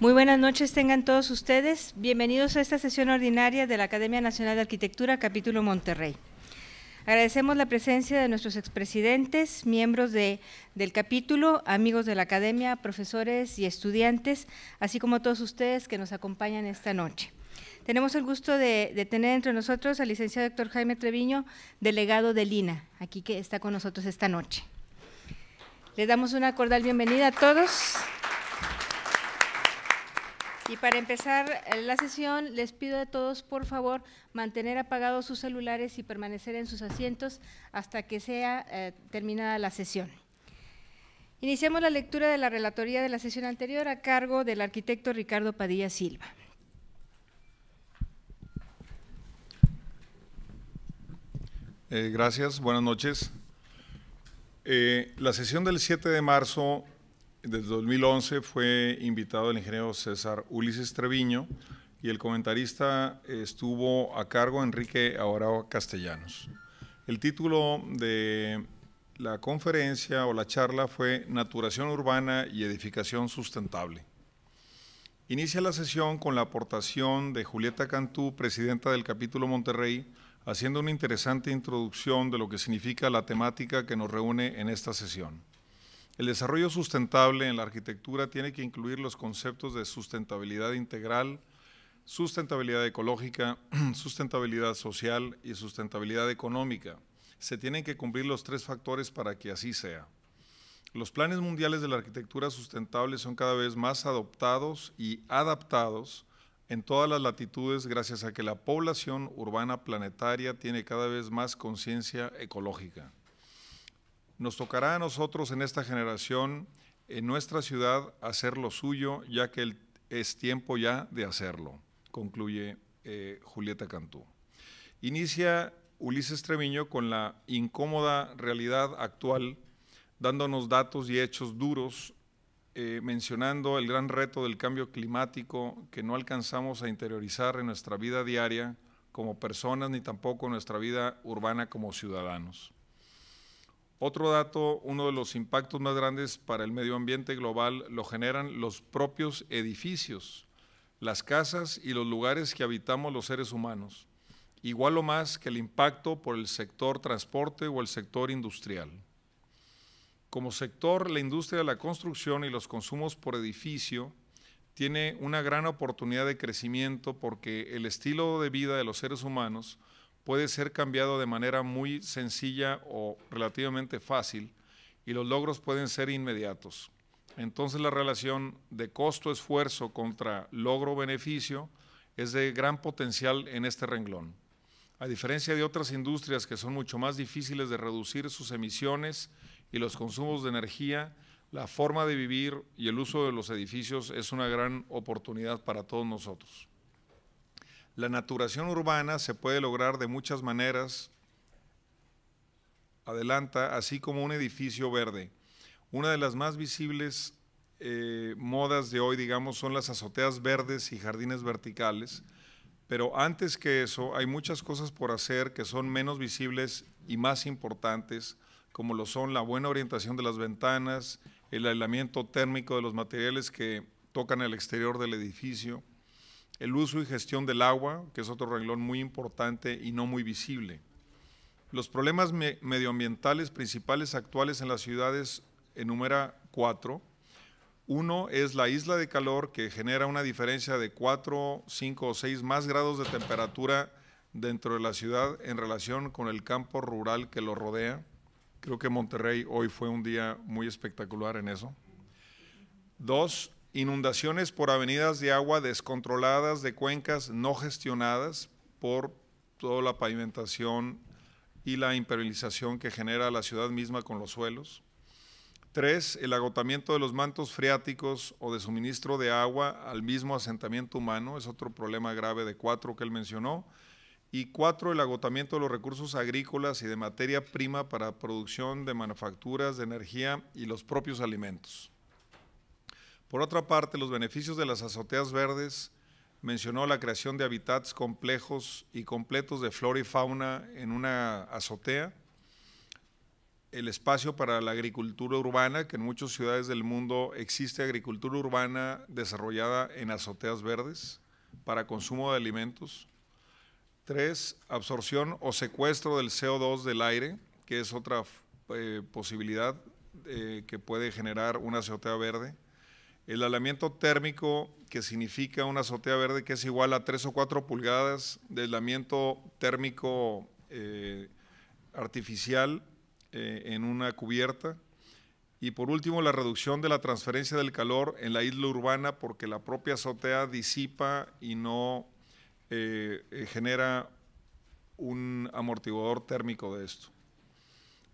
Muy buenas noches tengan todos ustedes. Bienvenidos a esta sesión ordinaria de la Academia Nacional de Arquitectura, capítulo Monterrey. Agradecemos la presencia de nuestros expresidentes, miembros de, del capítulo, amigos de la academia, profesores y estudiantes, así como todos ustedes que nos acompañan esta noche. Tenemos el gusto de, tener entre nosotros al licenciado doctor Jaime Treviño, delegado de Lina, aquí que está con nosotros esta noche. Les damos una cordial bienvenida a todos. Y para empezar eh, la sesión, les pido a todos, por favor, mantener apagados sus celulares y permanecer en sus asientos hasta que sea eh, terminada la sesión. Iniciamos la lectura de la relatoría de la sesión anterior a cargo del arquitecto Ricardo Padilla Silva. Eh, gracias, buenas noches. la sesión del 7 de marzo desde 2011 fue invitado el ingeniero César Ulises Treviño y el comentarista estuvo a cargo Enrique Ahorao Castellanos. El título de la conferencia o la charla fue Naturación Urbana y Edificación Sustentable. Inicia la sesión con la aportación de Julieta Cantú, presidenta del capítulo Monterrey, haciendo una interesante introducción de lo que significa la temática que nos reúne en esta sesión. El desarrollo sustentable en la arquitectura tiene que incluir los conceptos de sustentabilidad integral, sustentabilidad ecológica, sustentabilidad social y sustentabilidad económica. Se tienen que cumplir los tres factores para que así sea. Los planes mundiales de la arquitectura sustentable son cada vez más adoptados y adaptados en todas las latitudes gracias a que la población urbana planetaria tiene cada vez más conciencia ecológica. Nos tocará a nosotros en esta generación, en nuestra ciudad, hacer lo suyo, ya que es tiempo ya de hacerlo, concluye eh, Julieta Cantú. Inicia Ulises Treviño con la incómoda realidad actual, dándonos datos y hechos duros, eh, mencionando el gran reto del cambio climático que no alcanzamos a interiorizar en nuestra vida diaria como personas ni tampoco en nuestra vida urbana como ciudadanos. Otro dato, uno de los impactos más grandes para el medio ambiente global lo generan los propios edificios, las casas y los lugares que habitamos los seres humanos, igual o más que el impacto por el sector transporte o el sector industrial. Como sector, la industria de la construcción y los consumos por edificio tiene una gran oportunidad de crecimiento porque el estilo de vida de los seres humanos puede ser cambiado de manera muy sencilla o relativamente fácil y los logros pueden ser inmediatos. Entonces la relación de costo-esfuerzo contra logro-beneficio es de gran potencial en este renglón. A diferencia de otras industrias que son mucho más difíciles de reducir sus emisiones y los consumos de energía, la forma de vivir y el uso de los edificios es una gran oportunidad para todos nosotros. La naturación urbana se puede lograr de muchas maneras, adelanta, así como un edificio verde. Una de las más visibles eh, modas de hoy, digamos, son las azoteas verdes y jardines verticales, pero antes que eso hay muchas cosas por hacer que son menos visibles y más importantes, como lo son la buena orientación de las ventanas, el aislamiento térmico de los materiales que tocan el exterior del edificio, el uso y gestión del agua, que es otro renglón muy importante y no muy visible. Los problemas medioambientales principales actuales en las ciudades enumera cuatro. Uno es la isla de calor que genera una diferencia de 4, cinco o 6 más grados de temperatura dentro de la ciudad en relación con el campo rural que lo rodea. Creo que Monterrey hoy fue un día muy espectacular en eso. Dos, inundaciones por avenidas de agua descontroladas de cuencas no gestionadas por toda la pavimentación y la impermeabilización que genera la ciudad misma con los suelos. Tres, el agotamiento de los mantos freáticos o de suministro de agua al mismo asentamiento humano, es otro problema grave de cuatro que él mencionó. Y cuatro, el agotamiento de los recursos agrícolas y de materia prima para producción de manufacturas, de energía y los propios alimentos. Por otra parte, los beneficios de las azoteas verdes mencionó la creación de hábitats complejos y completos de flora y fauna en una azotea, el espacio para la agricultura urbana, que en muchas ciudades del mundo existe agricultura urbana desarrollada en azoteas verdes para consumo de alimentos. Tres, absorción o secuestro del CO2 del aire, que es otra eh, posibilidad eh, que puede generar una azotea verde. El aislamiento térmico, que significa una azotea verde que es igual a 3 o 4 pulgadas de aislamiento térmico eh, artificial eh, en una cubierta. Y por último, la reducción de la transferencia del calor en la isla urbana porque la propia azotea disipa y no eh, genera un amortiguador térmico de esto.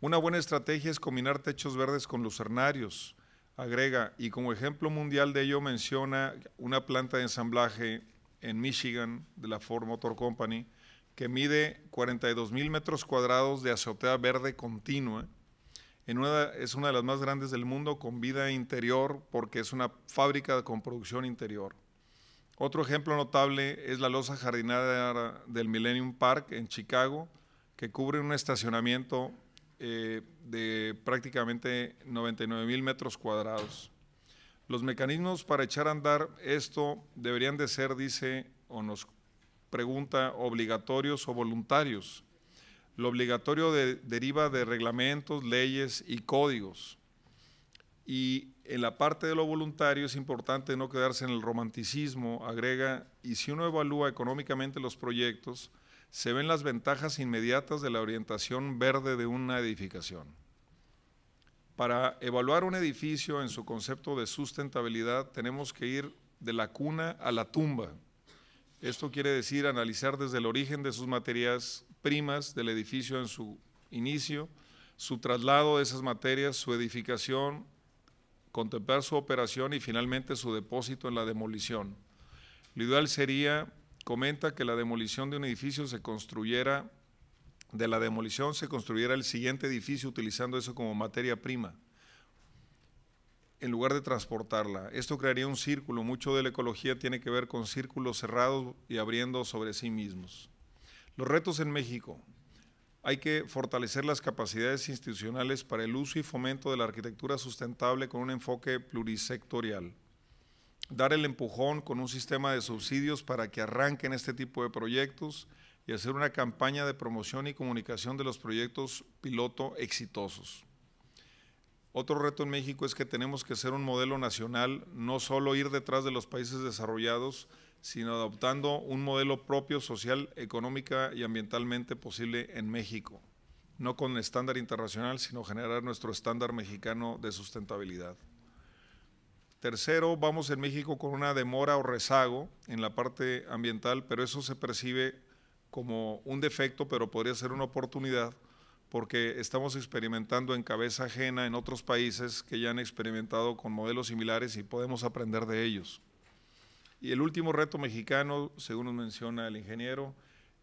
Una buena estrategia es combinar techos verdes con lucernarios Agrega, y como ejemplo mundial de ello menciona una planta de ensamblaje en Michigan de la Ford Motor Company que mide 42 mil metros cuadrados de azotea verde continua. es una de las más grandes del mundo con vida interior porque es una fábrica con producción interior. Otro ejemplo notable es la losa jardinada del Millennium Park en Chicago, que cubre un estacionamiento eh, de prácticamente 99 mil metros cuadrados. Los mecanismos para echar a andar esto deberían de ser, dice, o nos pregunta, obligatorios o voluntarios. Lo obligatorio deriva de reglamentos, leyes y códigos. Y en la parte de lo voluntario es importante no quedarse en el romanticismo, agrega, y si uno evalúa económicamente los proyectos, se ven las ventajas inmediatas de la orientación verde de una edificación. Para evaluar un edificio en su concepto de sustentabilidad tenemos que ir de la cuna a la tumba. Esto quiere decir analizar desde el origen de sus materias primas del edificio en su inicio, su traslado de esas materias, su edificación, contemplar su operación y finalmente su depósito en la demolición. Lo ideal sería comenta que la demolición de un edificio se construyera, de la demolición se construyera el siguiente edificio utilizando eso como materia prima, en lugar de transportarla. Esto crearía un círculo, mucho de la ecología tiene que ver con círculos cerrados y abriendo sobre sí mismos. Los retos en México. Hay que fortalecer las capacidades institucionales para el uso y fomento de la arquitectura sustentable con un enfoque plurisectorial dar el empujón con un sistema de subsidios para que arranquen este tipo de proyectos y hacer una campaña de promoción y comunicación de los proyectos piloto exitosos. Otro reto en México es que tenemos que ser un modelo nacional, no solo ir detrás de los países desarrollados, sino adoptando un modelo propio social, económica y ambientalmente posible en México, no con estándar internacional, sino generar nuestro estándar mexicano de sustentabilidad. Tercero, vamos en México con una demora o rezago en la parte ambiental, pero eso se percibe como un defecto, pero podría ser una oportunidad, porque estamos experimentando en cabeza ajena en otros países que ya han experimentado con modelos similares y podemos aprender de ellos. Y el último reto mexicano, según nos menciona el ingeniero,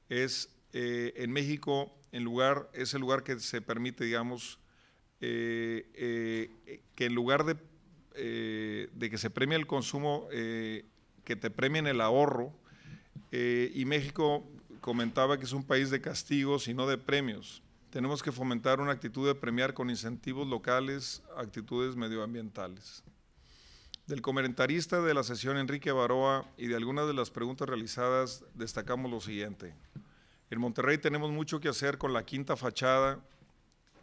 es eh, en México, en lugar, es el lugar que se permite, digamos, eh, eh, que en lugar de eh, de que se premie el consumo, eh, que te premien el ahorro. Eh, y México comentaba que es un país de castigos y no de premios. Tenemos que fomentar una actitud de premiar con incentivos locales, actitudes medioambientales. Del comentarista de la sesión Enrique Baroa y de algunas de las preguntas realizadas destacamos lo siguiente. En Monterrey tenemos mucho que hacer con la quinta fachada,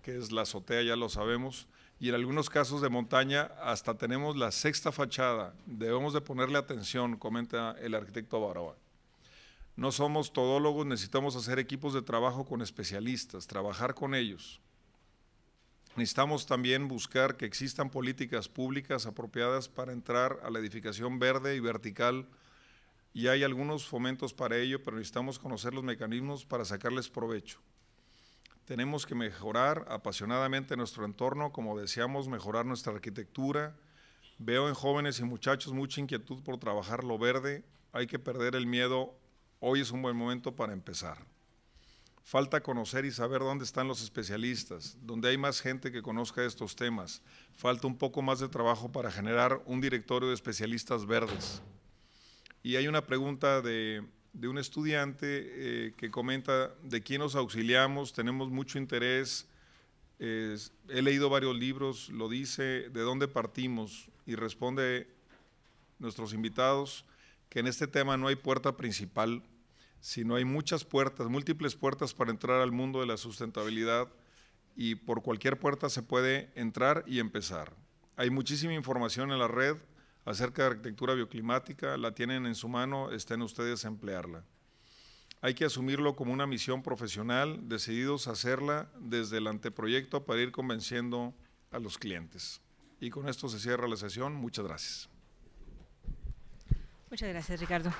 que es la azotea, ya lo sabemos, y en algunos casos de montaña hasta tenemos la sexta fachada. Debemos de ponerle atención, comenta el arquitecto Baroa. No somos todólogos, necesitamos hacer equipos de trabajo con especialistas, trabajar con ellos. Necesitamos también buscar que existan políticas públicas apropiadas para entrar a la edificación verde y vertical y hay algunos fomentos para ello, pero necesitamos conocer los mecanismos para sacarles provecho. Tenemos que mejorar apasionadamente nuestro entorno como deseamos mejorar nuestra arquitectura. Veo en jóvenes y muchachos mucha inquietud por trabajar lo verde. Hay que perder el miedo. Hoy es un buen momento para empezar. Falta conocer y saber dónde están los especialistas, dónde hay más gente que conozca estos temas. Falta un poco más de trabajo para generar un directorio de especialistas verdes. Y hay una pregunta de de un estudiante eh, que comenta de quién nos auxiliamos, tenemos mucho interés, eh, he leído varios libros, lo dice, de dónde partimos y responde nuestros invitados que en este tema no hay puerta principal, sino hay muchas puertas, múltiples puertas para entrar al mundo de la sustentabilidad y por cualquier puerta se puede entrar y empezar. Hay muchísima información en la red, acerca de arquitectura bioclimática, la tienen en su mano, estén ustedes a emplearla. Hay que asumirlo como una misión profesional, decididos a hacerla desde el anteproyecto para ir convenciendo a los clientes. Y con esto se cierra la sesión. Muchas gracias. Muchas gracias, Ricardo.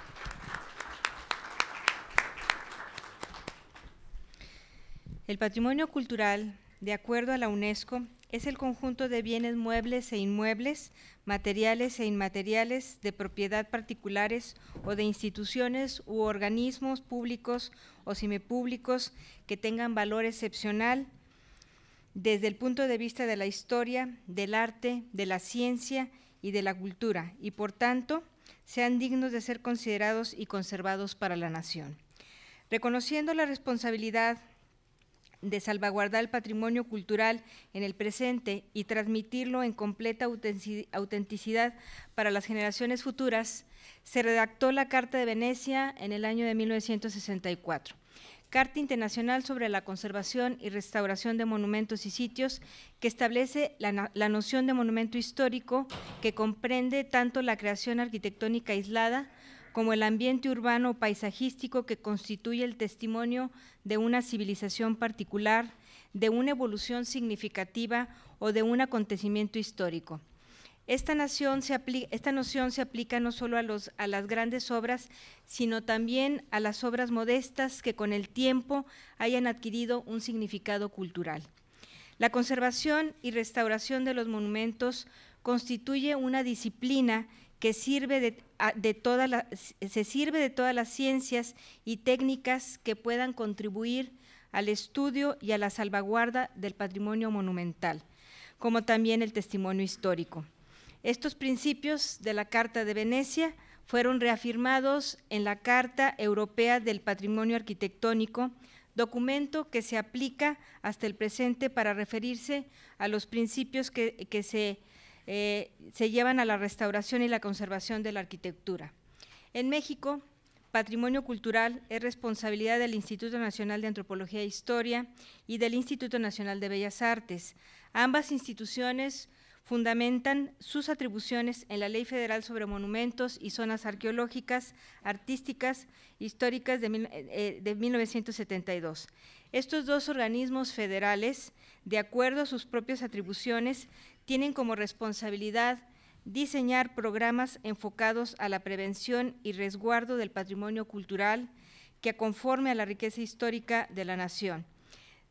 El patrimonio cultural, de acuerdo a la UNESCO, es el conjunto de bienes muebles e inmuebles, materiales e inmateriales, de propiedad particulares o de instituciones u organismos públicos o públicos, que tengan valor excepcional desde el punto de vista de la historia, del arte, de la ciencia y de la cultura, y por tanto sean dignos de ser considerados y conservados para la nación. Reconociendo la responsabilidad de salvaguardar el patrimonio cultural en el presente y transmitirlo en completa autenticidad para las generaciones futuras, se redactó la Carta de Venecia en el año de 1964. Carta Internacional sobre la Conservación y Restauración de Monumentos y Sitios, que establece la, noción de monumento histórico que comprende tanto la creación arquitectónica aislada como el ambiente urbano paisajístico que constituye el testimonio de una civilización particular, de una evolución significativa o de un acontecimiento histórico. Esta, nación se aplica, noción se aplica no solo a las grandes obras, sino también a las obras modestas que con el tiempo hayan adquirido un significado cultural. La conservación y restauración de los monumentos constituye una disciplina que sirve de de se sirve de todas las ciencias y técnicas que puedan contribuir al estudio y a la salvaguarda del patrimonio monumental, como también el testimonio histórico. Estos principios de la Carta de Venecia fueron reafirmados en la Carta Europea del Patrimonio Arquitectónico, documento que se aplica hasta el presente para referirse a los principios que, que se eh, se llevan a la restauración y la conservación de la arquitectura. En México, Patrimonio Cultural es responsabilidad del Instituto Nacional de Antropología e Historia y del Instituto Nacional de Bellas Artes. Ambas instituciones fundamentan sus atribuciones en la Ley Federal sobre Monumentos y Zonas Arqueológicas, Artísticas, Históricas de, eh, eh, de 1972. Estos dos organismos federales, de acuerdo a sus propias atribuciones, tienen como responsabilidad diseñar programas enfocados a la prevención y resguardo del patrimonio cultural que conforme a la riqueza histórica de la nación.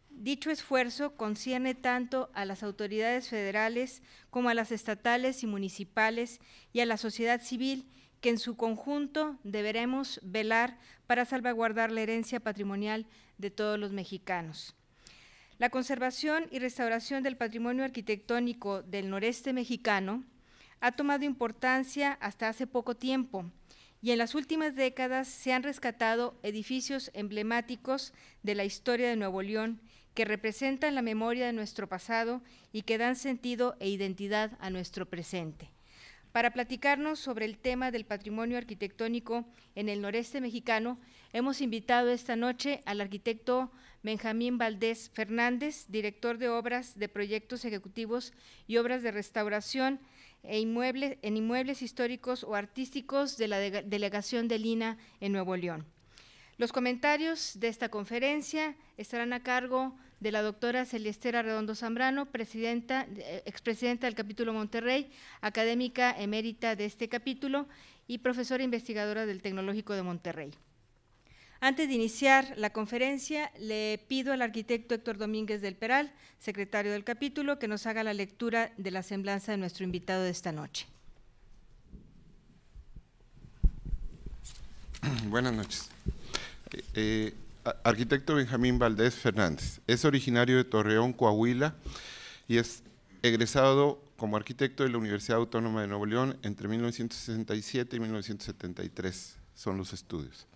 Dicho esfuerzo concierne tanto a las autoridades federales como a las estatales y municipales y a la sociedad civil que en su conjunto deberemos velar para salvaguardar la herencia patrimonial de todos los mexicanos. La conservación y restauración del patrimonio arquitectónico del noreste mexicano ha tomado importancia hasta hace poco tiempo y en las últimas décadas se han rescatado edificios emblemáticos de la historia de Nuevo León que representan la memoria de nuestro pasado y que dan sentido e identidad a nuestro presente. Para platicarnos sobre el tema del patrimonio arquitectónico en el noreste mexicano, hemos invitado esta noche al arquitecto Benjamín Valdés Fernández, director de obras de proyectos ejecutivos y obras de restauración e inmuebles, en inmuebles históricos o artísticos de la delegación de Lina en Nuevo León. Los comentarios de esta conferencia estarán a cargo de la doctora Celestera Redondo Zambrano, presidenta, eh, expresidenta del capítulo Monterrey, académica emérita de este capítulo y profesora investigadora del Tecnológico de Monterrey. Antes de iniciar la conferencia, le pido al arquitecto Héctor Domínguez del Peral, secretario del capítulo, que nos haga la lectura de la semblanza de nuestro invitado de esta noche. Buenas noches. Eh, eh, arquitecto Benjamín Valdés Fernández. Es originario de Torreón, Coahuila, y es egresado como arquitecto de la Universidad Autónoma de Nuevo León entre 1967 y 1973. Son los estudios.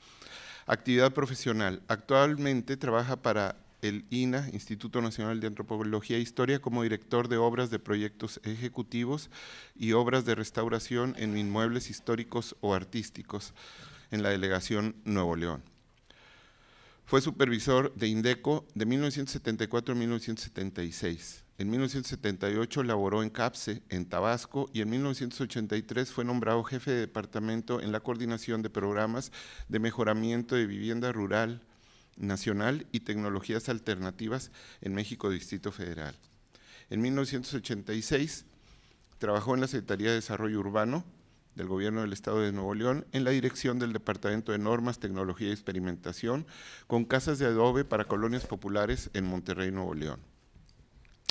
Actividad profesional. Actualmente trabaja para el INA, Instituto Nacional de Antropología e Historia, como director de obras de proyectos ejecutivos y obras de restauración en inmuebles históricos o artísticos en la delegación Nuevo León. Fue supervisor de INDECO de 1974 a 1976. En 1978 laboró en CAPSE, en Tabasco, y en 1983 fue nombrado jefe de departamento en la coordinación de programas de mejoramiento de vivienda rural nacional y tecnologías alternativas en México Distrito Federal. En 1986 trabajó en la Secretaría de Desarrollo Urbano del Gobierno del Estado de Nuevo León en la dirección del Departamento de Normas, Tecnología y Experimentación con casas de adobe para colonias populares en Monterrey, Nuevo León.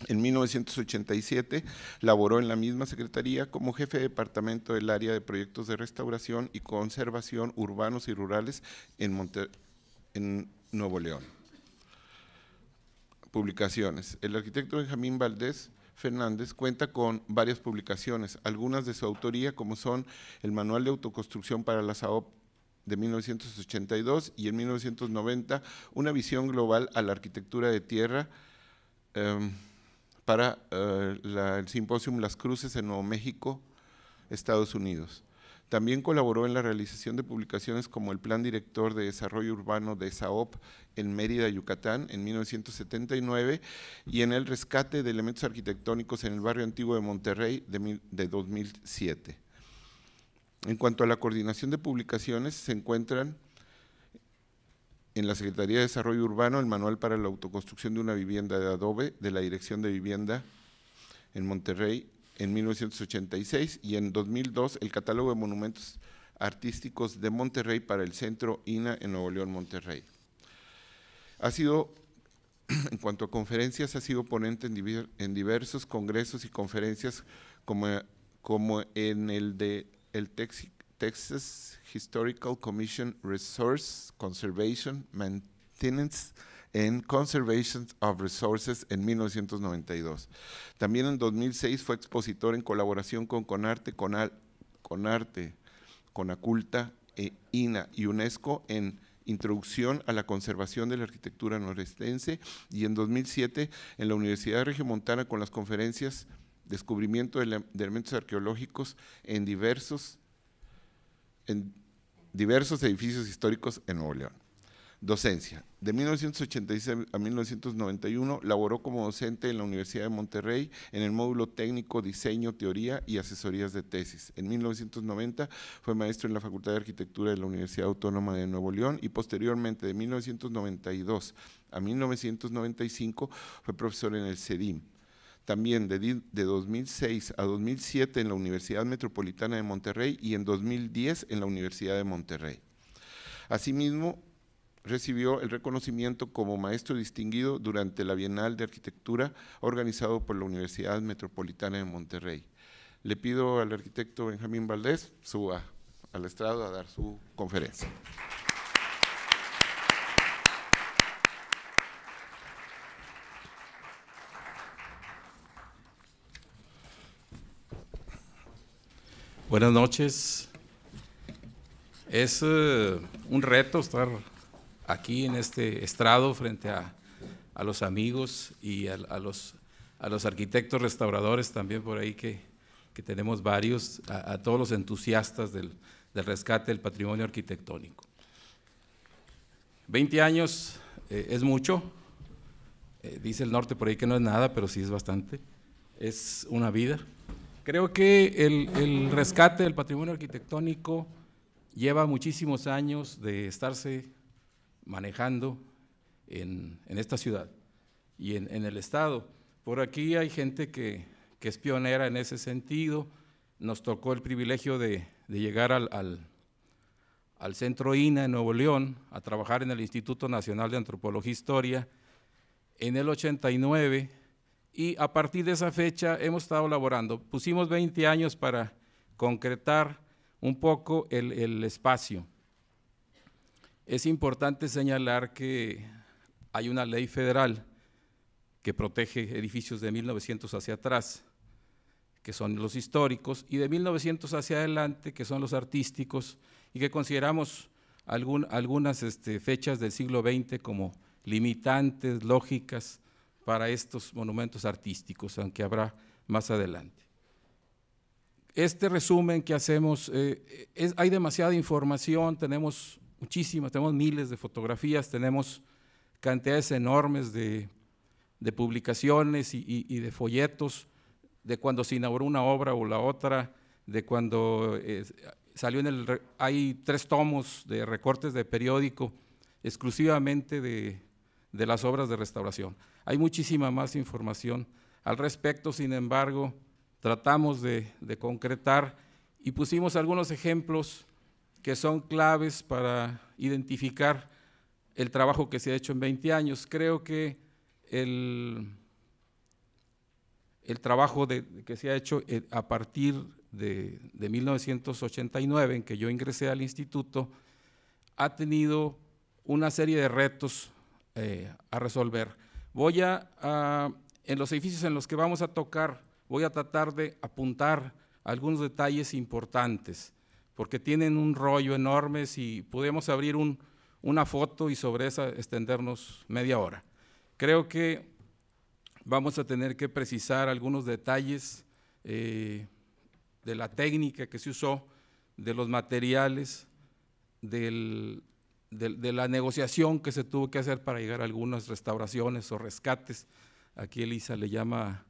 En 1987 laboró en la misma Secretaría como jefe de departamento del área de proyectos de restauración y conservación urbanos y rurales en, Nuevo León. Publicaciones. El arquitecto Benjamín Valdés Fernández cuenta con varias publicaciones, algunas de su autoría como son el Manual de Autoconstrucción para la SAOP de 1982 y en 1990 Una visión global a la arquitectura de tierra. Em, para eh, el simposio Las Cruces en Nuevo México, Estados Unidos. También colaboró en la realización de publicaciones como el Plan Director de Desarrollo Urbano de SAOP en Mérida, Yucatán, en 1979, y en el rescate de elementos arquitectónicos en el barrio antiguo de Monterrey de, de 2007. En cuanto a la coordinación de publicaciones, se encuentran en la Secretaría de Desarrollo Urbano el manual para la autoconstrucción de una vivienda de adobe de la Dirección de Vivienda en Monterrey en 1986 y en 2002 el catálogo de monumentos artísticos de Monterrey para el Centro INA en Nuevo León, Monterrey. Ha sido, en cuanto a conferencias, ha sido ponente en, diversos congresos y conferencias como, como en el de el Texi Texas Historical Commission Resource Conservation, Maintenance and Conservation of Resources en 1992. También en 2006 fue expositor en colaboración con Conarte, Conaculta, e INA y UNESCO en Introducción a la Conservación de la Arquitectura nordestense y en 2007 en la Universidad Regiomontana con las conferencias Descubrimiento de elementos arqueológicos en diversos en diversos edificios históricos en Nuevo León. Docencia. De 1986 a 1991 laboró como docente en la Universidad de Monterrey en el módulo técnico Diseño, Teoría y Asesorías de Tesis. En 1990 fue maestro en la Facultad de Arquitectura de la Universidad Autónoma de Nuevo León y posteriormente de 1992 a 1995 fue profesor en el CEDIM también de, 2006 a 2007 en la Universidad Metropolitana de Monterrey y en 2010 en la Universidad de Monterrey. Asimismo, recibió el reconocimiento como maestro distinguido durante la Bienal de Arquitectura organizado por la Universidad Metropolitana de Monterrey. Le pido al arquitecto Benjamín Valdés suba al estrado a dar su conferencia. Buenas noches. Es eh, un reto estar aquí en este estrado frente a, los amigos y a, los, arquitectos restauradores también por ahí que, tenemos varios, a, todos los entusiastas del, rescate del patrimonio arquitectónico. Veinte años eh, es mucho, eh, dice el norte por ahí que no es nada, pero sí es bastante, es una vida. Creo que el, rescate del patrimonio arquitectónico lleva muchísimos años de estarse manejando en, esta ciudad y en, el Estado. Por aquí hay gente que, es pionera en ese sentido. Nos tocó el privilegio de, llegar al, al Centro INA en Nuevo León a trabajar en el Instituto Nacional de Antropología e Historia. En el 89 y a partir de esa fecha hemos estado laborando. Pusimos 20 años para concretar un poco el, espacio. Es importante señalar que hay una ley federal que protege edificios de 1900 hacia atrás, que son los históricos, y de 1900 hacia adelante, que son los artísticos, y que consideramos algunas este, fechas del siglo XX como limitantes, lógicas, para estos monumentos artísticos, aunque habrá más adelante. Este resumen que hacemos, eh, es, hay demasiada información, tenemos muchísimas, tenemos miles de fotografías, tenemos cantidades enormes de, de publicaciones y, de folletos de cuando se inauguró una obra o la otra, de cuando eh, salió en el, hay tres tomos de recortes de periódico exclusivamente de, de las obras de restauración. Hay muchísima más información al respecto, sin embargo, tratamos de, concretar y pusimos algunos ejemplos que son claves para identificar el trabajo que se ha hecho en 20 años. Creo que el, trabajo que se ha hecho eh, a partir de, 1989, en que yo ingresé al instituto, ha tenido una serie de retos eh, a resolver. Voy a, en los edificios en los que vamos a tocar, voy a tratar de apuntar algunos detalles importantes, porque tienen un rollo enorme, si podemos abrir una foto y sobre esa extendernos media hora. Creo que vamos a tener que precisar algunos detalles eh, de la técnica que se usó, de los materiales, del, de, la negociación que se tuvo que hacer para llegar a algunas restauraciones o rescates. Aquí Elisa le llama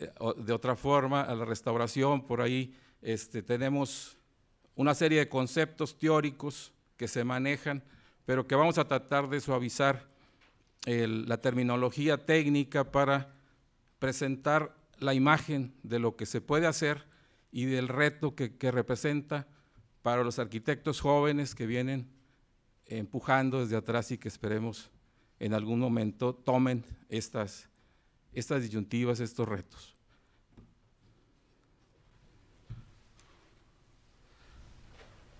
eh, de otra forma a la restauración. Por ahí este, tenemos una serie de conceptos teóricos que se manejan, pero que vamos a tratar de suavizar la terminología técnica para presentar la imagen de lo que se puede hacer y del reto que representa para los arquitectos jóvenes que vienen empujando desde atrás y que esperemos en algún momento tomen estas, estas disyuntivas, estos retos.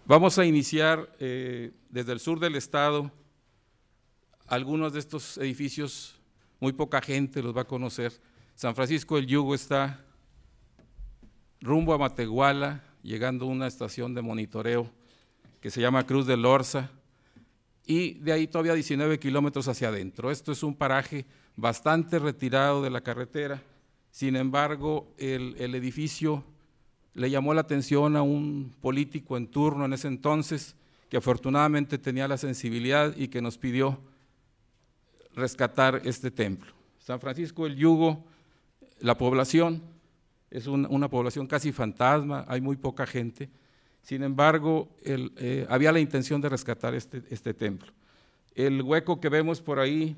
Vamos a iniciar eh, desde el sur del estado algunos de estos edificios, muy poca gente los va a conocer. San Francisco del Yugo está rumbo a Matehuala, llegando a una estación de monitoreo que se llama Cruz del Orza y de ahí todavía 19 kilómetros hacia adentro. Esto es un paraje bastante retirado de la carretera. Sin embargo, el, edificio le llamó la atención a un político en turno en ese entonces, que afortunadamente tenía la sensibilidad y que nos pidió rescatar este templo. San Francisco del Yugo, la población, es una población casi fantasma, hay muy poca gente, sin embargo, eh, había la intención de rescatar este, este, templo. El hueco que vemos por ahí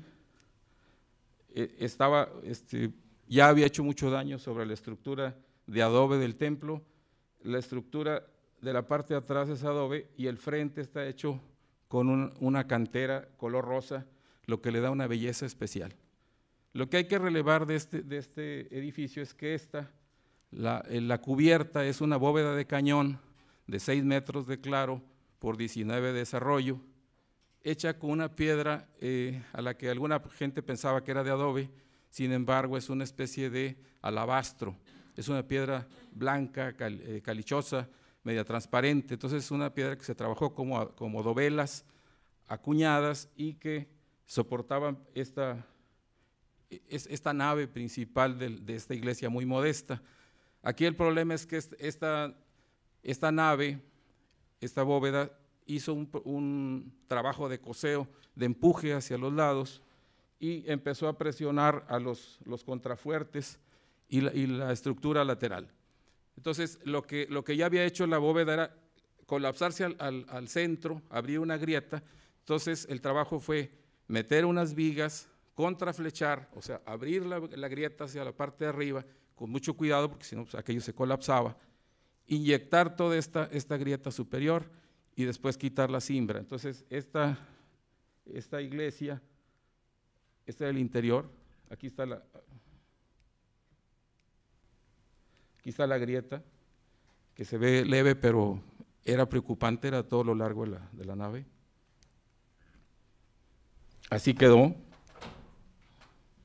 eh, estaba, este, ya había hecho mucho daño sobre la estructura de adobe del templo. La estructura de la parte de atrás es adobe y el frente está hecho con una cantera color rosa, lo que le da una belleza especial. Lo que hay que relevar de este, este edificio es que esta, eh, la cubierta es una bóveda de cañón de 6 metros de claro por 19 de desarrollo, hecha con una piedra eh, a la que alguna gente pensaba que era de adobe, sin embargo es una especie de alabastro, es una piedra blanca, eh, calichosa, media transparente, entonces es una piedra que se trabajó como, como dovelas acuñadas y que soportaban esta, esta nave principal de esta iglesia muy modesta. Aquí el problema es que esta esta nave, esta bóveda, hizo un, trabajo de coseo, de empuje hacia los lados y empezó a presionar a los, contrafuertes y la, estructura lateral. Entonces, lo que, lo que ya había hecho la bóveda era colapsarse al, centro, abrir una grieta. Entonces, el trabajo fue meter unas vigas, contraflechar, o sea, abrir la, grieta hacia la parte de arriba, con mucho cuidado, porque si no, pues, aquello se colapsaba inyectar toda esta, esta grieta superior y después quitar la simbra. Entonces, esta, esta iglesia, es el interior, aquí está la, aquí la grieta, que se ve leve, pero era preocupante, era todo lo largo de la nave. Así quedó.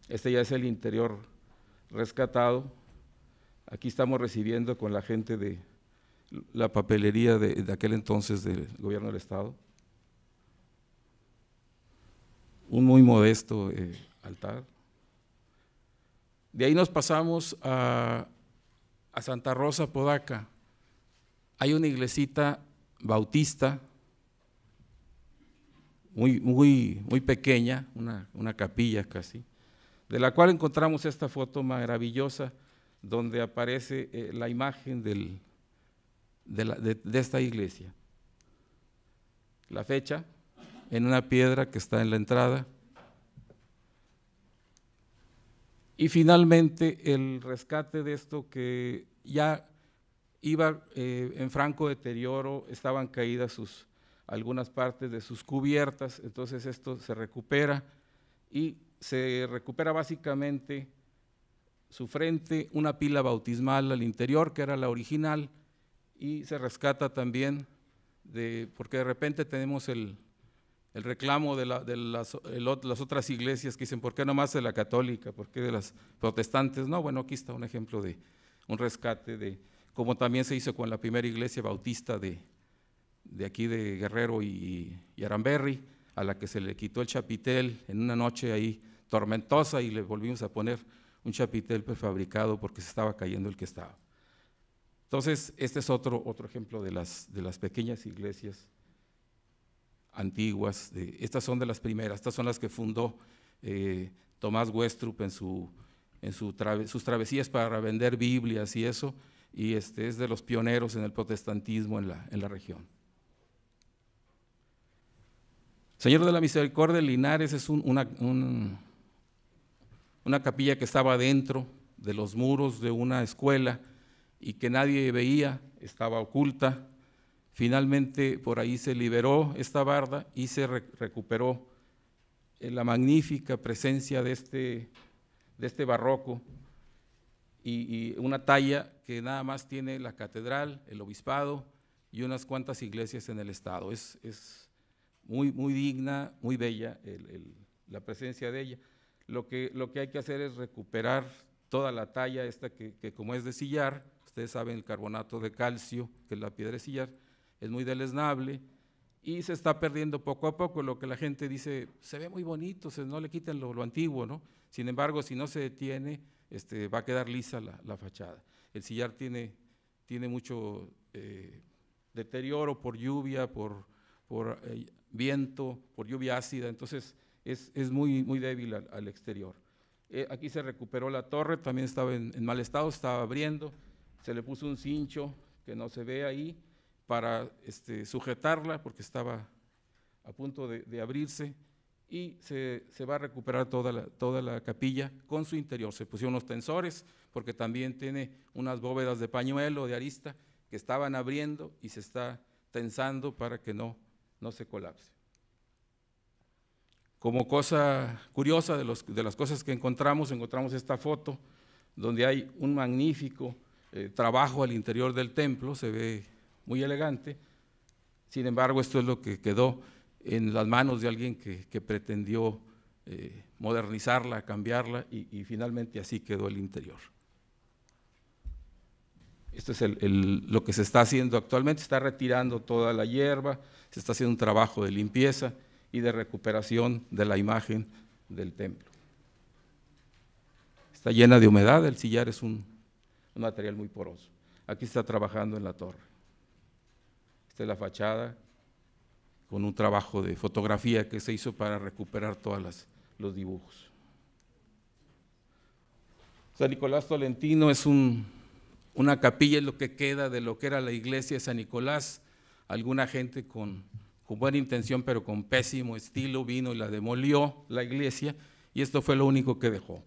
Este ya es el interior rescatado. Aquí estamos recibiendo con la gente de, la papelería de, aquel entonces del gobierno del Estado. Un muy modesto eh, altar. De ahí nos pasamos a, Santa Rosa, Podaca. Hay una iglesita bautista, muy, muy, muy pequeña, una, capilla casi, de la cual encontramos esta foto maravillosa donde aparece eh, la imagen del, de, esta iglesia. La fecha en una piedra que está en la entrada. Y finalmente el rescate de esto que ya iba eh, en franco deterioro, estaban caídas sus, algunas partes de sus cubiertas, entonces esto se recupera y se recupera básicamente su frente, una pila bautismal al interior, que era la original, y se rescata también de, porque de repente tenemos el, reclamo de, las, las, otras iglesias que dicen, ¿por qué no más de la católica? ¿Por qué de las protestantes? No, bueno, aquí está un ejemplo de un rescate de, como también se hizo con la primera iglesia bautista de, de aquí de Guerrero y, y Aramberri, a la que se le quitó el chapitel en una noche ahí tormentosa y le volvimos a poner un chapitel prefabricado porque se estaba cayendo el que estaba. Entonces, este es otro, otro ejemplo de las, de las pequeñas iglesias antiguas. estas son de las primeras, estas son las que fundó eh, Tomás Westrup en, en sus travesías para vender Biblias y eso, y este es de los pioneros en el protestantismo en la, región. Señor de la Misericordia Linares es una, una capilla que estaba dentro de los muros de una escuela y que nadie veía, estaba oculta. Finalmente por ahí se liberó esta barda y se recuperó eh, la magnífica presencia de este, de este barroco y, una talla que nada más tiene la catedral, el obispado y unas cuantas iglesias en el estado. Es, muy, muy digna, muy bella la presencia de ella. Lo que, lo que hay que hacer es recuperar toda la talla esta que como es de sillar, ustedes saben, el carbonato de calcio, que es la sillar, es muy deleznable y se está perdiendo poco a poco lo que la gente dice, se ve muy bonito, no le quiten lo, antiguo, ¿no? Sin embargo, si no se detiene, este, va a quedar lisa la, fachada. El sillar tiene, tiene mucho eh, deterioro por lluvia, por, eh, viento, por lluvia ácida, entonces es, muy, muy débil al, exterior. Eh, aquí se recuperó la torre, también estaba en mal estado, estaba abriendo, se le puso un cincho que no se ve ahí para este, sujetarla porque estaba a punto de, abrirse y se, va a recuperar toda la, toda la capilla con su interior. Se pusieron unos tensores porque también tiene unas bóvedas de pañuelo, de arista, que estaban abriendo y se está tensando para que no, no se colapse. Como cosa curiosa de, de las cosas que encontramos, encontramos esta foto donde hay un magnífico eh, trabajo al interior del templo, se ve muy elegante. Sin embargo, esto es lo que quedó en las manos de alguien que, pretendió eh, modernizarla, cambiarla y, finalmente así quedó el interior. Esto es lo que se está haciendo actualmente, se está retirando toda la hierba, se está haciendo un trabajo de limpieza y de recuperación de la imagen del templo. Está llena de humedad, el sillar es un un material muy poroso. Aquí está trabajando en la torre. Esta es la fachada con un trabajo de fotografía que se hizo para recuperar todos los dibujos. San Nicolás Tolentino es una capilla, es lo que queda de lo que era la iglesia de San Nicolás. Alguna gente con buena intención, pero con pésimo estilo, vino y la demolió la iglesia, y esto fue lo único que dejó.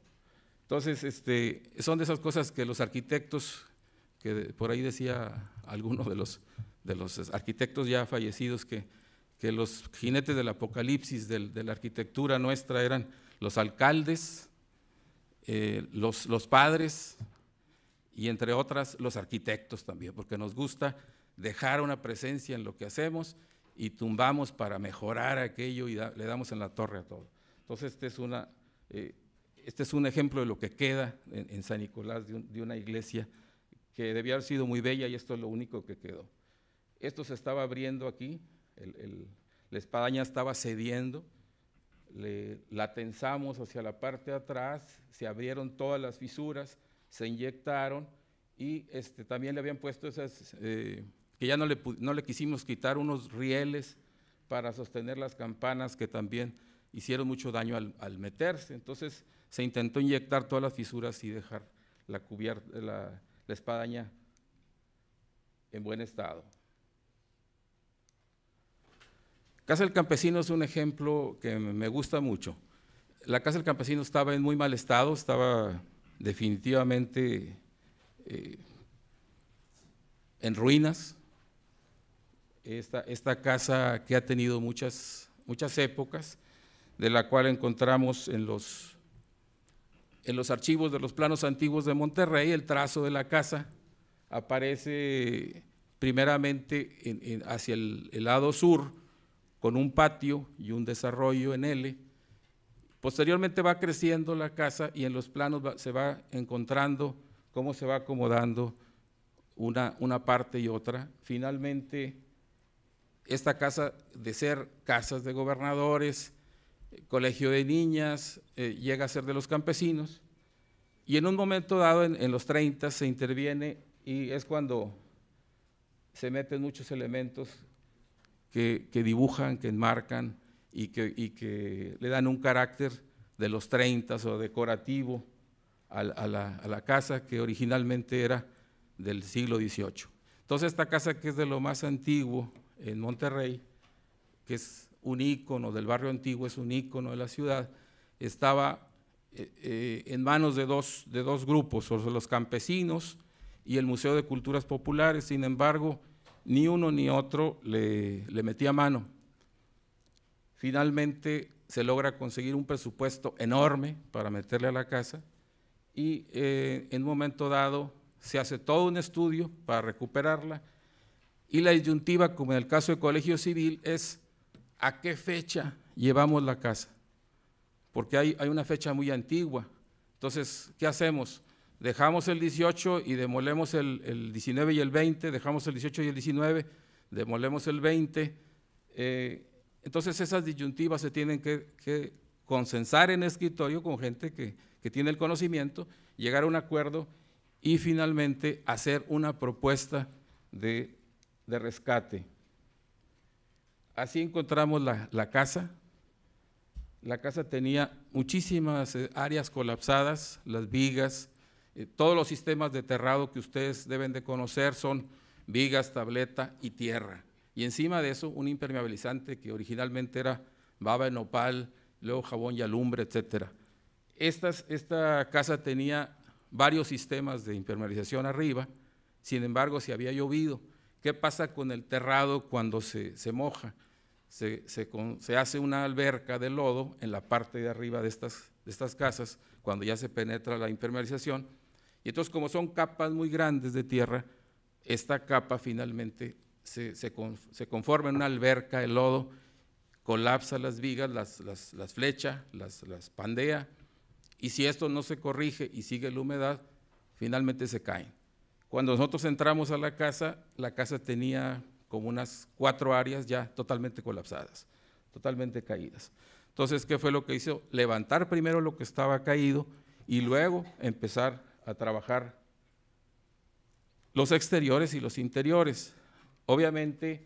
Entonces, este, son de esas cosas que los arquitectos, que por ahí decía alguno de los, de los arquitectos ya fallecidos, que, que los jinetes del apocalipsis, de la arquitectura nuestra, eran los alcaldes, eh, los, los padres y entre otras los arquitectos también, porque nos gusta dejar una presencia en lo que hacemos y tumbamos para mejorar aquello y le damos en la torre a todo. Entonces, esta es una... Eh, este es un ejemplo de lo que queda en, San Nicolás de, una iglesia que debía haber sido muy bella y esto es lo único que quedó. Esto se estaba abriendo aquí, la espadaña estaba cediendo, la tensamos hacia la parte de atrás, se abrieron todas las fisuras, se inyectaron y este, también le habían puesto esas, eh, que ya no le, no le quisimos quitar unos rieles para sostener las campanas que también hicieron mucho daño al meterse. Entonces, se intentó inyectar todas las fisuras y dejar la, cubierta, la, espadaña en buen estado. Casa del Campesino es un ejemplo que me gusta mucho. La Casa del Campesino estaba en muy mal estado, estaba definitivamente eh, en ruinas. Esta, esta, casa que ha tenido muchas, muchas épocas, de la cual encontramos en los en los archivos de los planos antiguos de Monterrey, el trazo de la casa aparece primeramente hacia el, lado sur, con un patio y un desarrollo en L. Posteriormente va creciendo la casa y en los planos se va encontrando cómo se va acomodando una, una parte y otra. Finalmente, esta casa, de ser casas de gobernadores, colegio de niñas, eh, llega a ser de los campesinos, y en un momento dado, en, los 30, se interviene y es cuando se meten muchos elementos que, dibujan, que enmarcan y que, que, le dan un carácter de los 30 o decorativo a, la, a la casa que originalmente era del siglo XVIII. Entonces esta casa que es de lo más antiguo en Monterrey, que es un icono del barrio antiguo, es un ícono de la ciudad, estaba eh, eh, en manos de dos, de dos grupos, los campesinos y el Museo de Culturas Populares, sin embargo, ni uno ni otro le, le metía mano. Finalmente se logra conseguir un presupuesto enorme para meterle a la casa y eh, en un momento dado se hace todo un estudio para recuperarla y la disyuntiva, como en el caso del Colegio Civil, es a qué fecha llevamos la casa, porque hay, una fecha muy antigua. Entonces, ¿qué hacemos? Dejamos el 18 y demolemos el, 19 y el 20, dejamos el 18 y el 19, demolemos el 20. Eh, entonces, esas disyuntivas se tienen que, consensar en escritorio con gente que, tiene el conocimiento, llegar a un acuerdo y finalmente hacer una propuesta de, de rescate. Así encontramos la, casa. La casa tenía muchísimas eh, áreas colapsadas, las vigas, eh, todos los sistemas de terrado que ustedes deben de conocer son vigas, tableta y tierra. Y encima de eso un impermeabilizante que originalmente era baba en nopal, luego jabón y alumbre, etcétera. esta casa tenía varios sistemas de impermeabilización arriba, sin embargo, si había llovido, ¿Qué pasa con el terrado cuando se, moja? Se, hace una alberca de lodo en la parte de arriba de estas, de estas casas, cuando ya se penetra la impermeabilización. Y entonces, como son capas muy grandes de tierra, esta capa finalmente se, conforma en una alberca de lodo, colapsa las vigas, las, las, las flecha, las, las pandea, y si esto no se corrige y sigue la humedad, finalmente se caen. Cuando nosotros entramos a la casa, la casa tenía como unas cuatro áreas ya totalmente colapsadas, totalmente caídas. Entonces, ¿qué fue lo que hizo? Levantar primero lo que estaba caído y luego empezar a trabajar los exteriores y los interiores. Obviamente,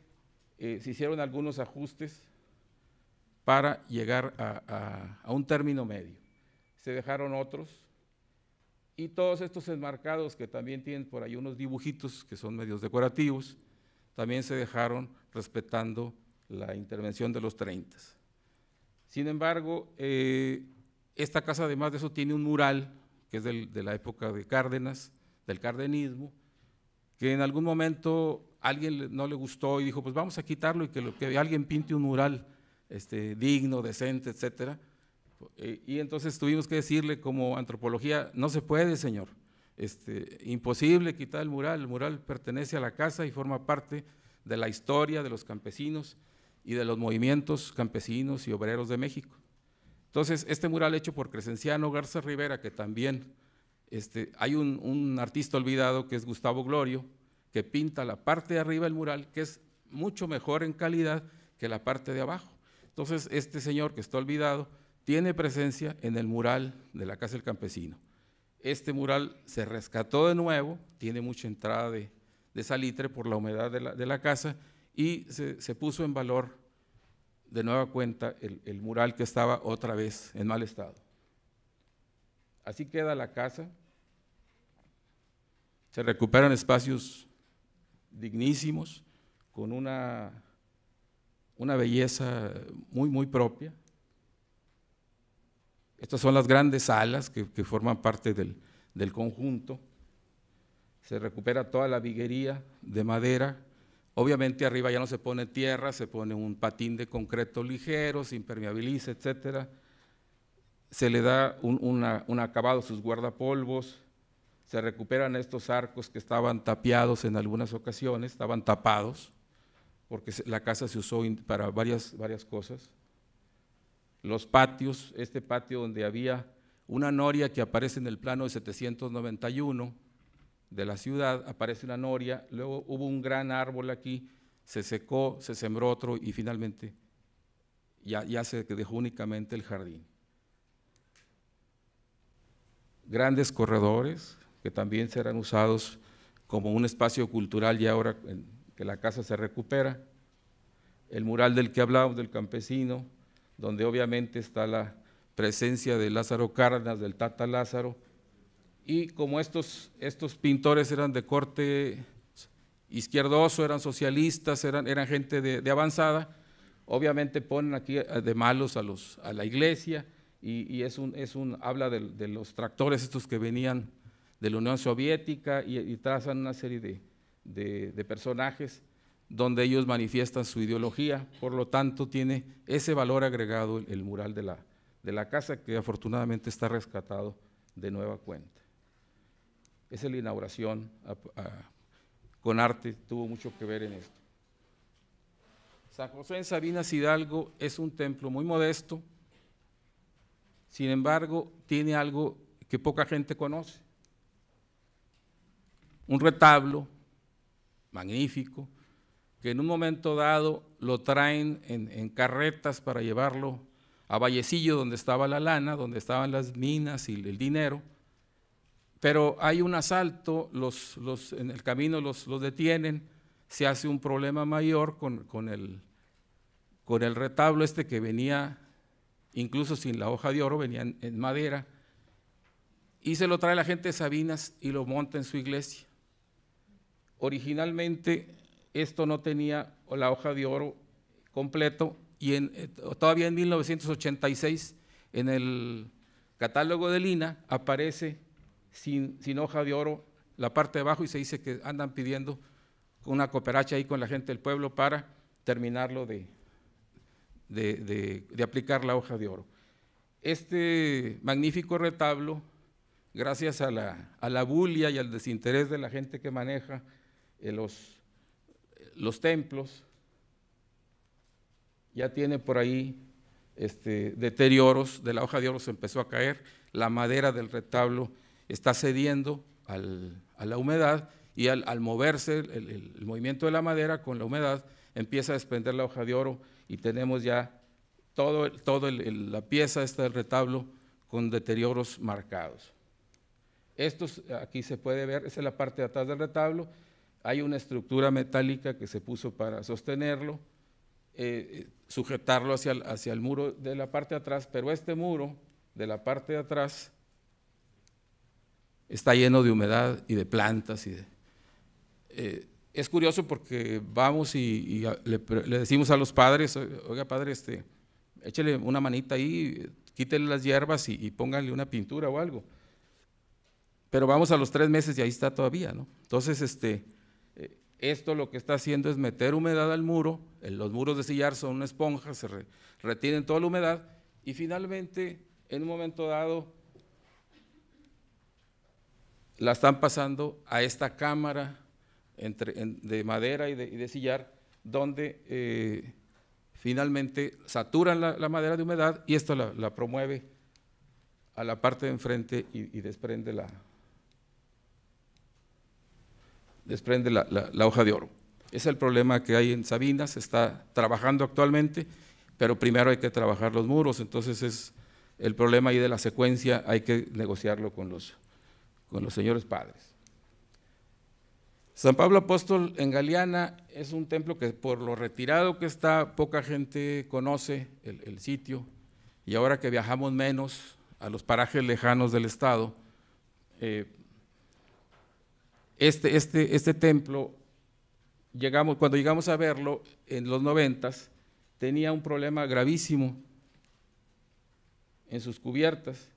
eh, se hicieron algunos ajustes para llegar a un término medio. Se dejaron otros y todos estos enmarcados que también tienen por ahí unos dibujitos que son medios decorativos, también se dejaron respetando la intervención de los 30. Sin embargo, eh, esta casa además de eso tiene un mural que es de la época de Cárdenas, del cardenismo, que en algún momento alguien no le gustó y dijo, pues vamos a quitarlo y que, que alguien pinte un mural este, digno, decente, etcétera. Y entonces tuvimos que decirle como antropología, no se puede, señor. Este, imposible quitar el mural, el mural pertenece a la casa y forma parte de la historia de los campesinos y de los movimientos campesinos y obreros de México. Entonces, este mural hecho por Crescenciano Garza Rivera, que también este, hay un, un artista olvidado que es Gustavo Glorio, que pinta la parte de arriba del mural, que es mucho mejor en calidad que la parte de abajo. Entonces, este señor que está olvidado, tiene presencia en el mural de la Casa del Campesino. Este mural se rescató de nuevo, tiene mucha entrada de, salitre por la humedad de la, casa y se, puso en valor de nueva cuenta el, mural que estaba otra vez en mal estado. Así queda la casa, se recuperan espacios dignísimos, con una, una belleza muy, muy propia. Estas son las grandes alas que, forman parte del, conjunto. Se recupera toda la viguería de madera. Obviamente arriba ya no se pone tierra, se pone un patín de concreto ligero, se impermeabiliza, etcétera. Se le da un, acabado a sus guardapolvos. Se recuperan estos arcos que estaban tapiados en algunas ocasiones, estaban tapados, porque la casa se usó para varias cosas los patios, este patio donde había una noria que aparece en el plano de 791 de la ciudad, aparece una noria, luego hubo un gran árbol aquí, se secó, se sembró otro y finalmente ya, se dejó únicamente el jardín. Grandes corredores que también serán usados como un espacio cultural y ahora que la casa se recupera. El mural del que hablábamos del campesino, donde obviamente está la presencia de Lázaro Cárdenas, del Tata Lázaro, y como estos, estos pintores eran de corte izquierdoso, eran socialistas, eran, eran gente de, avanzada, obviamente ponen aquí de malos a, los, a la iglesia y, es, un, es un, habla de, los tractores estos que venían de la Unión Soviética y, trazan una serie de, de personajes donde ellos manifiestan su ideología, por lo tanto tiene ese valor agregado el mural de la, casa que afortunadamente está rescatado de nueva cuenta. Esa es la inauguración con arte, tuvo mucho que ver en esto. San José en Sabinas Hidalgo es un templo muy modesto, sin embargo tiene algo que poca gente conoce. Un retablo magnífico, que en un momento dado lo traen en, carretas para llevarlo a Vallecillo, donde estaba la lana, donde estaban las minas y el dinero. Pero hay un asalto, los, en el camino los, detienen, se hace un problema mayor con, el, con, el, retablo este que venía, incluso sin la hoja de oro, venía en, en madera, y se lo trae la gente de Sabinas y lo monta en su iglesia. Originalmente esto no tenía la hoja de oro completo y en, eh, todavía en 1986 en el catálogo de Lina aparece sin, sin, hoja de oro la parte de abajo y se dice que andan pidiendo una cooperacha ahí con la gente del pueblo para terminarlo de, de, aplicar la hoja de oro. Este magnífico retablo, gracias a la, a bulia y al desinterés de la gente que maneja eh, los, los templos, ya tiene por ahí este, deterioros, de la hoja de oro se empezó a caer, la madera del retablo está cediendo a la humedad y al, moverse el, movimiento de la madera con la humedad empieza a desprender la hoja de oro y tenemos ya toda todo, todo la pieza esta del retablo con deterioros marcados. Esto aquí se puede ver, esa es la parte de atrás del retablo hay una estructura metálica que se puso para sostenerlo, eh, eh, sujetarlo hacia el, hacia el muro de la parte de atrás, pero este muro de la parte de atrás está lleno de humedad y de plantas. Y eh, es curioso porque vamos y, le, decimos a los padres, oiga padre, este, échele una manita ahí, quítele las hierbas y, pónganle una pintura o algo. Pero vamos a los tres meses y ahí está todavía, ¿no? Entonces, este, eh, esto lo que está haciendo es meter humedad al muro, los muros de sillar son una esponja, se retienen toda la humedad y finalmente en un momento dado la están pasando a esta cámara de madera y de, sillar donde eh, finalmente saturan la, madera de humedad y esto la, promueve a la parte de enfrente y desprende la, desprende la, hoja de oro. Es el problema que hay en Sabinas, se está trabajando actualmente, pero primero hay que trabajar los muros, entonces es el problema ahí de la secuencia, hay que negociarlo con los, con los señores padres. San Pablo Apóstol en Galeana es un templo que por lo retirado que está, poca gente conoce el, sitio, y ahora que viajamos menos a los parajes lejanos del Estado, eh, este, este, este templo, llegamos, cuando llegamos a verlo en los noventas, tenía un problema gravísimo en sus cubiertas.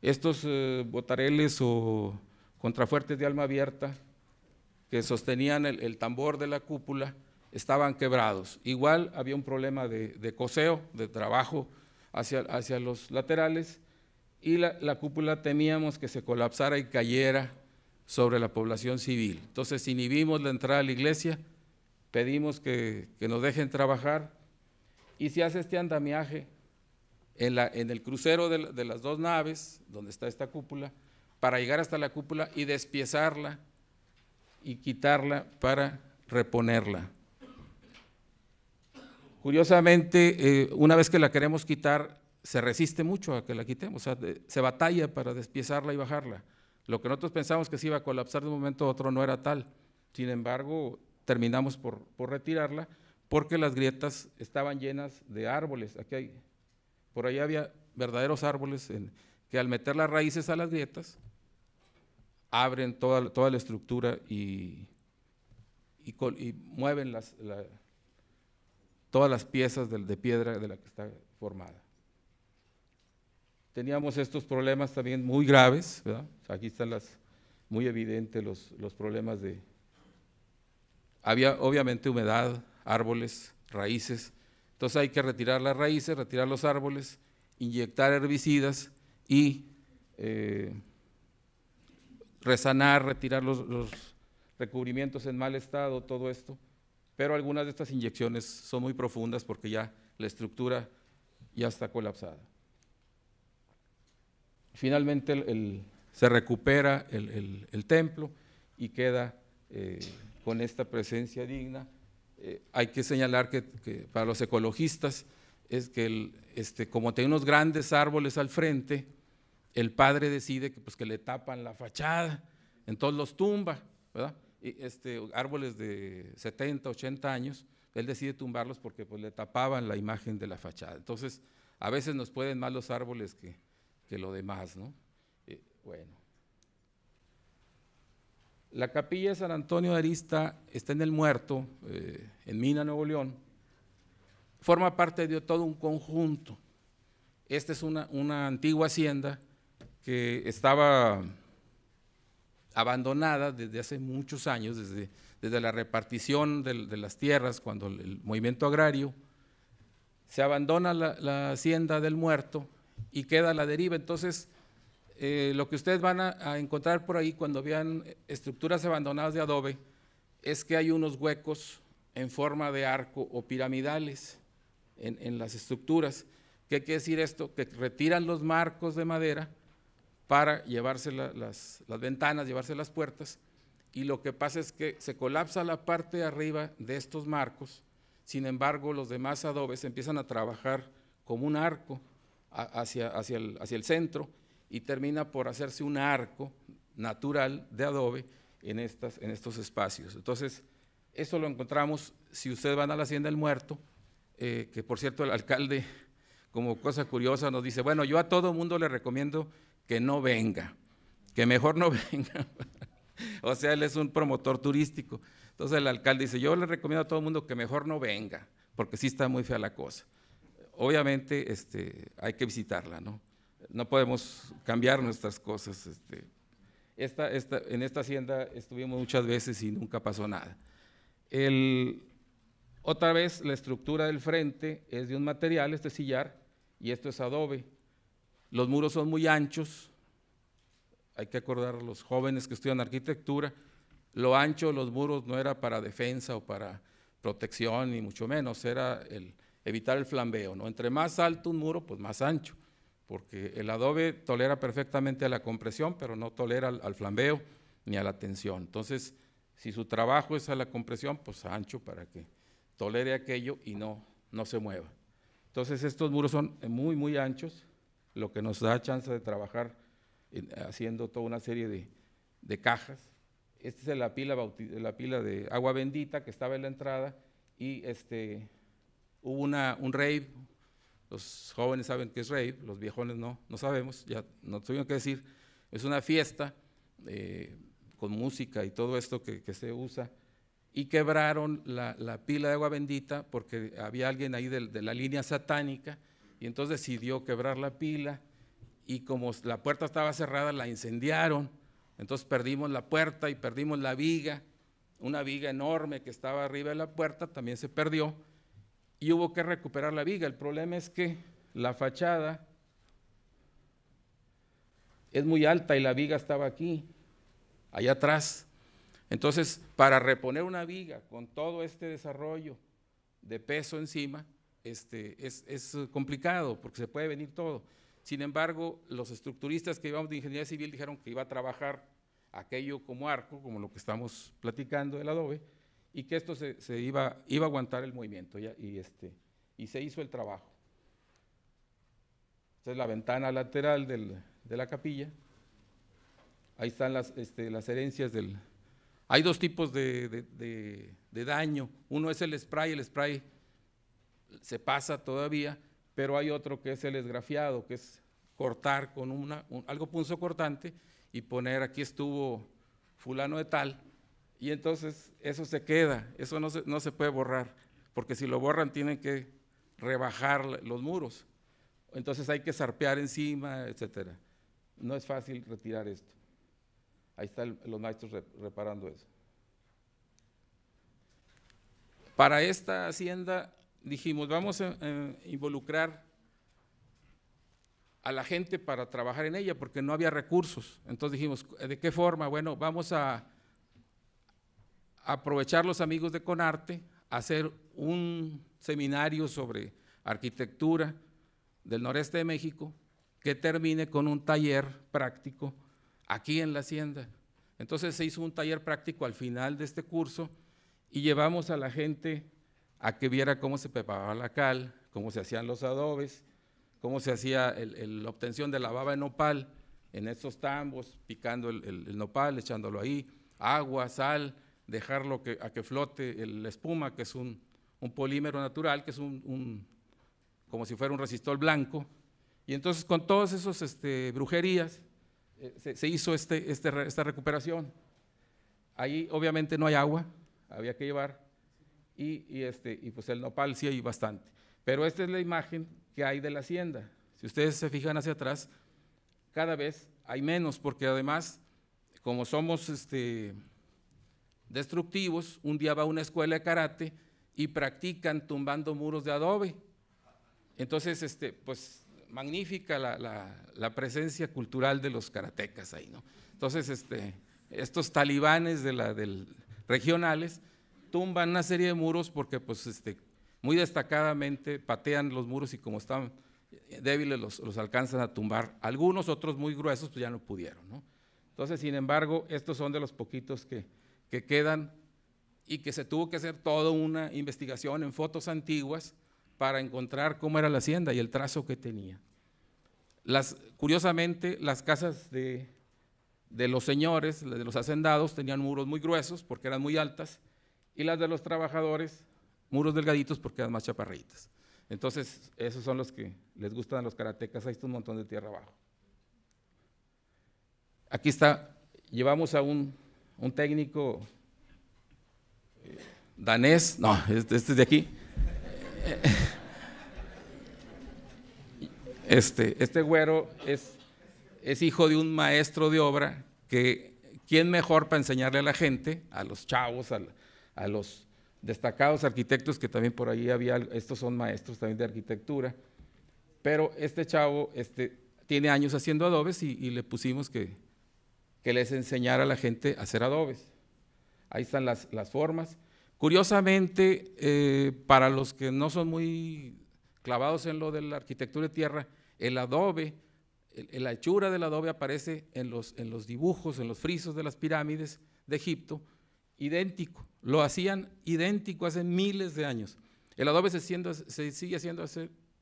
Estos eh, botareles o contrafuertes de alma abierta que sostenían el, tambor de la cúpula estaban quebrados. Igual había un problema de, coseo, de trabajo hacia, hacia los laterales y la, la, cúpula temíamos que se colapsara y cayera sobre la población civil. Entonces inhibimos la entrada a la iglesia, pedimos que, nos dejen trabajar y se hace este andamiaje en, la, en el crucero de, las dos naves, donde está esta cúpula, para llegar hasta la cúpula y despiezarla y quitarla para reponerla. Curiosamente, eh, una vez que la queremos quitar, se resiste mucho a que la quitemos, se batalla para despiezarla y bajarla. Lo que nosotros pensamos que se iba a colapsar de un momento a otro no era tal. Sin embargo, terminamos por, retirarla porque las grietas estaban llenas de árboles. Aquí hay, por ahí había verdaderos árboles que al meter las raíces a las grietas abren toda, toda la estructura y, y, mueven las, todas las piezas de piedra de la que está formada teníamos estos problemas también muy graves, ¿verdad? aquí están las, muy evidentes los, problemas de, había obviamente humedad, árboles, raíces, entonces hay que retirar las raíces, retirar los árboles, inyectar herbicidas y eh, resanar, retirar los, los recubrimientos en mal estado, todo esto. Pero algunas de estas inyecciones son muy profundas porque ya la estructura ya está colapsada. Finalmente se recupera el, templo y queda eh, con esta presencia digna. Eh, hay que señalar que, para los ecologistas es que este, como tiene unos grandes árboles al frente, el padre decide que, pues, que le tapan la fachada, entonces los tumba, ¿verdad? Y, este, árboles de 70, 80 años, él decide tumbarlos porque pues, le tapaban la imagen de la fachada. Entonces, a veces nos pueden mal los árboles que, que lo demás, ¿no? Eh, bueno. La capilla de San Antonio de Arista está en el Muerto, eh, en Mina, Nuevo León. Forma parte de todo un conjunto. Esta es una, antigua hacienda que estaba abandonada desde hace muchos años, desde, desde la repartición de, las tierras, cuando el, movimiento agrario, se abandona la, la, hacienda del muerto y queda la deriva. Entonces, eh, lo que ustedes van a, encontrar por ahí cuando vean estructuras abandonadas de adobe es que hay unos huecos en forma de arco o piramidales en, las estructuras. ¿Qué quiere decir esto? Que retiran los marcos de madera para llevarse las, las, ventanas, llevarse las puertas, y lo que pasa es que se colapsa la parte de arriba de estos marcos, sin embargo los demás adobes empiezan a trabajar como un arco, hacia, hacia, el, centro y termina por hacerse un arco natural de adobe en, estas, en estos espacios. Entonces, eso lo encontramos si ustedes van a la Hacienda del Muerto, eh, que por cierto el alcalde, como cosa curiosa, nos dice, bueno, yo a todo mundo le recomiendo que no venga, que mejor no venga. o sea, él es un promotor turístico. Entonces el alcalde dice, yo le recomiendo a todo mundo que mejor no venga, porque sí está muy fea la cosa obviamente este, hay que visitarla, ¿no? No podemos cambiar nuestras cosas. Este. Esta, en esta hacienda estuvimos muchas veces y nunca pasó nada. otra vez, la estructura del frente es de un material, este sillar, y esto es adobe. Los muros son muy anchos, hay que acordar a los jóvenes que estudian arquitectura, lo ancho de los muros no era para defensa o para protección, ni mucho menos, era el, evitar el flambeo, ¿no? Entre más alto un muro, pues más ancho, porque el adobe tolera perfectamente a la compresión, pero no tolera al, flambeo ni a la tensión. Entonces, si su trabajo es a la compresión, pues ancho para que tolere aquello y no, no se mueva. Entonces, estos muros son muy, muy anchos, lo que nos da chance de trabajar haciendo toda una serie de, cajas. Esta es la pila, la pila de agua bendita que estaba en la entrada y este, hubo una, un rave, los jóvenes saben que es rave, los viejones no, no sabemos, ya no tuvieron que decir, es una fiesta eh, con música y todo esto que, se usa, y quebraron la, pila de agua bendita porque había alguien ahí de, de la línea satánica, y entonces decidió quebrar la pila, y como la puerta estaba cerrada, la incendiaron, entonces perdimos la puerta y perdimos la viga, una viga enorme que estaba arriba de la puerta también se perdió, y hubo que recuperar la viga. El problema es que la fachada es muy alta y la viga estaba aquí, allá atrás. Entonces, para reponer una viga con todo este desarrollo de peso encima, este, es, complicado porque se puede venir todo. Sin embargo, los estructuristas que íbamos de ingeniería civil dijeron que iba a trabajar aquello como arco, como lo que estamos platicando del adobe, y que esto se, iba, iba, a aguantar el movimiento y, este, y se hizo el trabajo. Esta es la ventana lateral de la capilla, ahí están las, este, herencias del... Hay dos tipos de, daño, uno es el spray, el spray se pasa todavía, pero hay otro que es el esgrafiado, que es cortar con una, algo algo punzocortante y poner aquí estuvo fulano de tal y entonces eso se queda, eso no se, puede borrar, porque si lo borran tienen que rebajar los muros. Entonces hay que zarpear encima, etcétera. No es fácil retirar esto. Ahí están los maestros reparando eso. Para esta hacienda dijimos, vamos a, involucrar a la gente para trabajar en ella, porque no había recursos. Entonces dijimos, ¿de qué forma? Bueno, vamos a aprovechar los amigos de Conarte, hacer un seminario sobre arquitectura del noreste de México que termine con un taller práctico aquí en la hacienda. Entonces se hizo un taller práctico al final de este curso y llevamos a la gente a que viera cómo se preparaba la cal, cómo se hacían los adobes, cómo se hacía la obtención de la baba de nopal en estos tambos, picando el, el nopal, echándolo ahí, agua, sal, dejarlo que, a que flote la espuma, que es un, polímero natural, que es un, como si fuera un resistor blanco. Y entonces con todas esas este, brujerías eh, se, hizo este, este esta recuperación. Ahí obviamente no hay agua, había que llevar, y, y, este, y pues el nopal sí hay bastante. Pero esta es la imagen que hay de la hacienda. Si ustedes se fijan hacia atrás, cada vez hay menos, porque además, como somos este, destructivos, un día va a una escuela de karate y practican tumbando muros de adobe. Entonces, este, pues magnífica la, presencia cultural de los karatecas ahí, ¿no? Entonces, este, estos talibanes de la, del, regionales tumban una serie de muros porque, pues, este, muy destacadamente patean los muros y como están débiles los, los alcanzan a tumbar. Algunos, otros muy gruesos, pues ya no pudieron, ¿no? Entonces, sin embargo, estos son de los poquitos que, quedan y que se tuvo que hacer toda una investigación en fotos antiguas para encontrar cómo era la hacienda y el trazo que tenía. Las, curiosamente, las casas de, los señores, de los hacendados, tenían muros muy gruesos porque eran muy altas y las de los trabajadores, muros delgaditos porque eran más chaparritas. Entonces, esos son los que les gustan a los karatecas, ahí está un montón de tierra abajo. Aquí está, llevamos a un un técnico eh, danés, no, este, este, es de aquí. Este, este güero es, es hijo de un maestro de obra que, ¿quién mejor para enseñarle a la gente, a los chavos, a, los destacados arquitectos que también por ahí había, estos son maestros también de arquitectura, pero este chavo este, tiene años haciendo adobes y le pusimos que, que les enseñara a la gente a hacer adobes. Ahí están las, formas. Curiosamente, eh, para los que no son muy clavados en lo de la arquitectura de tierra, el adobe, la hechura del adobe aparece en los, en los dibujos, en los frisos de las pirámides de Egipto, idéntico. Lo hacían idéntico hace miles de años. El adobe se, sigue haciendo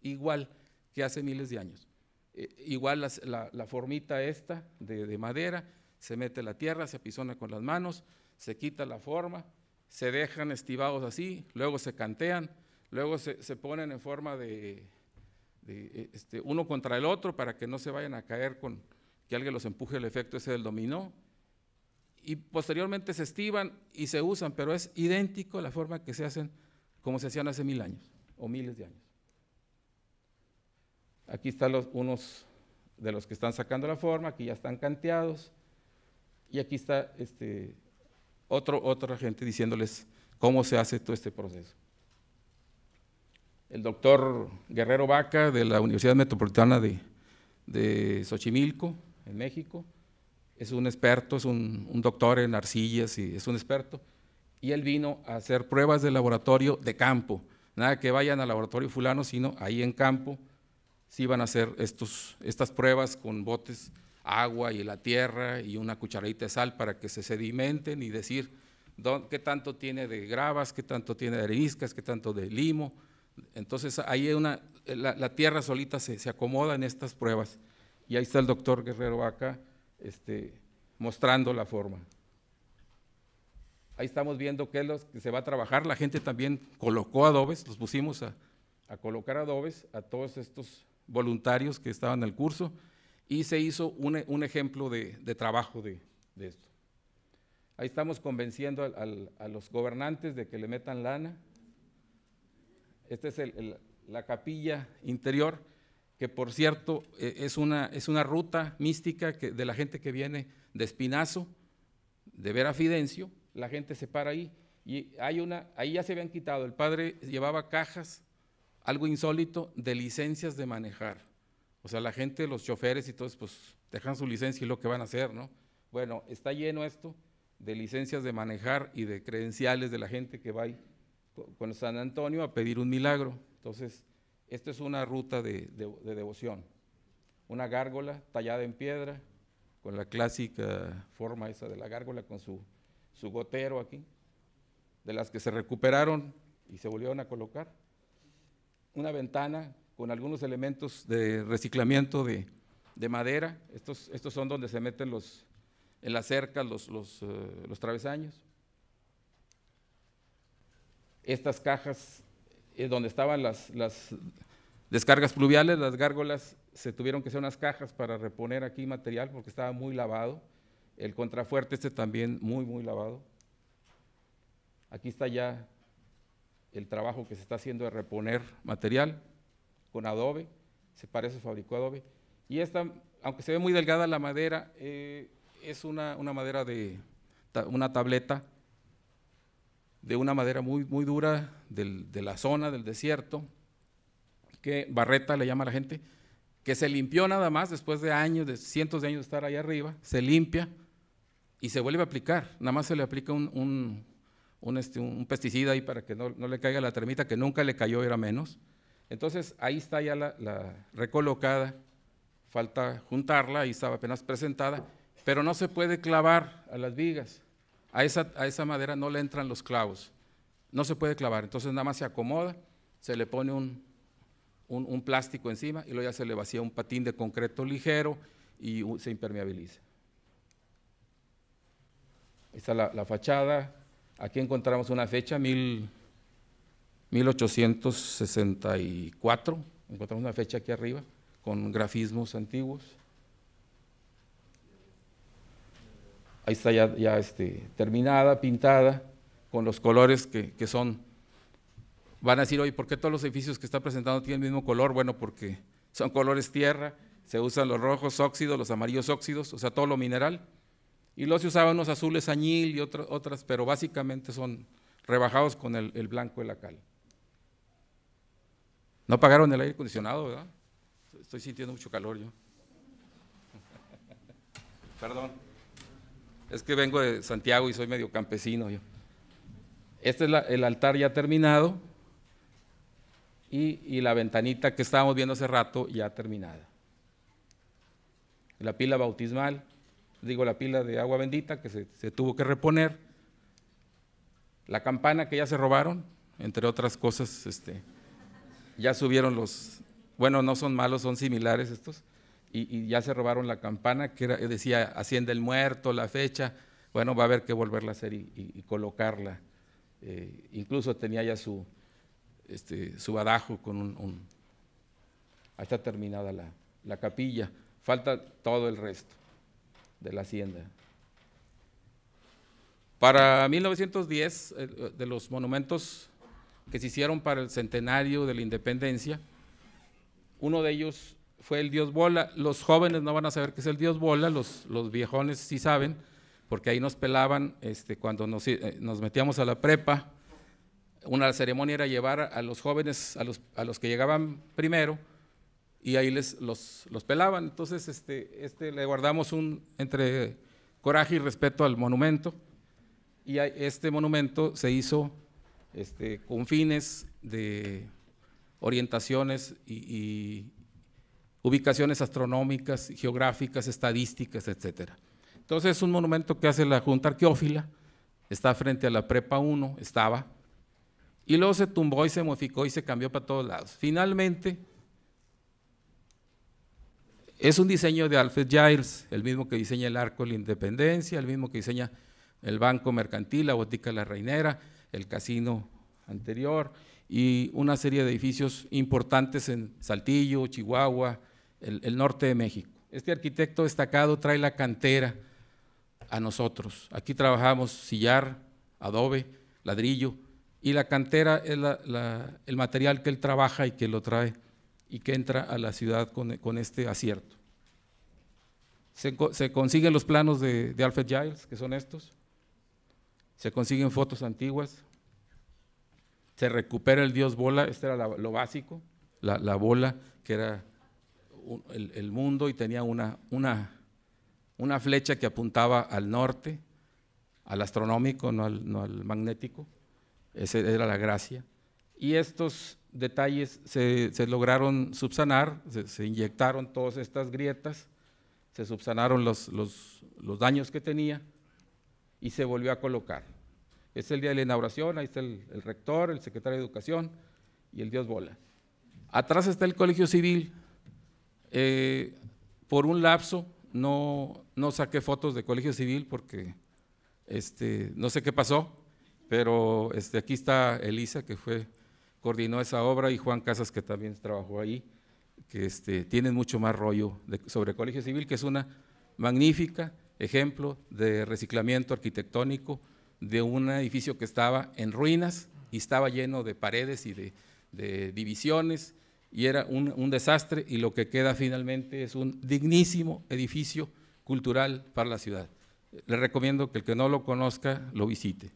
igual que hace miles de años. Eh, igual la, formita esta de madera, se mete la tierra, se apisona con las manos, se quita la forma, se dejan estivados así, luego se cantean, luego se, ponen en forma de, este, uno contra el otro para que no se vayan a caer con que alguien los empuje el efecto ese del dominó. Y posteriormente se estivan y se usan, pero es idéntico la forma que se hacen como se hacían hace mil años o miles de años. Aquí están los, unos de los que están sacando la forma, aquí ya están canteados, y aquí está este, otro, otra gente diciéndoles cómo se hace todo este proceso. El doctor Guerrero Vaca de la Universidad Metropolitana de, de Xochimilco, en México, es un experto, es un, doctor en arcillas y es un experto. Y él vino a hacer pruebas de laboratorio de campo. Nada que vayan al laboratorio fulano, sino ahí en campo sí van a hacer estos, estas pruebas con botes agua y la tierra y una cucharadita de sal para que se sedimenten y decir qué tanto tiene de gravas, qué tanto tiene de areniscas, qué tanto de limo. Entonces ahí una, la, tierra solita se, acomoda en estas pruebas. Y ahí está el doctor Guerrero acá este, mostrando la forma. Ahí estamos viendo que es que se va a trabajar. La gente también colocó adobes, los pusimos a, a colocar adobes a todos estos voluntarios que estaban en el curso y se hizo un, ejemplo de, trabajo de, esto. Ahí estamos convenciendo a los gobernantes de que le metan lana. Esta es la capilla interior, que por cierto eh, es, una, ruta mística de la gente que viene de Espinazo, de ver a Fidencio, la gente se para ahí. Y hay una, ahí ya se habían quitado, el padre llevaba cajas, algo insólito, de licencias de manejar o sea, la gente, los choferes y todos, pues dejan su licencia y lo que van a hacer, ¿no? Bueno, está lleno esto de licencias de manejar y de credenciales de la gente que va con San Antonio a pedir un milagro. Entonces, esta es una ruta de, devoción. Una gárgola tallada en piedra, con la clásica forma esa de la gárgola, con su, su gotero aquí, de las que se recuperaron y se volvieron a colocar. Una ventana con algunos elementos de reciclamiento de, madera. Estos, son donde se meten los, en las cercas los, eh, travesaños. Estas cajas es eh, donde estaban las, las descargas pluviales, las gárgolas se tuvieron que hacer unas cajas para reponer aquí material porque estaba muy lavado. El contrafuerte este también muy, muy lavado. Aquí está ya el trabajo que se está haciendo de reponer material con adobe, se parece, fabricó adobe. Y esta, aunque se ve muy delgada la madera, eh, es una, madera de una tableta de una madera muy, muy dura de la zona, del desierto, que Barreta le llama la gente, que se limpió nada más después de años, de cientos de años de estar ahí arriba, se limpia y se vuelve a aplicar. Nada más se le aplica un, este, pesticida ahí para que no, le caiga la termita, que nunca le cayó, era menos. Entonces ahí está ya la, recolocada, falta juntarla, ahí estaba apenas presentada, pero no se puede clavar a las vigas, a esa, a esa madera no le entran los clavos, no se puede clavar, entonces nada más se acomoda, se le pone un, plástico encima y luego ya se le vacía un patín de concreto ligero y se impermeabiliza. Ahí está la fachada, aquí encontramos una fecha, mil... 1864, encontramos una fecha aquí arriba, con grafismos antiguos. Ahí está ya, este, terminada, pintada, con los colores que, son. Van a decir, hoy, ¿por qué todos los edificios que está presentando tienen el mismo color? Bueno, porque son colores tierra, se usan los rojos óxidos, los amarillos óxidos, o sea, todo lo mineral. Y luego se usaban los azules añil y otras, otras pero básicamente son rebajados con el, blanco y la cal. No pagaron el aire acondicionado, ¿verdad? Estoy sintiendo mucho calor yo. Perdón. Es que vengo de Santiago y soy medio campesino yo. Este es el altar ya terminado y, la ventanita que estábamos viendo hace rato ya terminada. La pila bautismal, digo la pila de agua bendita que se, se tuvo que reponer. La campana que ya se robaron, entre otras cosas, este, ya subieron los, bueno, no son malos, son similares estos, y, ya se robaron la campana que decía Hacienda el Muerto, la fecha, bueno, va a haber que volverla a hacer y, colocarla. Eh, incluso tenía ya su, este, su badajo con un, ahí está terminada la, la capilla, falta todo el resto de la hacienda. Para 1910, eh, de los monumentos que se hicieron para el centenario de la independencia. Uno de ellos fue el Dios Bola. Los jóvenes no van a saber qué es el Dios Bola, los, viejones sí saben, porque ahí nos pelaban este, cuando eh, nos, metíamos a la prepa. Una ceremonia era llevar a los jóvenes, a los, que llegaban primero, y ahí les, los, los pelaban. Entonces este, este, le guardamos un entre coraje y respeto al monumento. Y este monumento se hizo este, con fines de orientaciones y, ubicaciones astronómicas, geográficas, estadísticas, etc. Entonces es un monumento que hace la Junta Arqueófila, está frente a la Prepa 1, estaba, y luego se tumbó y se modificó y se cambió para todos lados. Finalmente, es un diseño de Alfred Giles, el mismo que diseña el Arco de la Independencia, el mismo que diseña el Banco Mercantil, la Botica La Reinera, el casino anterior y una serie de edificios importantes en Saltillo, Chihuahua, el, norte de México. Este arquitecto destacado trae la cantera a nosotros. Aquí trabajamos sillar, adobe, ladrillo, y la cantera es el material que él trabaja y que lo trae y que entra a la ciudad con, este acierto. Se, consiguen los planos de Alfred Giles, que son estos, se consiguen fotos antiguas, se recupera el dios bola, este era lo básico, la, bola que era el, mundo y tenía una, una, flecha que apuntaba al norte, al astronómico, no al, magnético, esa era la gracia. Y estos detalles se, lograron subsanar, se, inyectaron todas estas grietas, se subsanaron los, los daños que tenía y se volvió a colocar. Es el día de la inauguración, ahí está el, rector, el secretario de Educación y el Dios Bola. Atrás está el Colegio Civil. Eh, por un lapso no, no saqué fotos de Colegio Civil porque este, no sé qué pasó, pero este, aquí está Elisa, que fue, coordinó esa obra, y Juan Casas, que también trabajó ahí, que este, tienen mucho más rollo sobre Colegio Civil, que es una magnífica ejemplo de reciclamiento arquitectónico de un edificio que estaba en ruinas y estaba lleno de paredes y de, divisiones y era un, desastre y lo que queda finalmente es un dignísimo edificio cultural para la ciudad. Le recomiendo que el que no lo conozca lo visite.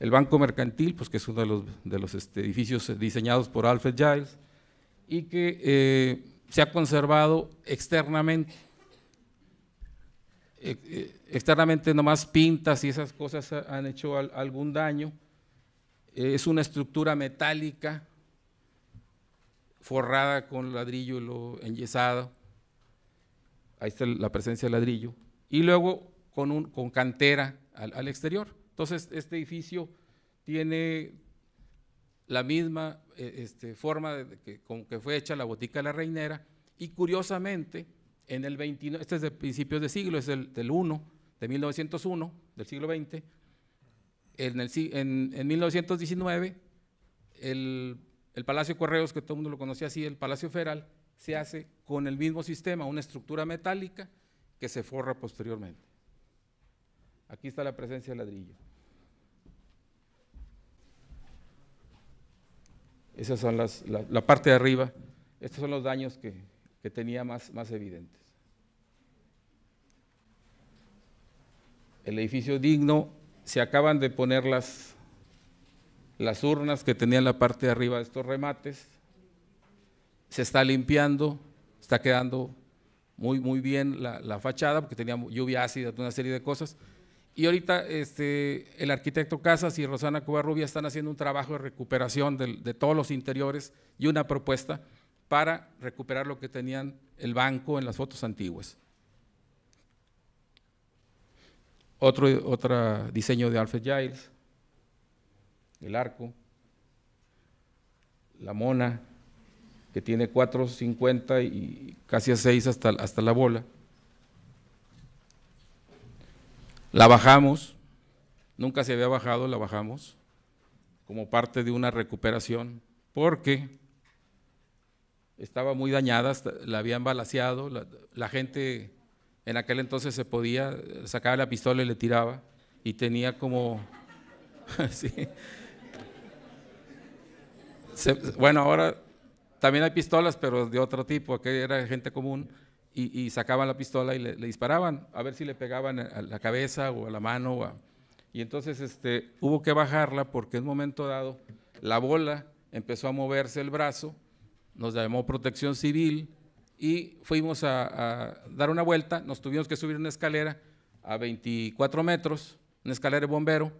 El Banco Mercantil, pues que es uno de los, de los este, edificios diseñados por Alfred Giles y que eh, se ha conservado externamente eh, eh, externamente nomás pintas y esas cosas han hecho algún daño. Eh, es una estructura metálica forrada con ladrillo lo enyesado. Ahí está la presencia del ladrillo. Y luego con, con cantera al, exterior. Entonces, este edificio tiene la misma este, forma que, con que fue hecha la botica de la reinera y curiosamente el este es de principios de siglo, es del, del 1, de 1901, del siglo XX. En, el, en, 1919, el, el Palacio Correos, que todo el mundo lo conocía así, el Palacio Feral, se hace con el mismo sistema, una estructura metálica que se forra posteriormente. Aquí está la presencia de ladrillo. Esas son las, la, parte de arriba. Estos son los daños que, que tenía más, más evidentes. El edificio digno, se acaban de poner las, las urnas que tenían la parte de arriba de estos remates, se está limpiando, está quedando muy, muy bien la, fachada, porque tenía lluvia ácida, una serie de cosas. Y ahorita este, el arquitecto Casas y Rosana Cubarrubia están haciendo un trabajo de recuperación de todos los interiores y una propuesta para recuperar lo que tenían el banco en las fotos antiguas. Otro, diseño de Alfred Giles, el arco, la mona, que tiene 4,50 y casi a 6 hasta, hasta la bola. La bajamos, nunca se había bajado, la bajamos, como parte de una recuperación, porque estaba muy dañada, la habían balaseado, la, gente en aquel entonces se podía, sacaba la pistola y le tiraba, y tenía como... bueno, ahora también hay pistolas, pero de otro tipo, que era gente común, y, sacaban la pistola y le, disparaban, a ver si le pegaban a la cabeza o a la mano. y entonces este, hubo que bajarla porque en un momento dado la bola empezó a moverse el brazo nos llamó protección civil y fuimos a, dar una vuelta, nos tuvimos que subir una escalera a 24 metros, una escalera de bombero,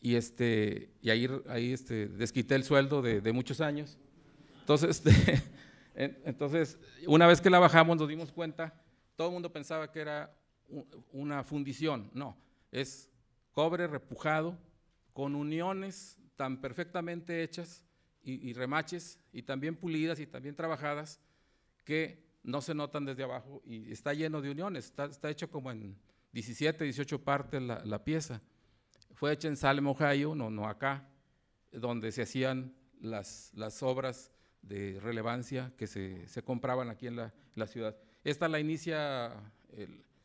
y, este, y ahí, ahí este, desquité el sueldo de, muchos años. Entonces, este, entonces, una vez que la bajamos nos dimos cuenta, todo el mundo pensaba que era una fundición, no, es cobre repujado con uniones tan perfectamente hechas y, remaches y también pulidas y también trabajadas que no se notan desde abajo y está lleno de uniones, está, está hecho como en 17, 18 partes la, pieza. Fue hecha en Salem, Ohio, no, no acá, donde se hacían las, las obras de relevancia que se, compraban aquí en la, ciudad. Esta la inicia,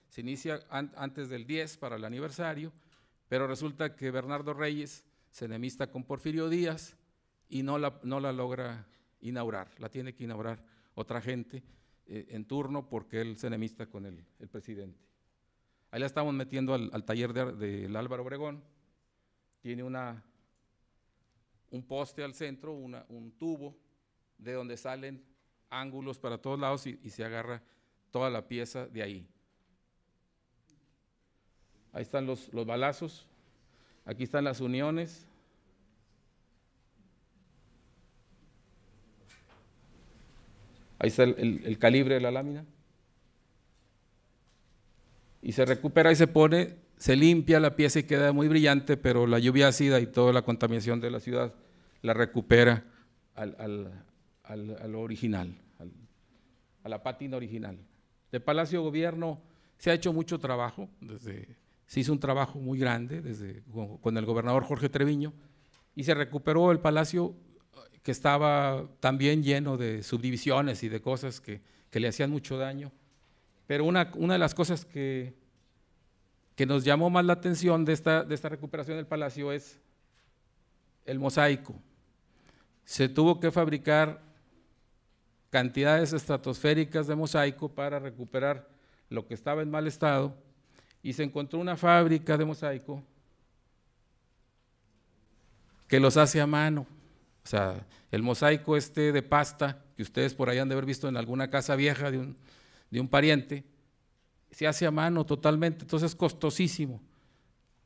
se inicia antes del 10 para el aniversario, pero resulta que Bernardo Reyes se enemista con Porfirio Díaz y no la, no la logra inaugurar, la tiene que inaugurar otra gente eh, en turno porque él se enemista con el, el presidente. Ahí la estamos metiendo al, taller del de, Álvaro Obregón, tiene una, un poste al centro, una, un tubo de donde salen ángulos para todos lados y, y, se agarra toda la pieza de ahí. Ahí están los, los balazos, aquí están las uniones, Ahí está el, calibre de la lámina. Y se recupera y se pone, se limpia la pieza y queda muy brillante, pero la lluvia ácida y toda la contaminación de la ciudad la recupera al, original, a la pátina original. De Palacio Gobierno se ha hecho mucho trabajo, se hizo un trabajo muy grande desde, con el gobernador Jorge Treviño y se recuperó el Palacio que estaba también lleno de subdivisiones y de cosas que, le hacían mucho daño. Pero una, de las cosas que, que, nos llamó más la atención de esta recuperación del palacio es el mosaico. Se tuvo que fabricar cantidades estratosféricas de mosaico para recuperar lo que estaba en mal estado y se encontró una fábrica de mosaico que los hace a mano. O sea, el mosaico este de pasta que ustedes por ahí han de haber visto en alguna casa vieja de un, de un pariente, se hace a mano totalmente, entonces es costosísimo.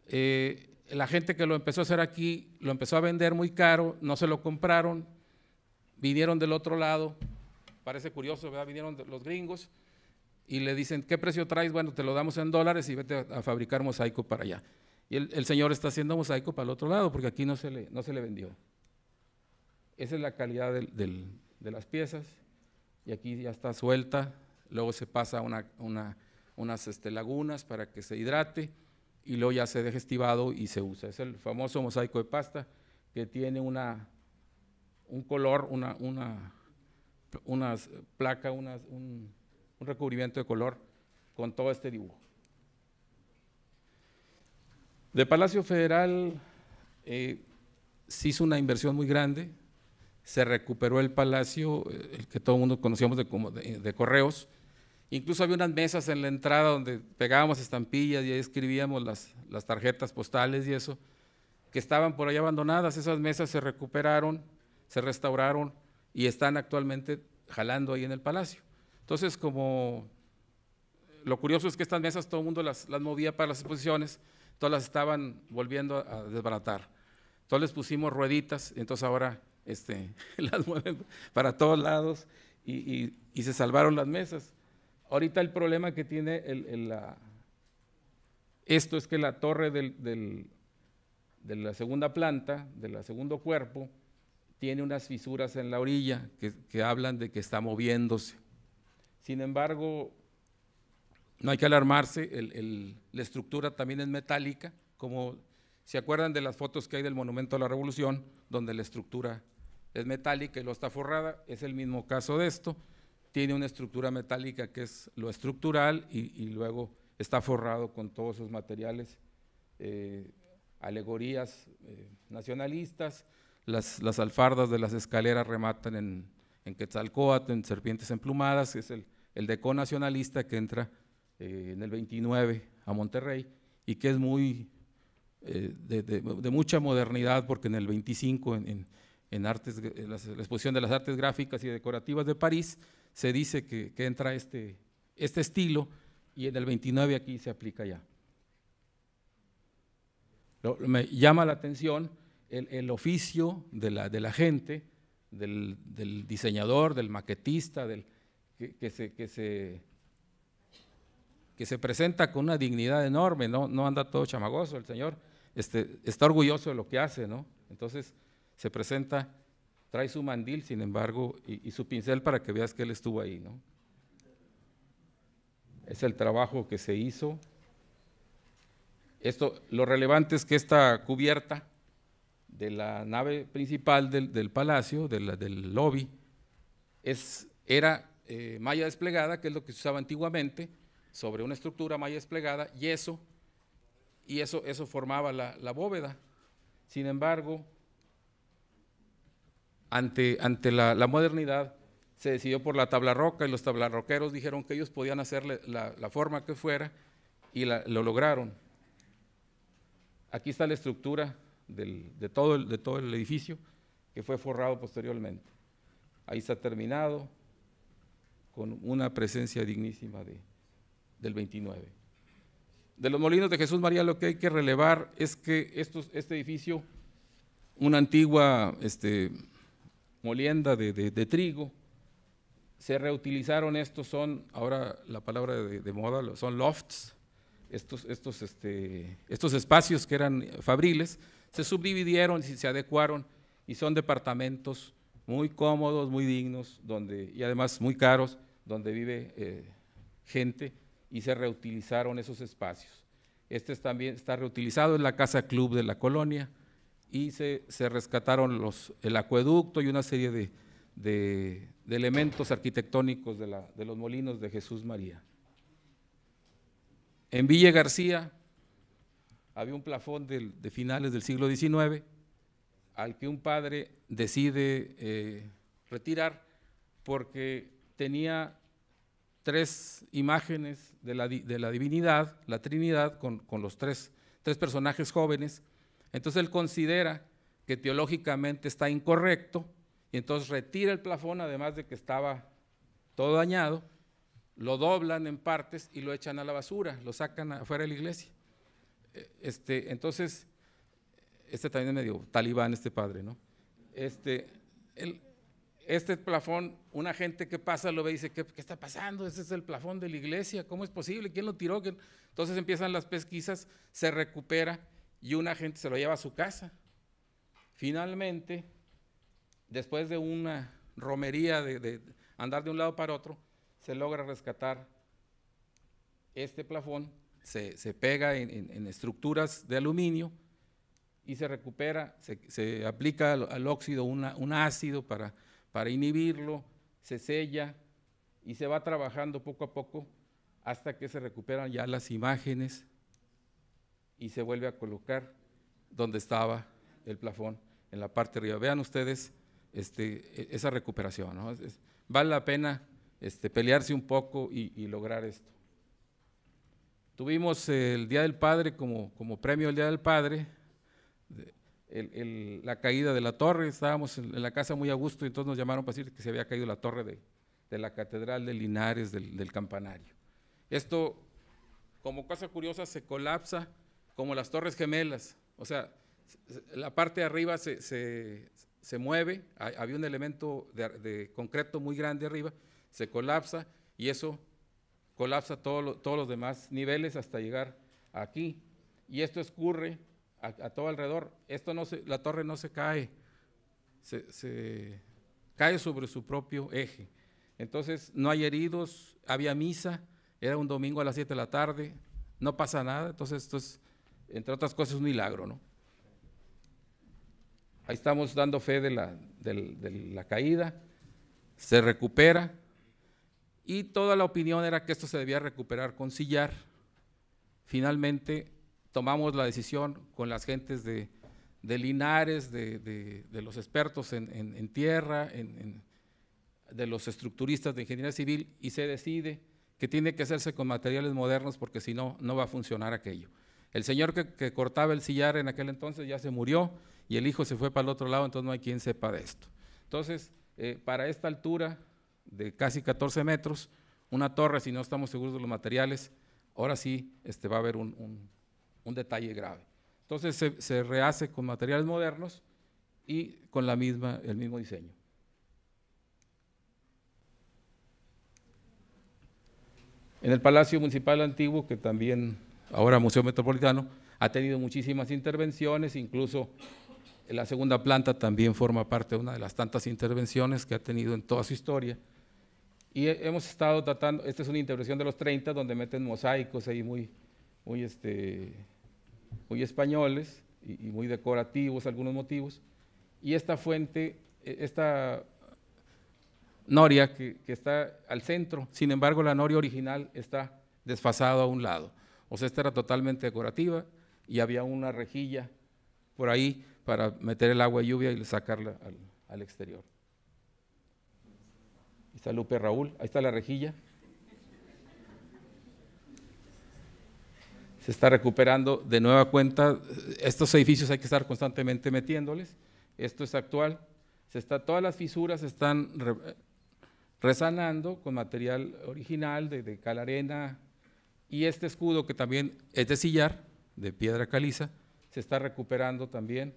Eh, la gente que lo empezó a hacer aquí lo empezó a vender muy caro, no se lo compraron, vinieron del otro lado, parece curioso, ¿verdad? Vinieron los gringos y le dicen, ¿qué precio traes? Bueno, te lo damos en dólares y vete a fabricar mosaico para allá. Y el, el señor está haciendo mosaico para el otro lado porque aquí no se le, no se le vendió. Esa es la calidad de las piezas. Y aquí ya está suelta. Luego se pasa unas este, lagunas para que se hidrate y luego ya se deja estivado y se usa. Es el famoso mosaico de pasta que tiene un color, una, unas placa, un, recubrimiento de color con todo este dibujo. De Palacio Federal eh, se hizo una inversión muy grande, se recuperó el palacio, eh, el que todo el mundo conocíamos de, de, correos. Incluso había unas mesas en la entrada donde pegábamos estampillas y ahí escribíamos las, tarjetas postales y eso, que estaban por ahí abandonadas. Esas mesas se recuperaron, se restauraron y están actualmente jalando ahí en el palacio. Entonces, como eh, lo curioso es que estas mesas todo el mundo las, movía para las exposiciones, todas las estaban volviendo a desbaratar. Entonces les pusimos rueditas, entonces ahora este, las para todos lados y, se salvaron las mesas. Ahorita el problema que tiene la, esto es que la torre de la segunda planta, del segundo cuerpo, tiene unas fisuras en la orilla que, hablan de que está moviéndose. Sin embargo, no hay que alarmarse, la estructura también es metálica, como se acuerdan de las fotos que hay del Monumento a la Revolución, donde la estructura es metálica y lo está forrada, es el mismo caso de esto, tiene una estructura metálica que es lo estructural y, luego está forrado con todos sus materiales, eh, alegorías eh, nacionalistas, las, las, alfardas de las escaleras rematan en, en Quetzalcóatl, en serpientes emplumadas, que es el, el deco nacionalista que entra eh, en el 29 a Monterrey y que es muy de, mucha modernidad porque en el 25 en en, artes, la exposición de las artes gráficas y decorativas de París, se dice que, entra este, este estilo y en el 29 aquí se aplica ya. Me llama la atención el, oficio de la, de la gente, del, diseñador, del maquetista, del, que, que, se, que, se, que, se, presenta con una dignidad enorme, no, no anda todo chamagoso el señor, este, está orgulloso de lo que hace, ¿no? Entonces, se presenta, trae su mandil, sin embargo, y, su pincel para que veas que él estuvo ahí, ¿no? Es el trabajo que se hizo. Esto, lo relevante es que esta cubierta de la nave principal del, palacio, del lobby, es, era eh, malla desplegada, que es lo que se usaba antiguamente, sobre una estructura malla desplegada, yeso, y eso, eso formaba la, la bóveda. Sin embargo, ante, la, modernidad, se decidió por la tabla roca y los tablarroqueros dijeron que ellos podían hacer la, forma que fuera y lo lograron. Aquí está la estructura de, todo el, de todo el edificio que fue forrado posteriormente. Ahí está terminado con una presencia dignísima del 29. De los molinos de Jesús María lo que hay que relevar es que este edificio, una antigua este, molienda de, trigo, se reutilizaron estos, son, ahora la palabra de, moda, son lofts, este, estos, espacios que eran fabriles, se subdividieron y se adecuaron y son departamentos muy cómodos, muy dignos, donde, y además muy caros, donde vive eh, gente y se reutilizaron esos espacios. Este también está reutilizado, en la casa club de la colonia, y se, rescataron los, el acueducto y una serie de, elementos arquitectónicos de, los molinos de Jesús María. En Villa García había un plafón de, finales del siglo XIX al que un padre decide eh, retirar porque tenía tres imágenes de la, divinidad, la Trinidad, con, los tres, tres, personajes jóvenes entonces él considera que teológicamente está incorrecto y entonces retira el plafón, además de que estaba todo dañado, lo doblan en partes y lo echan a la basura, lo sacan afuera de la iglesia. Eh, este, entonces, este también es medio talibán, este padre, ¿no? Este, el, este plafón, una gente que pasa lo ve y dice, ¿qué, está pasando? Ese es el plafón de la iglesia, ¿cómo es posible? ¿Quién lo tiró? Entonces empiezan las pesquisas, se recupera y una gente se lo lleva a su casa. Finalmente, después de una romería de, andar de un lado para otro, se logra rescatar este plafón, se, pega en, estructuras de aluminio y se recupera, se, aplica al, óxido un ácido para inhibirlo, se sella y se va trabajando poco a poco hasta que se recuperan ya las imágenes y se vuelve a colocar donde estaba el plafón, en la parte de arriba. Vean ustedes este, e-, esa recuperación. vale la pena este, pelearse un poco y, lograr esto. Tuvimos el Día del Padre como, como premio del Día del Padre, la caída de la torre, estábamos en, la casa muy a gusto y entonces nos llamaron para decir que se había caído la torre de, la Catedral de Linares, del, del campanario. Esto, como cosa curiosa, se colapsa como las Torres Gemelas. O sea, la parte de arriba se, se, se mueve, había un elemento de, concreto muy grande arriba, se colapsa y eso colapsa todos todos los demás niveles hasta llegar aquí. Y esto escurre a, a, todo alrededor. Esto no la torre no se cae, se cae sobre su propio eje. Entonces, no hay heridos, había misa, era un domingo a las 7 de la tarde, no pasa nada. Entonces, esto es entre otras cosas, es un milagro, ¿no? Ahí estamos dando fe de la, caída, se recupera, y toda la opinión era que esto se debía recuperar con sillar. Finalmente tomamos la decisión con las gentes de, Linares, de, los expertos en, tierra, de los estructuristas de ingeniería civil, y se decide que tiene que hacerse con materiales modernos porque si no, no va a funcionar aquello. El señor que, cortaba el sillar en aquel entonces ya se murió y el hijo se fue para el otro lado, entonces no hay quien sepa de esto. Entonces, eh, para esta altura de casi 14 metros, una torre, si no estamos seguros de los materiales, ahora sí este, va a haber un, detalle grave. Entonces se, se, rehace con materiales modernos y con la misma, el mismo diseño. En el Palacio Municipal Antiguo, que también ahora Museo Metropolitano, ha tenido muchísimas intervenciones, incluso la segunda planta también forma parte de una de las tantas intervenciones que ha tenido en toda su historia. Y hemos estado tratando, esta es una intervención de los 30, donde meten mosaicos ahí muy, muy, este, muy españoles y, muy decorativos, algunos motivos. Y esta fuente, e, esta noria que, que está al centro, sin embargo la noria original está desfasada a un lado. O sea, esta era totalmente decorativa y había una rejilla por ahí para meter el agua de lluvia y sacarla al, exterior. Ahí está Lupe Raúl, ahí está la rejilla. Se está recuperando de nueva cuenta. Estos edificios hay que estar constantemente metiéndoles. Esto es actual. Se está, todas las fisuras se están resanando con material original de, calarena, y este escudo que también es de sillar, de piedra caliza, se está recuperando también,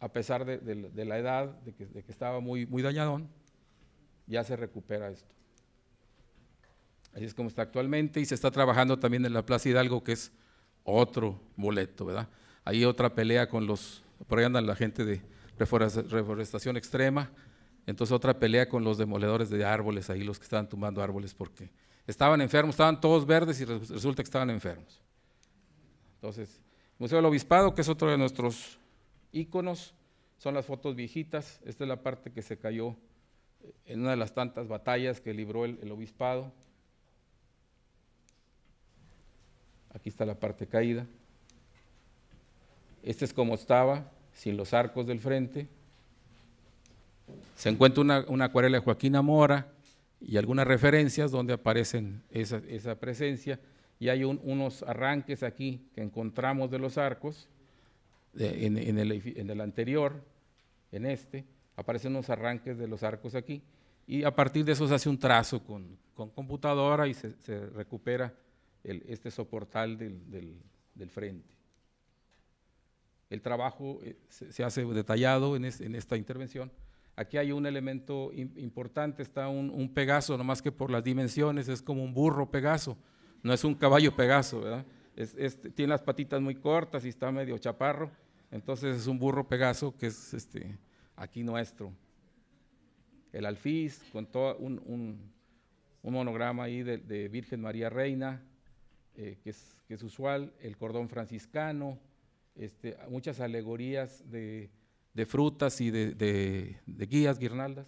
a pesar de, la edad, de que, estaba muy, muy dañadón, ya se recupera esto. Así es como está actualmente y se está trabajando también en la Plaza Hidalgo, que es otro boleto, ¿verdad? Ahí otra pelea con los, por ahí andan la gente de reforestación extrema, entonces otra pelea con los demoledores de árboles, ahí los que están tumbando árboles porque estaban enfermos, estaban todos verdes y resulta que estaban enfermos. Entonces, Museo del Obispado, que es otro de nuestros íconos, son las fotos viejitas. Esta es la parte que se cayó eh, en una de las tantas batallas que libró el, obispado. Aquí está la parte caída. Este es como estaba, sin los arcos del frente. Se encuentra una, una acuarela de Joaquín Amora, y algunas referencias donde aparecen esa, esa presencia y hay unos arranques aquí que encontramos de los arcos, en, en, el, anterior, en este, aparecen unos arranques de los arcos aquí y a partir de eso se hace un trazo con, con computadora y se, se recupera este soportal del, del, frente. El trabajo eh, se, se hace detallado en, en esta intervención. Aquí hay un elemento importante, está un, un, Pegaso, más que por las dimensiones es como un burro Pegaso, no es un caballo Pegaso, ¿verdad? tiene las patitas muy cortas y está medio chaparro, entonces es un burro Pegaso que es este, aquí nuestro. El alfiz con todo un, monograma ahí de, Virgen María Reina, eh, que, es, usual, el cordón franciscano, este, muchas alegorías de de frutas y de, guías, guirnaldas.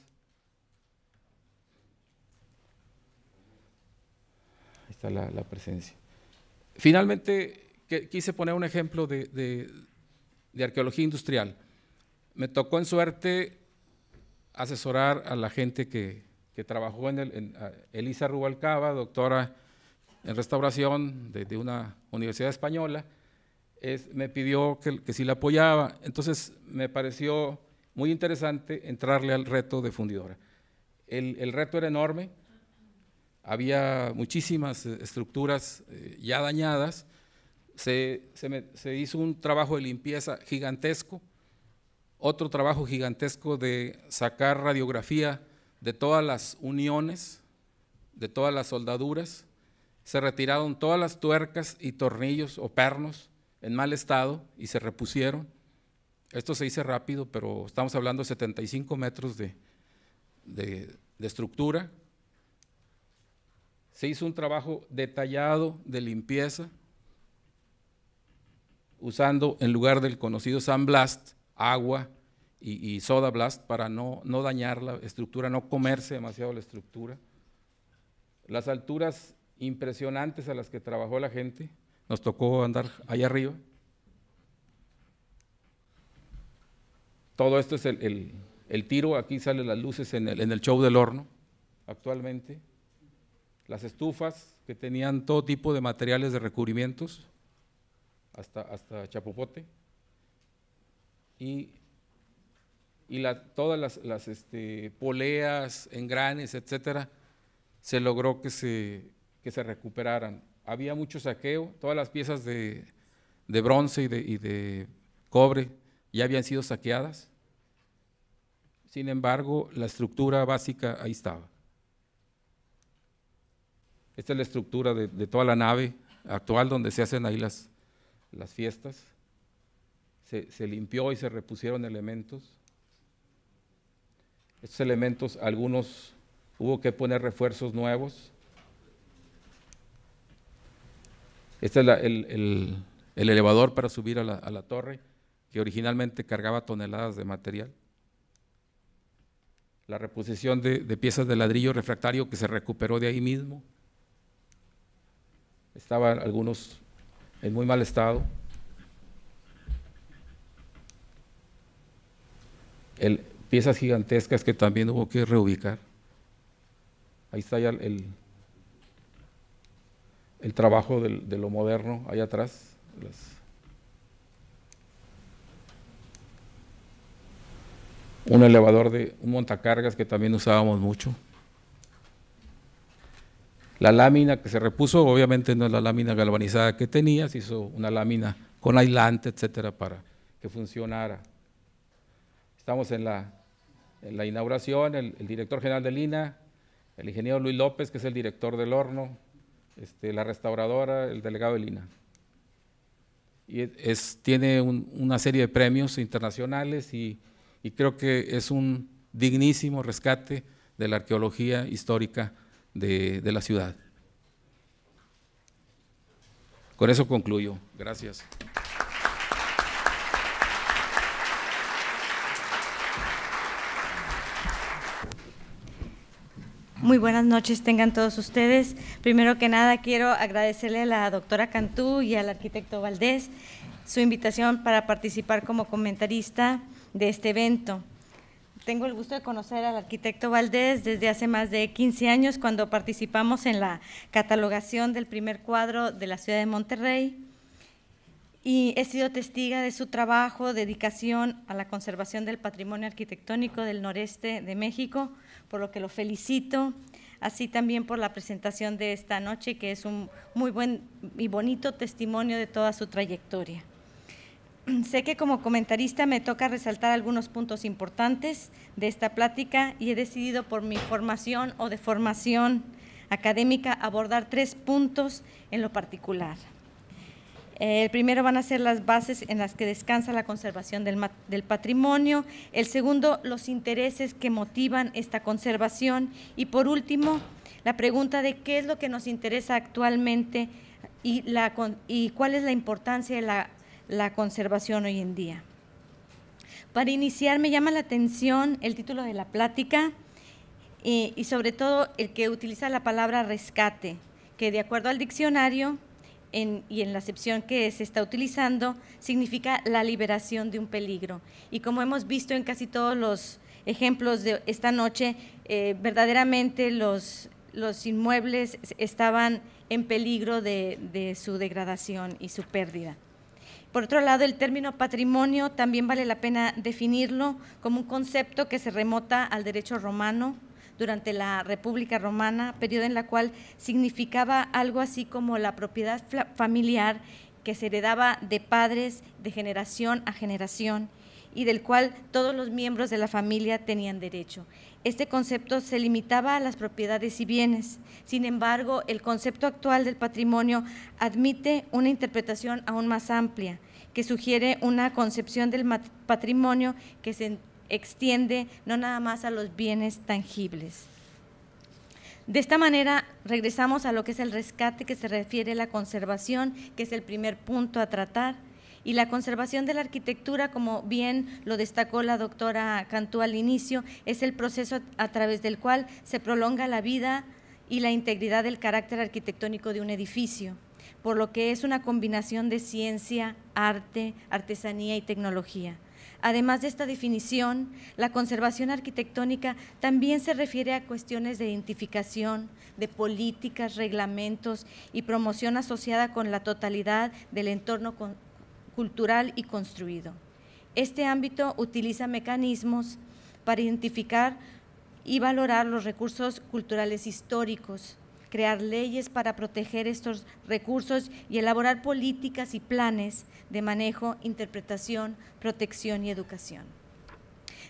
Ahí está la, presencia. Finalmente, quise poner un ejemplo de, de arqueología industrial. Me tocó en suerte asesorar a la gente que, trabajó en, Elisa Rubalcaba, doctora en restauración de, de, una universidad española, me pidió que, si la apoyaba. Entonces me pareció muy interesante entrarle al reto de fundidora. El, reto era enorme, había muchísimas eh, estructuras eh, ya dañadas, se, hizo un trabajo de limpieza gigantesco, otro trabajo gigantesco de sacar radiografía de todas las uniones, de todas las soldaduras, se retiraron todas las tuercas y tornillos o pernos, en mal estado y se repusieron. Esto se hizo rápido, pero estamos hablando de 75 metros de, estructura. Se hizo un trabajo detallado de limpieza usando en lugar del conocido sandblast agua y, soda blast para no, no dañar la estructura, no comerse demasiado la estructura. Las alturas impresionantes a las que trabajó la gente, nos tocó andar allá arriba. Todo esto es el, tiro, aquí salen las luces en el, en el show del horno actualmente. Las estufas que tenían todo tipo de materiales de recubrimientos, hasta, hasta chapopote. Y la, todas las, las este, poleas, engranes, etcétera, se logró que se, que se recuperaran había mucho saqueo, todas las piezas de, bronce y de, cobre ya habían sido saqueadas. Sin embargo, la estructura básica ahí estaba. Esta es la estructura de, toda la nave actual donde se hacen ahí las, fiestas. se, limpió y se repusieron elementos. Estos elementos, algunos hubo que poner refuerzos nuevos, Este es el, elevador para subir a la, torre, que originalmente cargaba toneladas de material. La reposición de, piezas de ladrillo refractario que se recuperó de ahí mismo. Estaban algunos en muy mal estado. piezas gigantescas que también hubo que reubicar. Ahí está ya el, el trabajo de lo moderno allá atrás. un elevador de un montacargas que también usábamos mucho. La lámina que se repuso, obviamente no es la lámina galvanizada que tenía, se hizo una lámina con aislante, etcétera, para que funcionara. Estamos en la, inauguración, el, director general de lina el ingeniero Luis López, que es el director del horno, este, la restauradora, el delegado de Y es, tiene una serie de premios internacionales y, creo que es un dignísimo rescate de la arqueología histórica de, de la ciudad. Con eso concluyo. Gracias. Muy buenas noches tengan todos ustedes. Primero que nada quiero agradecerle a la doctora Cantú y al arquitecto Valdés su invitación para participar como comentarista de este evento. Tengo el gusto de conocer al arquitecto Valdés desde hace más de 15 años cuando participamos en la catalogación del primer cuadro de la ciudad de Monterrey y he sido testiga de su trabajo, dedicación a la conservación del patrimonio arquitectónico del noreste de México por lo que lo felicito, así también por la presentación de esta noche, que es un muy buen y bonito testimonio de toda su trayectoria. Sé que como comentarista me toca resaltar algunos puntos importantes de esta plática y he decidido por mi formación o de formación académica abordar tres puntos en lo particular. El eh, primero van a ser las bases en las que descansa la conservación del, patrimonio, el segundo los intereses que motivan esta conservación y por último la pregunta de qué es lo que nos interesa actualmente y, cuál es la importancia de la, conservación hoy en día. Para iniciar me llama la atención el título de la plática eh, y sobre todo el que utiliza la palabra rescate, que de acuerdo al diccionario y en la acepción que se está utilizando, significa la liberación de un peligro. Y como hemos visto en casi todos los ejemplos de esta noche, eh, verdaderamente los, inmuebles estaban en peligro de, de, su degradación y su pérdida. Por otro lado, el término patrimonio también vale la pena definirlo como un concepto que se remota al derecho romano durante la República Romana, periodo en la cual significaba algo así como la propiedad familiar que se heredaba de padres de generación a generación y del cual todos los miembros de la familia tenían derecho. Este concepto se limitaba a las propiedades y bienes. Sin embargo, el concepto actual del patrimonio admite una interpretación aún más amplia, que sugiere una concepción del patrimonio que se extiende no nada más a los bienes tangibles. De esta manera regresamos a lo que es el rescate que se refiere a la conservación, que es el primer punto a tratar, y la conservación de la arquitectura, como bien lo destacó la doctora Cantú al inicio, es el proceso a través del cual se prolonga la vida y la integridad del carácter arquitectónico de un edificio, por lo que es una combinación de ciencia, arte, artesanía y tecnología. Además de esta definición, la conservación arquitectónica también se refiere a cuestiones de identificación, de políticas, reglamentos y promoción asociada con la totalidad del entorno cultural y construido. Este ámbito utiliza mecanismos para identificar y valorar los recursos culturales históricos, crear leyes para proteger estos recursos y elaborar políticas y planes de manejo, interpretación, protección y educación.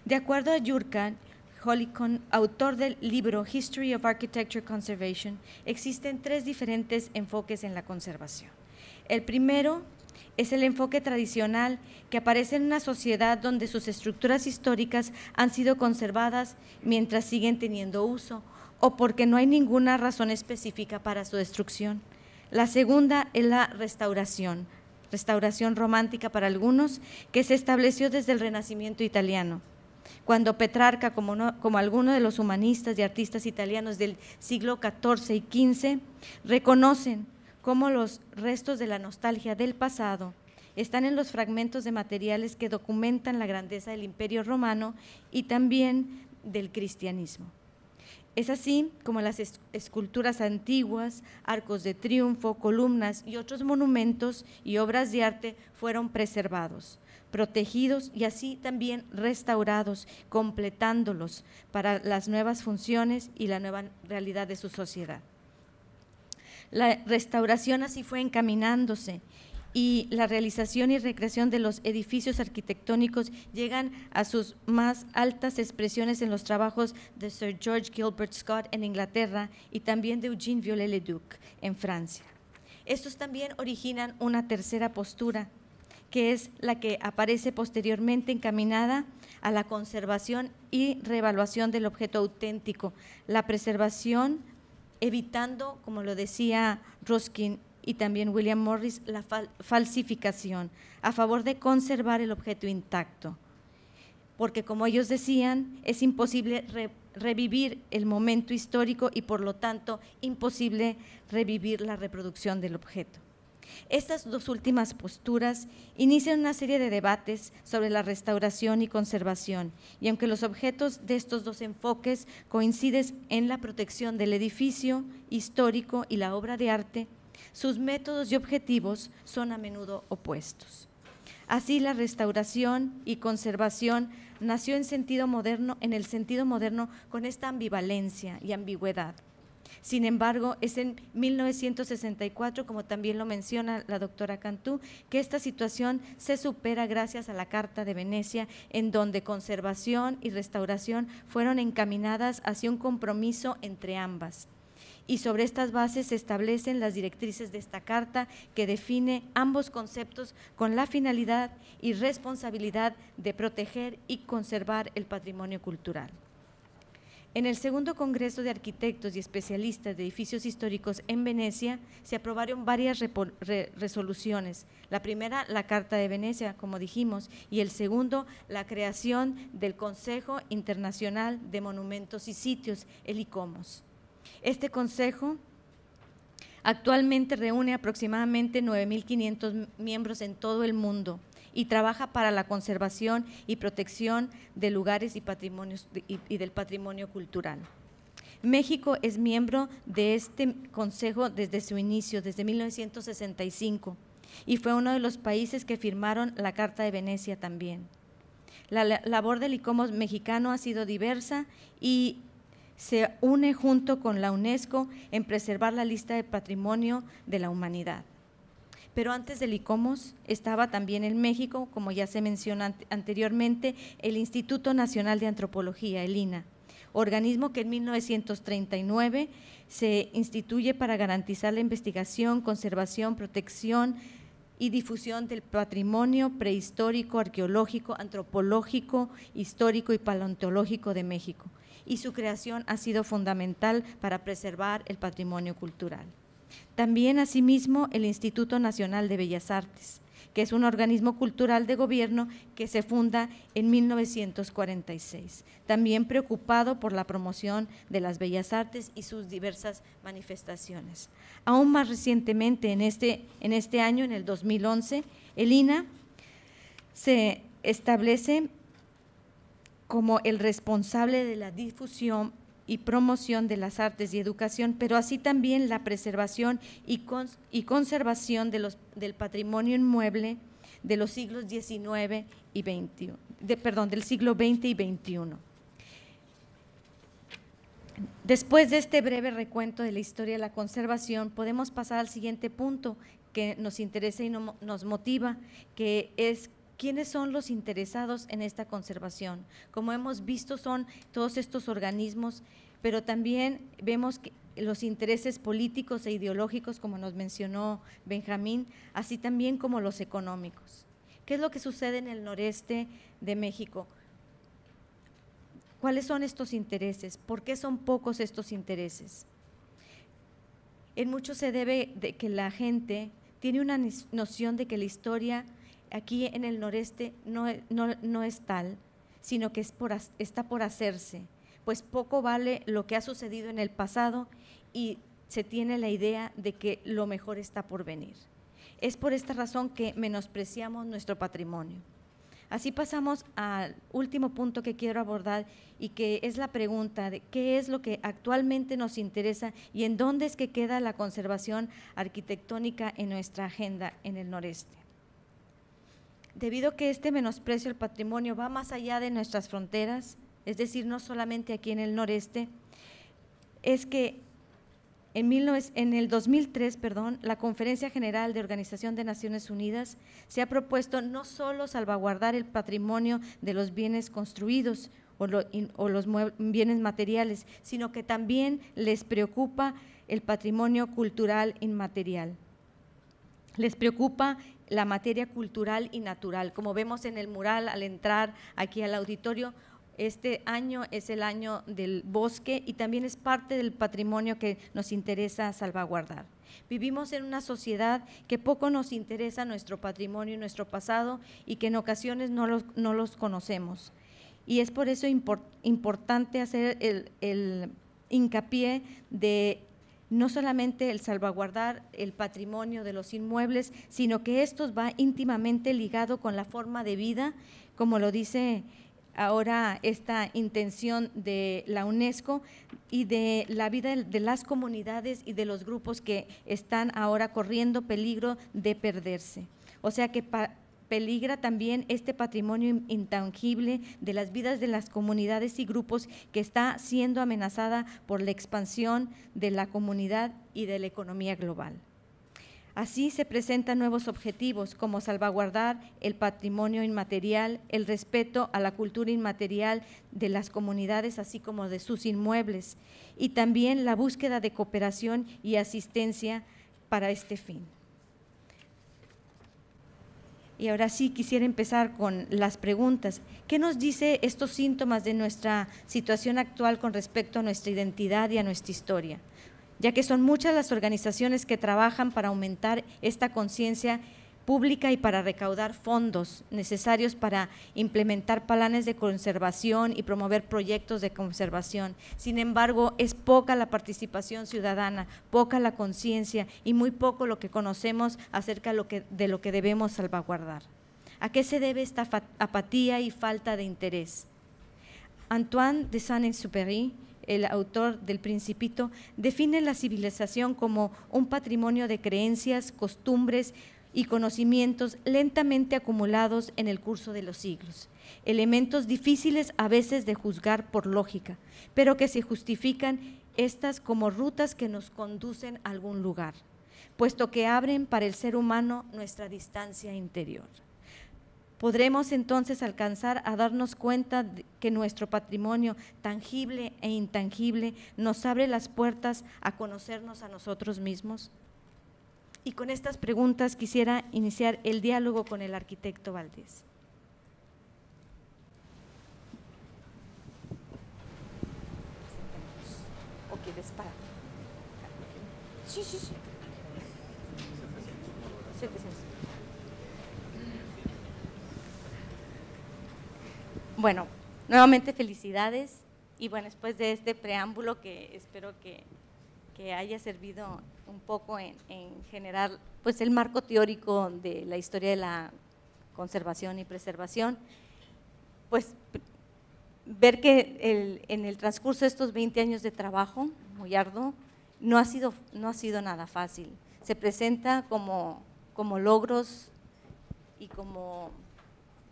De acuerdo a Yurka, Holicon, autor del libro History of Architecture Conservation, existen tres diferentes enfoques en la conservación. El primero es el enfoque tradicional que aparece en una sociedad donde sus estructuras históricas han sido conservadas mientras siguen teniendo uso o porque no hay ninguna razón específica para su destrucción. La segunda es la restauración, restauración romántica para algunos, que se estableció desde el Renacimiento italiano, cuando Petrarca, como, algunos de los humanistas y artistas italianos del siglo XIV y XV, reconocen cómo los restos de la nostalgia del pasado están en los fragmentos de materiales que documentan la grandeza del imperio romano y también del cristianismo. Es así como las esculturas antiguas, arcos de triunfo, columnas y otros monumentos y obras de arte fueron preservados, protegidos y así también restaurados, completándolos para las nuevas funciones y la nueva realidad de su sociedad. La restauración así fue encaminándose y la realización y recreación de los edificios arquitectónicos llegan a sus más altas expresiones en los trabajos de Sir George Gilbert Scott en Inglaterra y también de Eugene Viollet-le-Duc en Francia. Estos también originan una tercera postura, que es la que aparece posteriormente encaminada a la conservación y reevaluación del objeto auténtico, la preservación evitando, como lo decía Ruskin, y también William Morris la falsificación a favor de conservar el objeto intacto. Porque como ellos decían, es imposible revivir el momento histórico y por lo tanto imposible revivir la reproducción del objeto. Estas dos últimas posturas inician una serie de debates sobre la restauración y conservación, y aunque los objetos de estos dos enfoques coinciden en la protección del edificio histórico y la obra de arte, sus métodos y objetivos son a menudo opuestos. Así la restauración y conservación nació en sentido moderno, en el sentido moderno con esta ambivalencia y ambigüedad. Sin embargo, es en 1964, como también lo menciona la doctora Cantú, que esta situación se supera gracias a la Carta de Venecia, en donde conservación y restauración fueron encaminadas hacia un compromiso entre ambas y sobre estas bases se establecen las directrices de esta carta que define ambos conceptos con la finalidad y responsabilidad de proteger y conservar el patrimonio cultural. En el segundo Congreso de Arquitectos y Especialistas de Edificios Históricos en Venecia se aprobaron varias resoluciones. La primera, la Carta de Venecia, como dijimos, y el segundo, la creación del Consejo Internacional de Monumentos y Sitios, el ICOMOS. Este consejo actualmente reúne aproximadamente 9.500 miembros en todo el mundo y trabaja para la conservación y protección de lugares y, patrimonios, y, del patrimonio cultural. México es miembro de este consejo desde su inicio, desde 1965, y fue uno de los países que firmaron la Carta de Venecia también. La labor del ICOMOS mexicano ha sido diversa y se une junto con la UNESCO en preservar la lista de patrimonio de la humanidad. Pero antes del ICOMOS estaba también en México, como ya se menciona anteriormente, el Instituto Nacional de Antropología, el INA, organismo que en 1939 se instituye para garantizar la investigación, conservación, protección y difusión del patrimonio prehistórico, arqueológico, antropológico, histórico y paleontológico de México y su creación ha sido fundamental para preservar el patrimonio cultural. También, asimismo, el Instituto Nacional de Bellas Artes, que es un organismo cultural de gobierno que se funda en 1946, también preocupado por la promoción de las bellas artes y sus diversas manifestaciones. Aún más recientemente, en este, en este año, en el 2011, el INA se establece como el responsable de la difusión y promoción de las artes y educación, pero así también la preservación y, y conservación de los, del patrimonio inmueble de los siglos XIX y perdón, del siglo XX y XXI. Después de este breve recuento de la historia de la conservación, podemos pasar al siguiente punto que nos interesa y nos motiva, que es ¿Quiénes son los interesados en esta conservación? Como hemos visto, son todos estos organismos, pero también vemos los intereses políticos e ideológicos, como nos mencionó Benjamín, así también como los económicos. ¿Qué es lo que sucede en el noreste de México? ¿Cuáles son estos intereses? ¿Por qué son pocos estos intereses? En mucho se debe de que la gente tiene una noción de que la historia aquí en el noreste no, es tal, sino que es por, está por hacerse, pues poco vale lo que ha sucedido en el pasado y se tiene la idea de que lo mejor está por venir. Es por esta razón que menospreciamos nuestro patrimonio. Así pasamos al último punto que quiero abordar y que es la pregunta de qué es lo que actualmente nos interesa y en dónde es que queda la conservación arquitectónica en nuestra agenda en el noreste debido a que este menosprecio al patrimonio va más allá de nuestras fronteras, es decir, no solamente aquí en el noreste, es que en, el 2003, perdón, la Conferencia General de Organización de Naciones Unidas se ha propuesto no solo salvaguardar el patrimonio de los bienes construidos o, o los bienes materiales, sino que también les preocupa el patrimonio cultural inmaterial. Les preocupa la materia cultural y natural. Como vemos en el mural al entrar aquí al auditorio, este año es el año del bosque y también es parte del patrimonio que nos interesa salvaguardar. Vivimos en una sociedad que poco nos interesa nuestro patrimonio y nuestro pasado y que en ocasiones no los, no los conocemos. Y es por eso importante hacer el hincapié de no solamente el salvaguardar el patrimonio de los inmuebles, sino que esto va íntimamente ligado con la forma de vida, como lo dice ahora esta intención de la UNESCO y de la vida de las comunidades y de los grupos que están ahora corriendo peligro de perderse. O sea que peligra también este patrimonio intangible de las vidas de las comunidades y grupos que está siendo amenazada por la expansión de la comunidad y de la economía global. Así se presentan nuevos objetivos como salvaguardar el patrimonio inmaterial, el respeto a la cultura inmaterial de las comunidades, así como de sus inmuebles, y también la búsqueda de cooperación y asistencia para este fin. Y ahora sí quisiera empezar con las preguntas. ¿Qué nos dice estos síntomas de nuestra situación actual con respecto a nuestra identidad y a nuestra historia? Ya que son muchas las organizaciones que trabajan para aumentar esta conciencia pública y para recaudar fondos necesarios para implementar planes de conservación y promover proyectos de conservación. Sin embargo, es poca la participación ciudadana, poca la conciencia y muy poco lo que conocemos acerca de lo que, debemos salvaguardar. ¿A qué se debe esta apatía y falta de interés? Antoine de Saint-Exupéry, el autor del Principito, define la civilización como un patrimonio de creencias, costumbres, y conocimientos lentamente acumulados en el curso de los siglos, elementos difíciles a veces de juzgar por lógica, pero que se justifican estas como rutas que nos conducen a algún lugar, puesto que abren para el ser humano nuestra distancia interior. Podremos entonces alcanzar a darnos cuenta que nuestro patrimonio tangible e intangible nos abre las puertas a conocernos a nosotros mismos. Y con estas preguntas quisiera iniciar el diálogo con el arquitecto Valdés. ¿O quieres Sí, sí, sí. Bueno, nuevamente felicidades y bueno, después de este preámbulo que espero que, que haya servido un poco en, en generar pues, el marco teórico de la historia de la conservación y preservación, pues ver que en el transcurso de estos 20 años de trabajo muy arduo, no ha sido, no ha sido nada fácil. Se presenta como, como logros y como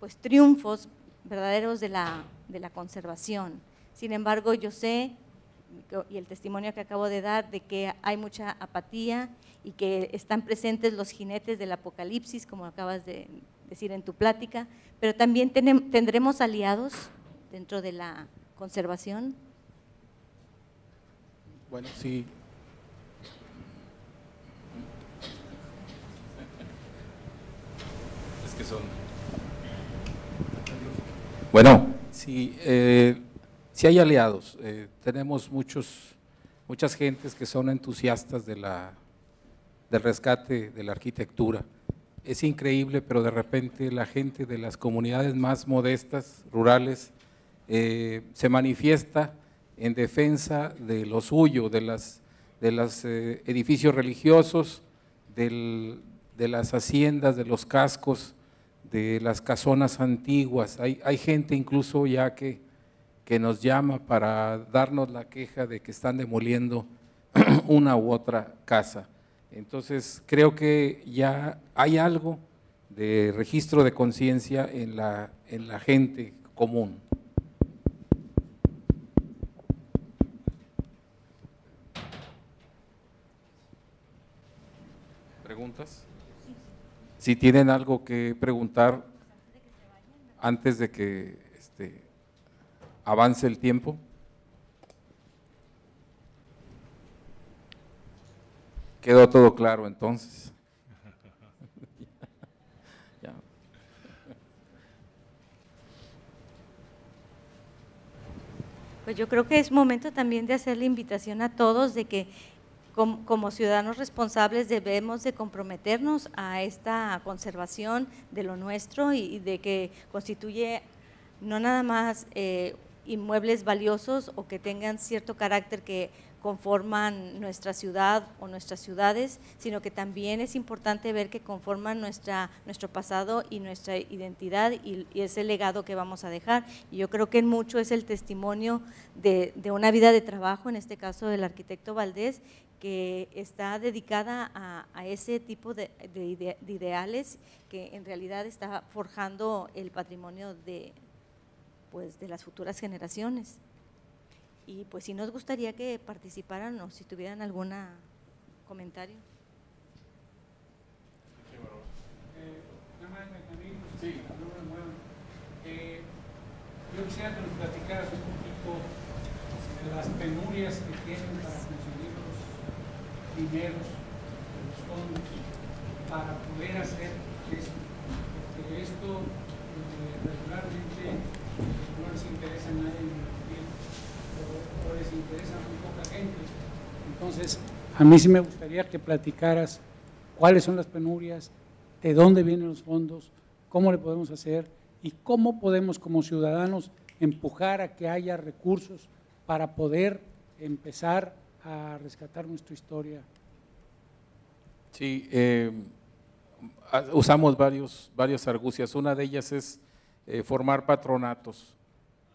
pues, triunfos verdaderos de la, de la conservación. Sin embargo, yo sé y el testimonio que acabo de dar de que hay mucha apatía y que están presentes los jinetes del apocalipsis, como acabas de decir en tu plática, pero también tendremos aliados dentro de la conservación. Bueno, sí. Es que son. Bueno, sí. Eh, si hay aliados. Eh, tenemos muchos, muchas gentes que son entusiastas de la, del rescate de la arquitectura. Es increíble, pero de repente la gente de las comunidades más modestas, rurales, eh, se manifiesta en defensa de lo suyo, de los de eh, edificios religiosos, de las haciendas, de los cascos, de las casonas antiguas. hay gente incluso ya que que nos llama para darnos la queja de que están demoliendo una u otra casa. Entonces, creo que ya hay algo de registro de conciencia en la, en la gente común. ¿Preguntas? Si tienen algo que preguntar antes de que este, avance el tiempo? Quedó todo claro entonces. Pues yo creo que es momento también de hacer la invitación a todos de que como, ciudadanos responsables debemos de comprometernos a esta conservación de lo nuestro y, de que constituye no nada más eh, inmuebles valiosos o que tengan cierto carácter que conforman nuestra ciudad o nuestras ciudades, sino que también es importante ver que conforman nuestra, nuestro pasado y nuestra identidad y, ese legado que vamos a dejar. Y yo creo que en mucho es el testimonio de, una vida de trabajo, en este caso del arquitecto Valdés, que está dedicada a, ese tipo de, de, ideales que en realidad está forjando el patrimonio de, pues de las futuras generaciones. Y pues si nos gustaría que participaran o si tuvieran algún comentario. Eh, pues, eh, yo quisiera que nos platicaras un poquito pues, de las penurias que tienen para conseguir los dineros, los fondos, para poder hacer esto, porque esto eh, regularmente no les interesa a nadie o, les interesa muy poca gente. Entonces, a mí sí me gustaría que platicaras cuáles son las penurias, de dónde vienen los fondos, cómo le podemos hacer y cómo podemos como ciudadanos empujar a que haya recursos para poder empezar a rescatar nuestra historia. Sí, eh, ah, usamos varios, varias argucias. Una de ellas es eh, formar patronatos.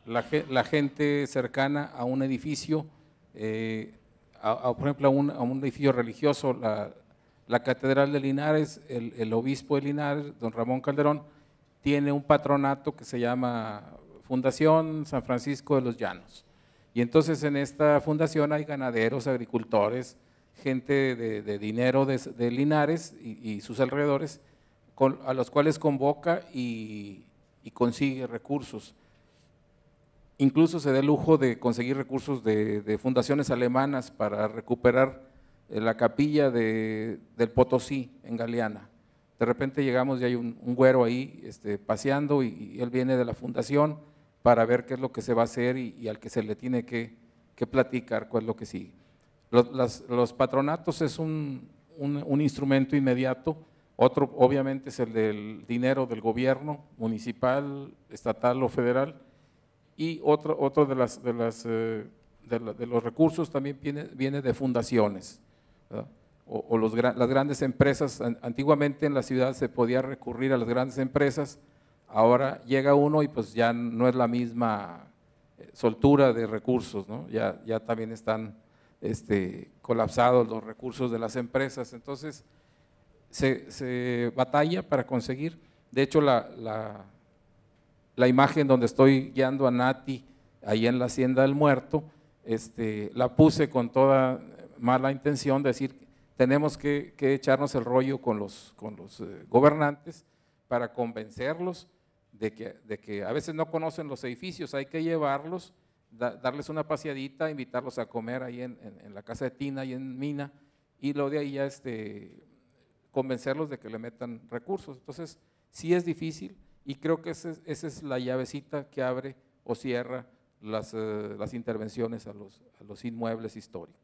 La, gente cercana a un edificio, eh, por ejemplo, a un, edificio religioso, la, Catedral de Linares, el, obispo de Linares, don Ramón Calderón, tiene un patronato que se llama Fundación San Francisco de los Llanos. Y entonces en esta fundación hay ganaderos, agricultores, gente de, dinero de, Linares y, sus alrededores, a los cuales convoca y, y consigue recursos. Incluso se da el lujo de conseguir recursos de, fundaciones alemanas para recuperar eh, la capilla de, del Potosí en Galeana. De repente llegamos y hay un, güero ahí este, paseando y, él viene de la fundación para ver qué es lo que se va a hacer y, al que se le tiene que, que platicar cuál es lo que sigue. Los, patronatos es un, un, un instrumento inmediato otro, obviamente, es el del dinero del gobierno municipal, estatal o federal. Y otro, otro de, las, de, las, eh, de, los recursos también viene, viene de fundaciones. O, los, las grandes empresas. Antiguamente en la ciudad se podía recurrir a las grandes empresas. Ahora llega uno y pues ya no es la misma eh, soltura de recursos, ya, ya también están este, colapsados los recursos de las empresas. Entonces, se, batalla para conseguir. De hecho, la, la, imagen donde estoy guiando a Nati, ahí en la Hacienda del Muerto, este, la puse con toda mala intención de decir, tenemos que, echarnos el rollo con los, con los eh, gobernantes para convencerlos de que, de que, a veces no conocen los edificios, hay que llevarlos, darles una paseadita, invitarlos a comer ahí en, la casa de Tina y en Mina, y lo de ahí ya este, convencerlos de que le metan recursos. Entonces, sí es difícil y creo que esa es, la llavecita que abre o cierra las, eh, intervenciones a los, inmuebles históricos.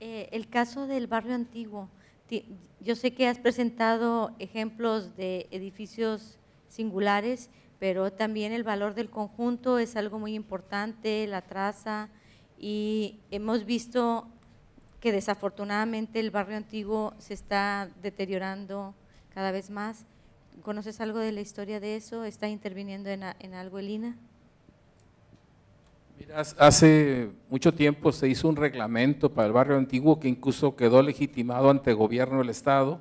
Eh, el caso del barrio antiguo, yo sé que has presentado ejemplos de edificios singulares, pero también el valor del conjunto es algo muy importante, la traza, y hemos visto que desafortunadamente el barrio antiguo se está deteriorando cada vez más. ¿Conoces algo de la historia de eso? ¿Está interviniendo en, algo el Mira, hace mucho tiempo se hizo un reglamento para el barrio antiguo que incluso quedó legitimado ante el gobierno del Estado,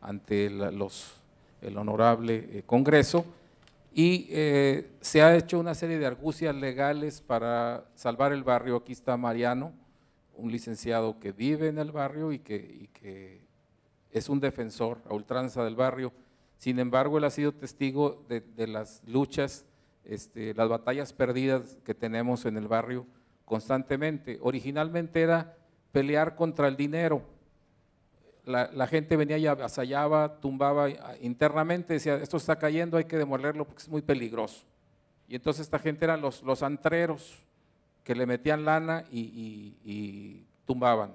ante el honorable eh, Congreso, y eh, se ha hecho una serie de argucias legales para salvar el barrio. Aquí está Mariano, un licenciado que vive en el barrio y que, es un defensor a ultranza del barrio. Sin embargo, él ha sido testigo de, las luchas, este, las batallas perdidas que tenemos en el barrio constantemente. Originalmente era pelear contra el dinero, la, gente venía y asallaba, tumbaba ah, internamente, decía, esto está cayendo, hay que demolerlo porque es muy peligroso. Y entonces esta gente eran los, los antreros que le metían lana y, tumbaban.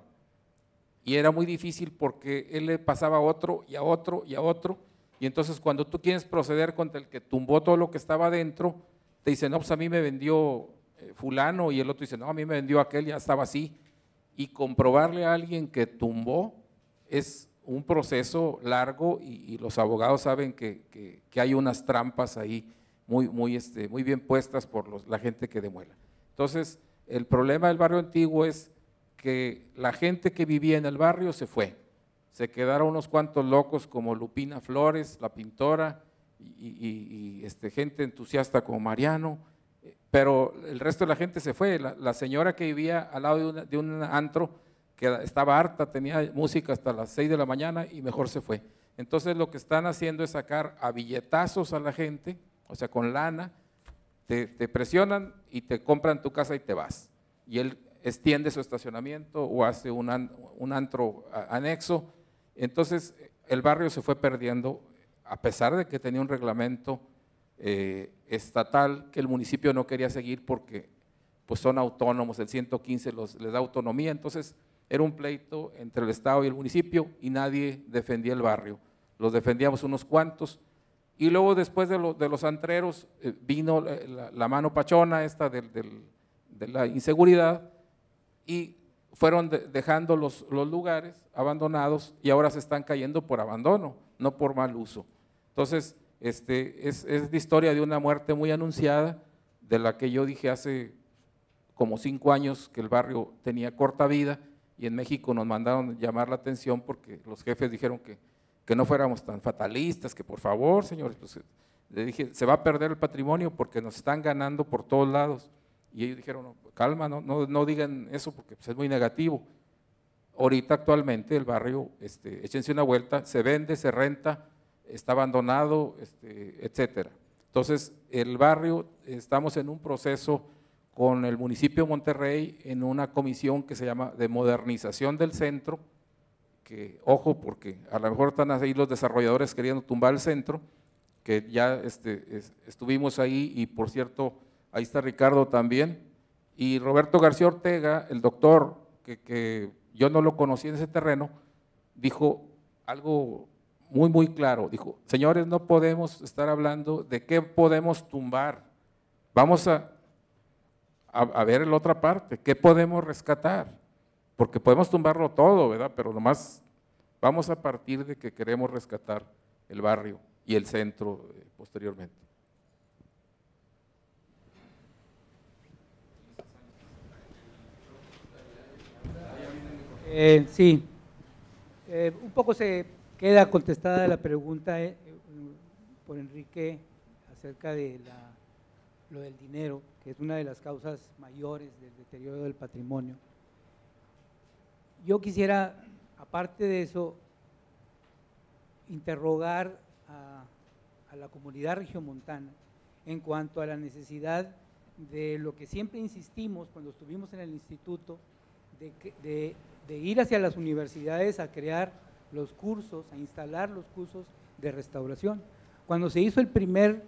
Y era muy difícil porque él le pasaba a otro y a otro y a otro. Y entonces cuando tú quieres proceder contra el que tumbó todo lo que estaba adentro, te dicen, no, pues a mí me vendió eh, fulano y el otro dice, no, a mí me vendió aquel, ya estaba así. Y comprobarle a alguien que tumbó es un proceso largo y, los abogados saben que, hay unas trampas ahí muy, muy, este, muy bien puestas por la gente que demuela. Entonces, el problema del barrio antiguo es que la gente que vivía en el barrio se fue. Se quedaron unos cuantos locos como Lupina Flores, la pintora, y, este, gente entusiasta como Mariano, eh, pero el resto de la gente se fue. La, señora que vivía al lado de, de un antro, que estaba harta, tenía música hasta las 6 de la mañana y mejor se fue. Entonces lo que están haciendo es sacar a billetazos a la gente, o sea, con lana, te, presionan y te compran tu casa y te vas. Y él extiende su estacionamiento o hace un, antro anexo. Entonces el barrio se fue perdiendo, a pesar de que tenía un reglamento eh, estatal que el municipio no quería seguir porque pues son autónomos, el 115 les da autonomía, entonces era un pleito entre el Estado y el municipio y nadie defendía el barrio. Los defendíamos unos cuantos. Y luego después de, los antreros eh, vino eh, la, mano pachona esta de la inseguridad y fueron dejando los, lugares abandonados y ahora se están cayendo por abandono, no por mal uso. Entonces, este, es, es, la historia de una muerte muy anunciada, de la que yo dije hace como cinco años que el barrio tenía corta vida y en México nos mandaron llamar la atención porque los jefes dijeron que, que no fuéramos tan fatalistas, que por favor, señores, pues le dije, se va a perder el patrimonio porque nos están ganando por todos lados. Y ellos dijeron, calma, no, no, digan eso porque pues, es muy negativo. Ahorita actualmente el barrio, este, échense una vuelta, se vende, se renta, está abandonado, este, etcétera. Entonces, el barrio, estamos en un proceso con el municipio de Monterrey en una comisión que se llama de modernización del centro, que ojo porque a lo mejor están ahí los desarrolladores queriendo tumbar el centro, que ya este, estuvimos ahí y por cierto, ahí está Ricardo también, y Roberto García Ortega, el doctor, que, que yo no lo conocí en ese terreno, dijo algo muy, muy claro, dijo, señores, no podemos estar hablando de qué podemos tumbar, vamos a a, ver la otra parte, ¿qué podemos rescatar? Porque podemos tumbarlo todo, ¿verdad? Pero nomás vamos a partir de que queremos rescatar el barrio y el centro eh, posteriormente. Eh, sí, eh, un poco se queda contestada la pregunta por Enrique acerca de lo del dinero que es una de las causas mayores del deterioro del patrimonio. Yo quisiera, aparte de eso, interrogar a, la comunidad regiomontana en cuanto a la necesidad de lo que siempre insistimos cuando estuvimos en el instituto, de, ir hacia las universidades a crear los cursos, a instalar los cursos de restauración. Cuando se hizo el primer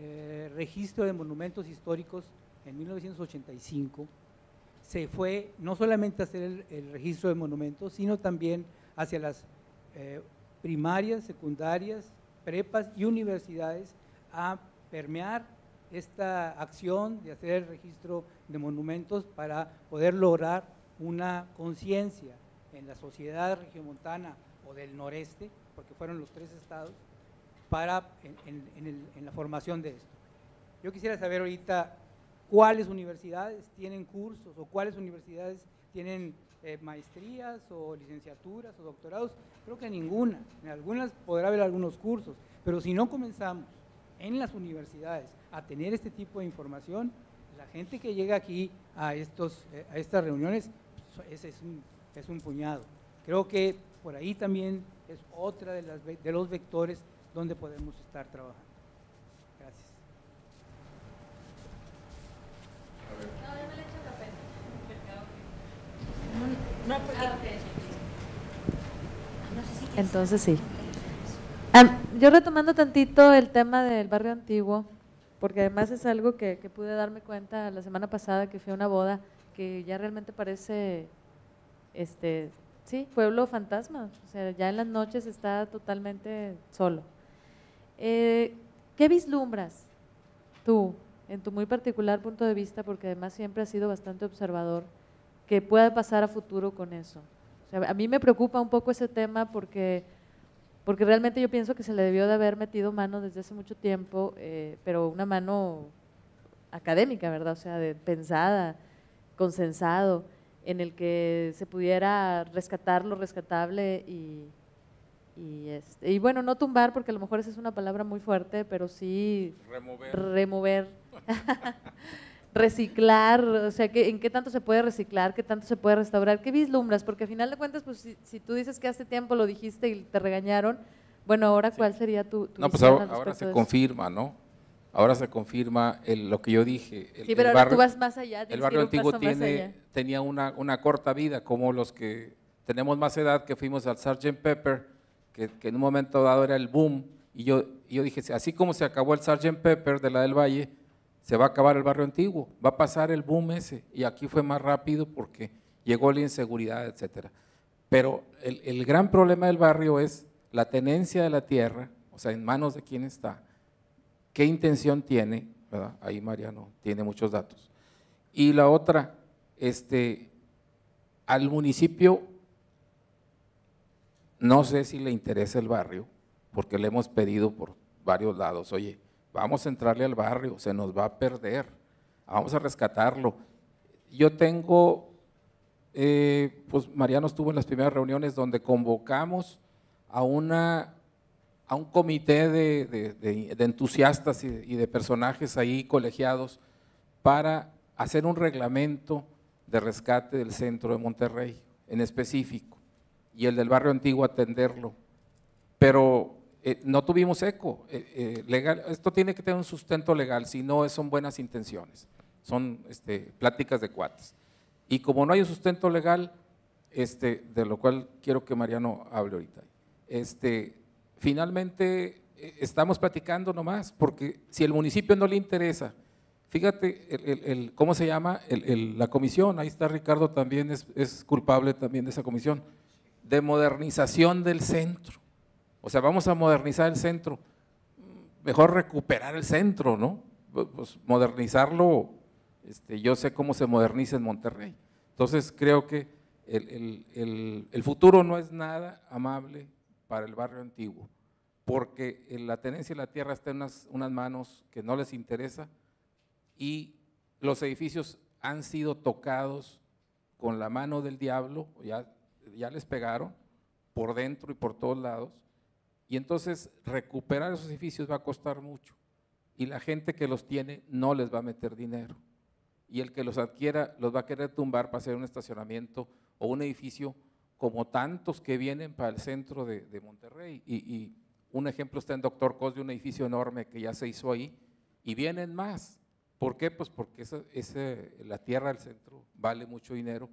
eh, registro de monumentos históricos en 1985, se fue no solamente a hacer el, registro de monumentos, sino también hacia las eh, primarias, secundarias, prepas y universidades a permear esta acción de hacer el registro de monumentos para poder lograr una conciencia en la sociedad regiomontana o del noreste, porque fueron los tres estados, para, en, la formación de esto. Yo quisiera saber ahorita cuáles universidades tienen cursos o cuáles universidades tienen eh, maestrías o licenciaturas o doctorados. Creo que ninguna. En algunas podrá haber algunos cursos, pero si no comenzamos en las universidades a tener este tipo de información, la gente que llega aquí a, estos, eh, a estas reuniones pues, es, es, un, puñado. Creo que por ahí también es otra de, las, de los vectores dónde podemos estar trabajando. Gracias. Entonces sí. yo retomando tantito el tema del barrio antiguo, porque además es algo que, pude darme cuenta la semana pasada que fui a una boda que ya realmente parece, este, sí, pueblo fantasma. O sea, ya en las noches está totalmente solo. Eh, ¿Qué vislumbras tú, en tu muy particular punto de vista, porque además siempre has sido bastante observador, que pueda pasar a futuro con eso? O sea, a mí me preocupa un poco ese tema porque, porque realmente yo pienso que se le debió de haber metido mano desde hace mucho tiempo, eh, pero una mano académica, ¿verdad? O sea, de, pensada, consensado, en el que se pudiera rescatar lo rescatable y, este, y, bueno, no tumbar, porque a lo mejor esa es una palabra muy fuerte, pero sí remover, remover. reciclar, o sea, que, en qué tanto se puede reciclar, qué tanto se puede restaurar, qué vislumbras, porque al final de cuentas, pues si, tú dices que hace tiempo lo dijiste y te regañaron, bueno, ahora cuál sería tu... no, pues ahora, se confirma, ¿no? Ahora se confirma lo que yo dije. El, pero barrio, tú vas más allá. El barrio antiguo tiene, tenía una, una corta vida, como los que tenemos más edad que fuimos al Sgt. Pepper que, en un momento dado era el boom, y yo, yo dije, así como se acabó el Sgt. Pepper de la del Valle, se va a acabar el barrio antiguo, va a pasar el boom ese, y aquí fue más rápido porque llegó la inseguridad, etcétera. Pero el, el gran problema del barrio es la tenencia de la tierra, o sea, en manos de quién está, qué intención tiene, Ahí Mariano tiene muchos datos. Y la otra, este, al municipio no sé si le interesa el barrio, porque le hemos pedido por varios lados, oye, vamos a entrarle al barrio, se nos va a perder, vamos a rescatarlo. Yo tengo, eh, pues Mariano estuvo en las primeras reuniones donde convocamos a, una, a un comité de, entusiastas y de personajes ahí colegiados para hacer un reglamento de rescate del centro de Monterrey en específico y el del barrio antiguo atenderlo. Pero eh, no tuvimos eco. Eh, eh, legal, esto tiene que tener un sustento legal, si no son buenas intenciones, son este, pláticas de cuates. Y como no hay un sustento legal, este, de lo cual quiero que Mariano hable ahorita, este, finalmente estamos platicando nomás, porque si el municipio no le interesa, fíjate, el, el, ¿cómo se llama? El, la comisión, ahí está Ricardo también, es culpable también de esa comisión de modernización del centro. O sea, vamos a modernizar el centro. Mejor recuperar el centro, ¿no? Pues modernizarlo, este, yo sé cómo se moderniza en Monterrey. Entonces creo que el, futuro no es nada amable para el barrio antiguo, porque la tenencia de la tierra está en unas, manos que no les interesa y los edificios han sido tocados con la mano del diablo, ya les pegaron por dentro y por todos lados, y entonces recuperar esos edificios va a costar mucho, y la gente que los tiene no les va a meter dinero, y el que los adquiera los va a querer tumbar para hacer un estacionamiento o un edificio como tantos que vienen para el centro de, Monterrey. Y, un ejemplo está en Doctor Cos de un edificio enorme que ya se hizo ahí, y vienen más. ¿Por qué? Pues porque esa, la tierra del centro vale mucho dinero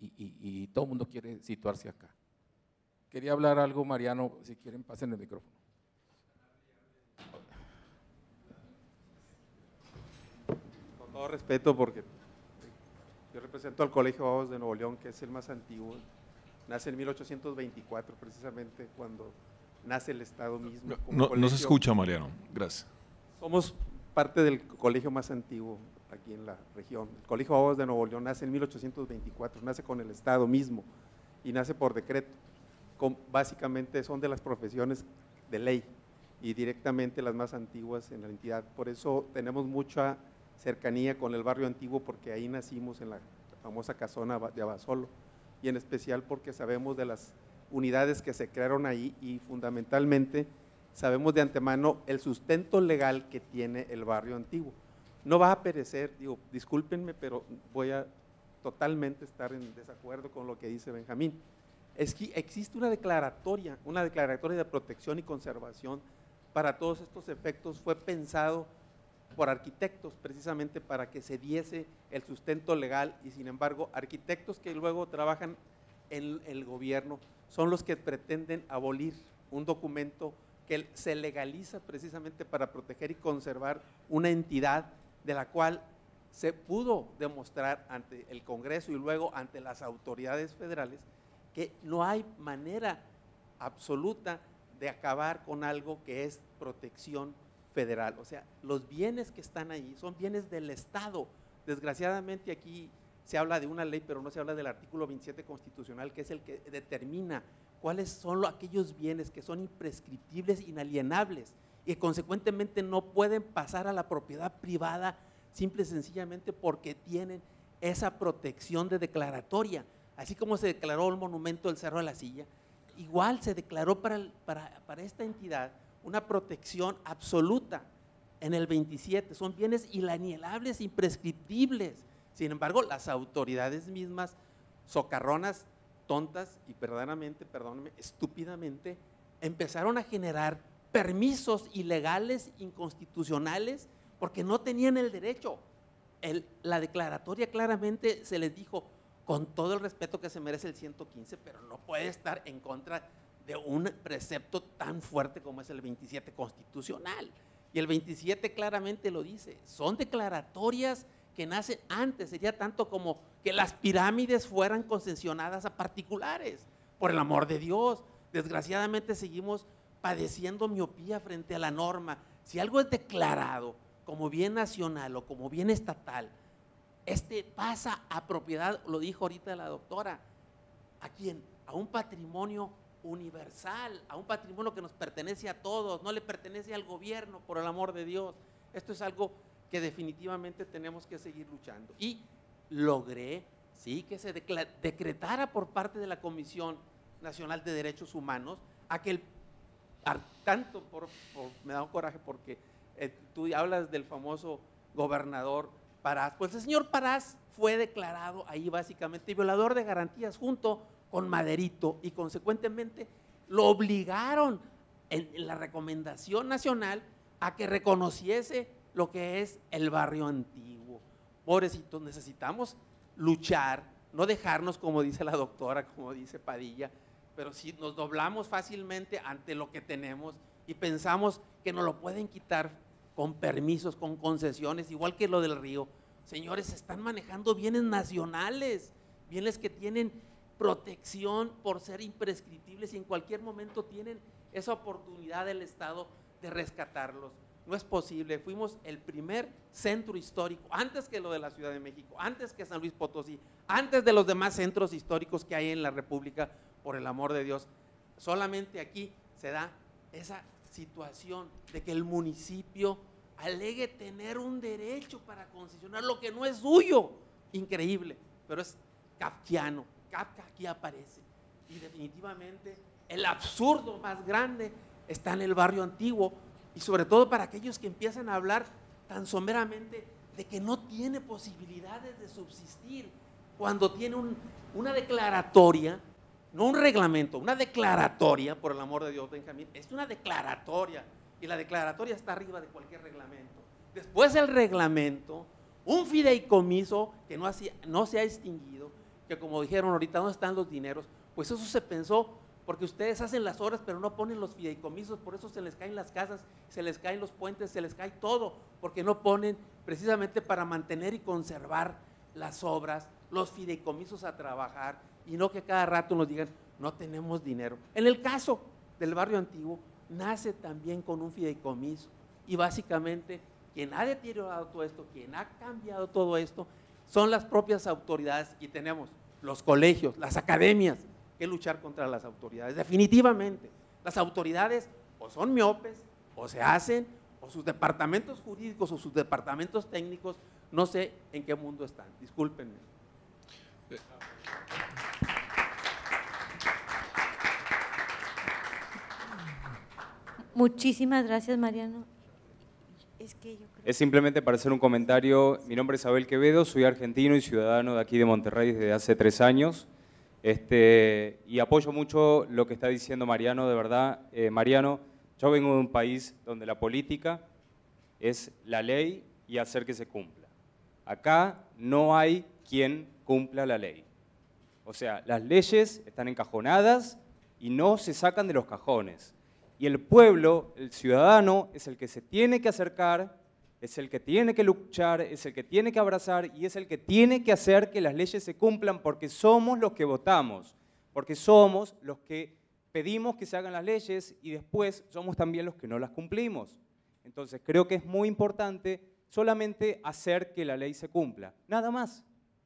y, todo el mundo quiere situarse acá. Quería hablar algo, Mariano, si quieren pasen el micrófono. Con todo respeto, porque yo represento al Colegio de Nuevo León, que es el más antiguo. Nace en 1824, precisamente cuando nace el Estado mismo. no, se escucha, Mariano. Gracias. Somos parte del colegio más antiguo aquí en la región. El Colegio de Abogados de Nuevo León nace en 1824, nace con el Estado mismo y nace por decreto. básicamente son de las profesiones de ley y directamente las más antiguas en la entidad. Por eso tenemos mucha cercanía con el barrio antiguo porque ahí nacimos en la famosa casona de Abasolo y en especial porque sabemos de las unidades que se crearon ahí y fundamentalmente sabemos de antemano el sustento legal que tiene el barrio antiguo no va a perecer. Digo, discúlpenme, pero voy a totalmente estar en desacuerdo con lo que dice Benjamín. Es que existe una declaratoria, una declaratoria de protección y conservación para todos estos efectos. Fue pensado por arquitectos precisamente para que se diese el sustento legal y sin embargo arquitectos que luego trabajan en el gobierno son los que pretenden abolir un documento que se legaliza precisamente para proteger y conservar una entidad de la cual se pudo demostrar ante el Congreso y luego ante las autoridades federales que no hay manera absoluta de acabar con algo que es protección federal. O sea, los bienes que están ahí son bienes del Estado. Desgraciadamente aquí se habla de una ley, pero no se habla del artículo 27 constitucional, que es el que determina cuáles son aquellos bienes que son imprescriptibles, inalienables y consecuentemente no pueden pasar a la propiedad privada simple y sencillamente porque tienen esa protección de declaratoria. Así como se declaró el monumento del Cerro de la Silla, igual se declaró para, para, esta entidad una protección absoluta en el 27. Son bienes inalienables, imprescriptibles. Sin embargo, las autoridades mismas, socarronas, tontas y verdaderamente, perdóname, estúpidamente, empezaron a generar permisos ilegales, inconstitucionales, porque no tenían el derecho. la declaratoria claramente se les dijo, con todo el respeto que se merece el 115, pero no puede estar en contra de un precepto tan fuerte como es el 27 constitucional. Y el 27 claramente lo dice, son declaratorias que nacen antes, sería tanto como que las pirámides fueran concesionadas a particulares, por el amor de Dios. Desgraciadamente seguimos padeciendo miopía frente a la norma. Si algo es declarado como bien nacional o como bien estatal, este pasa a propiedad, lo dijo ahorita la doctora, ¿a quién? A un patrimonio universal, a un patrimonio que nos pertenece a todos, no le pertenece al gobierno, por el amor de Dios. Esto es algo que definitivamente tenemos que seguir luchando. Y logré, sí, que se decretara por parte de la Comisión Nacional de Derechos Humanos a que el tanto por, me da un coraje porque eh, tú hablas del famoso gobernador Parás. Pues el señor Parás fue declarado ahí básicamente violador de garantías junto con Maderito y consecuentemente lo obligaron en, en la recomendación nacional a que reconociese lo que es el barrio antiguo. Pobrecitos, necesitamos luchar, no dejarnos como dice la doctora, como dice Padilla, pero si nos doblamos fácilmente ante lo que tenemos y pensamos que nos lo pueden quitar con permisos, con concesiones, igual que lo del río, señores, están manejando bienes nacionales, bienes que tienen protección por ser imprescriptibles y en cualquier momento tienen esa oportunidad del Estado de rescatarlos. No es posible, fuimos el primer centro histórico, antes que lo de la Ciudad de México, antes que San Luis Potosí, antes de los demás centros históricos que hay en la República, por el amor de Dios. Solamente aquí se da esa situación de que el municipio alegue tener un derecho para concesionar lo que no es suyo. Increíble, pero es kafkiano. Kafka aquí aparece. Y definitivamente el absurdo más grande está en el barrio antiguo y sobre todo para aquellos que empiezan a hablar tan someramente de que no tiene posibilidades de subsistir cuando tiene una declaratoria no un reglamento, una declaratoria, por el amor de Dios, Benjamín, es una declaratoria. Y la declaratoria está arriba de cualquier reglamento. Después del reglamento, un fideicomiso que no, no se ha extinguido, que como dijeron ahorita, no están los dineros? Pues eso se pensó porque ustedes hacen las obras pero no ponen los fideicomisos, por eso se les caen las casas, se les caen los puentes, se les cae todo, porque no ponen precisamente para mantener y conservar las obras, los fideicomisos a trabajar, y no que cada rato nos digan, no tenemos dinero. En el caso del barrio antiguo, nace también con un fideicomiso y básicamente quien ha deteriorado todo esto, quien ha cambiado todo esto, son las propias autoridades y tenemos los colegios, las academias, que luchar contra las autoridades. Definitivamente, las autoridades o son miopes, o se hacen, o sus departamentos jurídicos o sus departamentos técnicos, no sé en qué mundo están, discúlpenme. Muchísimas gracias, Mariano. Es, simplemente para hacer un comentario. Mi nombre es Abel Quevedo, soy argentino y ciudadano de aquí de Monterrey desde hace tres años. Este, y apoyo mucho lo que está diciendo Mariano, de verdad. Eh, Mariano, yo vengo de un país donde la política es la ley y hacer que se cumpla. Acá no hay quien cumpla la ley. O sea, las leyes están encajonadas y no se sacan de los cajones. Y el pueblo, el ciudadano, es el que se tiene que acercar, es el que tiene que luchar, es el que tiene que abrazar y es el que tiene que hacer que las leyes se cumplan porque somos los que votamos, porque somos los que pedimos que se hagan las leyes y después somos también los que no las cumplimos. Entonces creo que es muy importante solamente hacer que la ley se cumpla, nada más.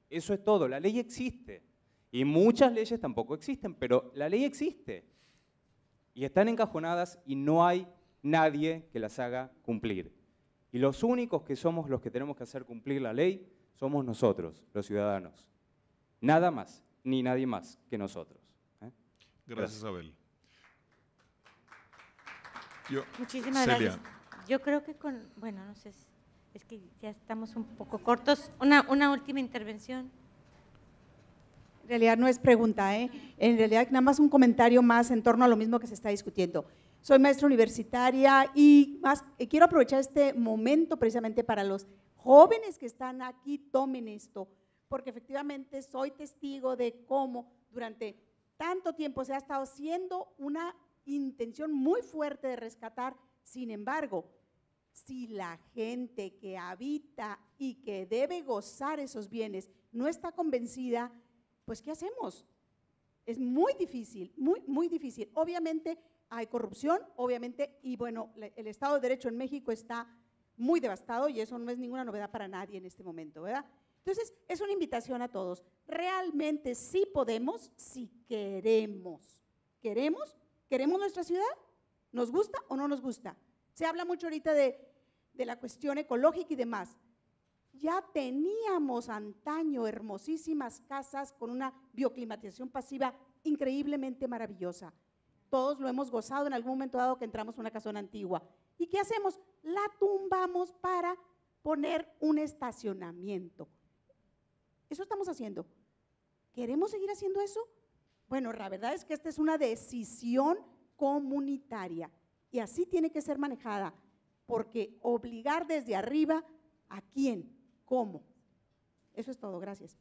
Eso es todo, la ley existe. Y muchas leyes tampoco existen, pero la ley existe y están encajonadas y no hay nadie que las haga cumplir. Y los únicos que somos los que tenemos que hacer cumplir la ley somos nosotros, los ciudadanos. Nada más, ni nadie más que nosotros. ¿eh? Gracias, Abel. Yo, Muchísimas gracias. Yo creo que con, bueno, no sé, es que ya estamos un poco cortos. Una, una última intervención. En realidad no es pregunta, ¿eh? en realidad nada más un comentario más en torno a lo mismo que se está discutiendo. Soy maestra universitaria y más, eh, quiero aprovechar este momento precisamente para los jóvenes que están aquí, tomen esto, porque efectivamente soy testigo de cómo durante tanto tiempo se ha estado haciendo una intención muy fuerte de rescatar, sin embargo, si la gente que habita y que debe gozar esos bienes no está convencida, pues ¿qué hacemos? Es muy difícil, muy, muy difícil. Obviamente hay corrupción, obviamente, y bueno, el Estado de Derecho en México está muy devastado y eso no es ninguna novedad para nadie en este momento, ¿verdad? Entonces, es una invitación a todos. Realmente sí podemos, si queremos. ¿Queremos? ¿Queremos nuestra ciudad? ¿Nos gusta o no nos gusta? Se habla mucho ahorita de, de la cuestión ecológica y demás ya teníamos antaño hermosísimas casas con una bioclimatización pasiva increíblemente maravillosa. Todos lo hemos gozado en algún momento dado que entramos en una casona antigua. ¿Y qué hacemos? La tumbamos para poner un estacionamiento. Eso estamos haciendo. ¿Queremos seguir haciendo eso? Bueno, la verdad es que esta es una decisión comunitaria y así tiene que ser manejada, porque obligar desde arriba a quién, cómo. Eso es todo, gracias.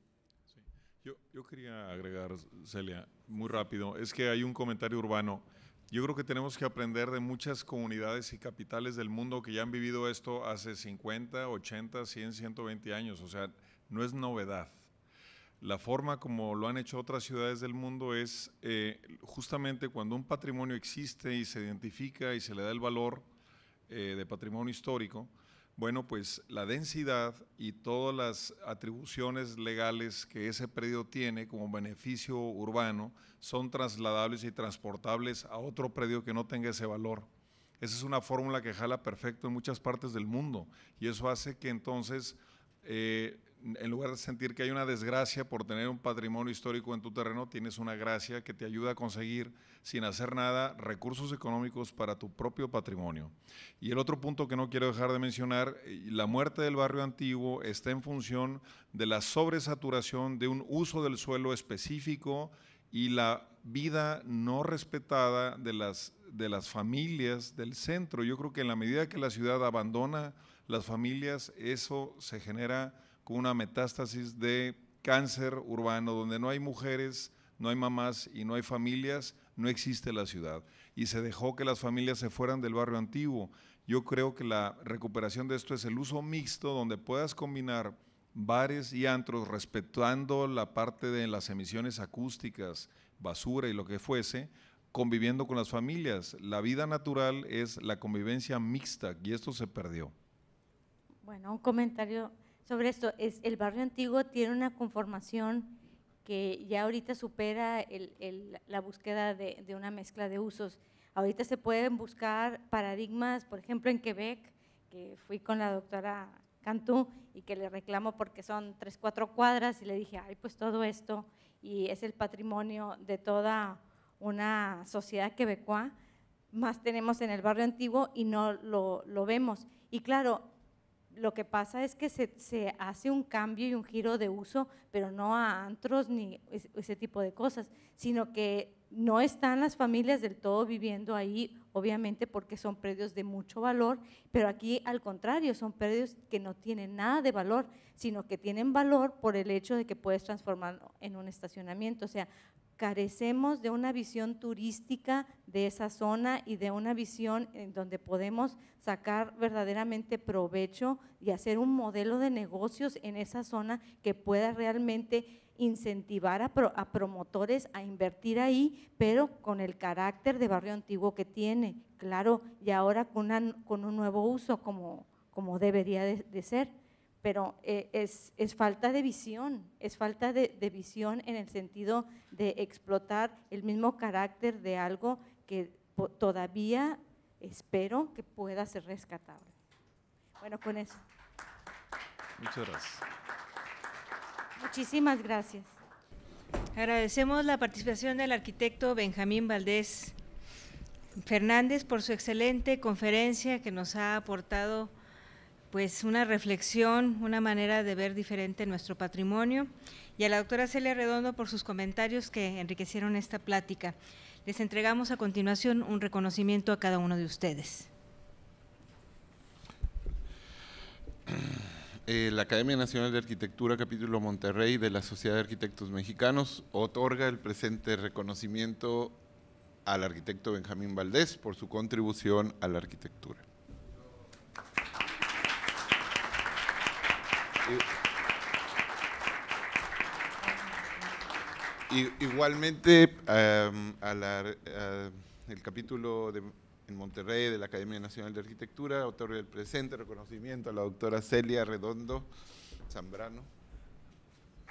Yo, quería agregar, Celia, muy rápido, es que hay un comentario urbano. Yo creo que tenemos que aprender de muchas comunidades y capitales del mundo que ya han vivido esto hace 50, 80, 100, 120 años. O sea, no es novedad. La forma como lo han hecho otras ciudades del mundo es eh, justamente cuando un patrimonio existe y se identifica y se le da el valor eh, de patrimonio histórico, bueno, pues la densidad y todas las atribuciones legales que ese predio tiene como beneficio urbano son trasladables y transportables a otro predio que no tenga ese valor. Esa es una fórmula que jala perfecto en muchas partes del mundo y eso hace que entonces eh, en lugar de sentir que hay una desgracia por tener un patrimonio histórico en tu terreno, tienes una gracia que te ayuda a conseguir, sin hacer nada, recursos económicos para tu propio patrimonio. Y el otro punto que no quiero dejar de mencionar, eh, la muerte del barrio antiguo está en función de la sobresaturación de un uso del suelo específico y la vida no respetada de las, de las familias del centro. Yo creo que en la medida que la ciudad abandona las familias, eso se genera con una metástasis de cáncer urbano, donde no hay mujeres, no hay mamás y no hay familias, no existe la ciudad. Y se dejó que las familias se fueran del barrio antiguo. Yo creo que la recuperación de esto es el uso mixto, donde puedas combinar bares y antros respetando la parte de las emisiones acústicas, basura y lo que fuese, conviviendo con las familias. La vida natural es la convivencia mixta y esto se perdió. Bueno, un comentario sobre esto. el barrio antiguo tiene una conformación que ya ahorita supera la búsqueda de, una mezcla de usos. Ahorita se pueden buscar paradigmas, por ejemplo, en Quebec, que fui con la doctora Cantú y que le reclamo porque son tres, cuatro cuadras y le dije, ay, pues todo esto y es el patrimonio de toda una sociedad quebecoa, más tenemos en el barrio antiguo y no lo, lo vemos. Y claro, lo que pasa es que se, hace un cambio y un giro de uso, pero no a antros ni ese tipo de cosas, sino que no están las familias del todo viviendo ahí, obviamente porque son predios de mucho valor, pero aquí al contrario, son predios que no tienen nada de valor, sino que tienen valor por el hecho de que puedes transformarlo en un estacionamiento. O sea, carecemos de una visión turística de esa zona y de una visión en donde podemos sacar verdaderamente provecho y hacer un modelo de negocios en esa zona que pueda realmente incentivar a, promotores a invertir ahí, pero con el carácter de barrio antiguo que tiene, claro, y ahora con, con un nuevo uso como, como debería de ser pero eh, es, falta de visión, es falta de, de, visión en el sentido de explotar el mismo carácter de algo que todavía espero que pueda ser rescatable. Bueno, con eso. Muchas gracias. Muchísimas gracias. Agradecemos la participación del arquitecto Benjamín Valdés Fernández por su excelente conferencia que nos ha aportado pues una reflexión, una manera de ver diferente nuestro patrimonio y a la doctora Celia Redondo por sus comentarios que enriquecieron esta plática. Les entregamos a continuación un reconocimiento a cada uno de ustedes. Eh, la Academia Nacional de Arquitectura, capítulo Monterrey de la Sociedad de Arquitectos Mexicanos, otorga el presente reconocimiento al arquitecto Benjamín Valdés por su contribución a la arquitectura. Igualmente, em, al eh, el capítulo en Monterrey de la Academia Nacional de Arquitectura, autor del presente, reconocimiento a la doctora Celia Redondo Zambrano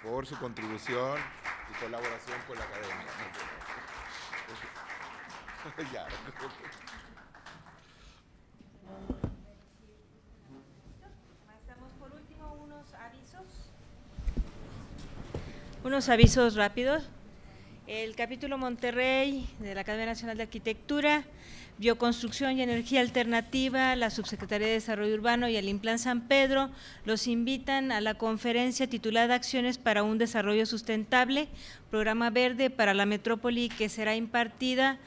por su contribución y colaboración con la Academia. Unos avisos rápidos. El capítulo Monterrey de la Academia Nacional de Arquitectura, Bioconstrucción y Energía Alternativa, la Subsecretaría de Desarrollo Urbano y el Implan San Pedro los invitan a la conferencia titulada Acciones para un Desarrollo Sustentable, Programa Verde para la Metrópoli, que será impartida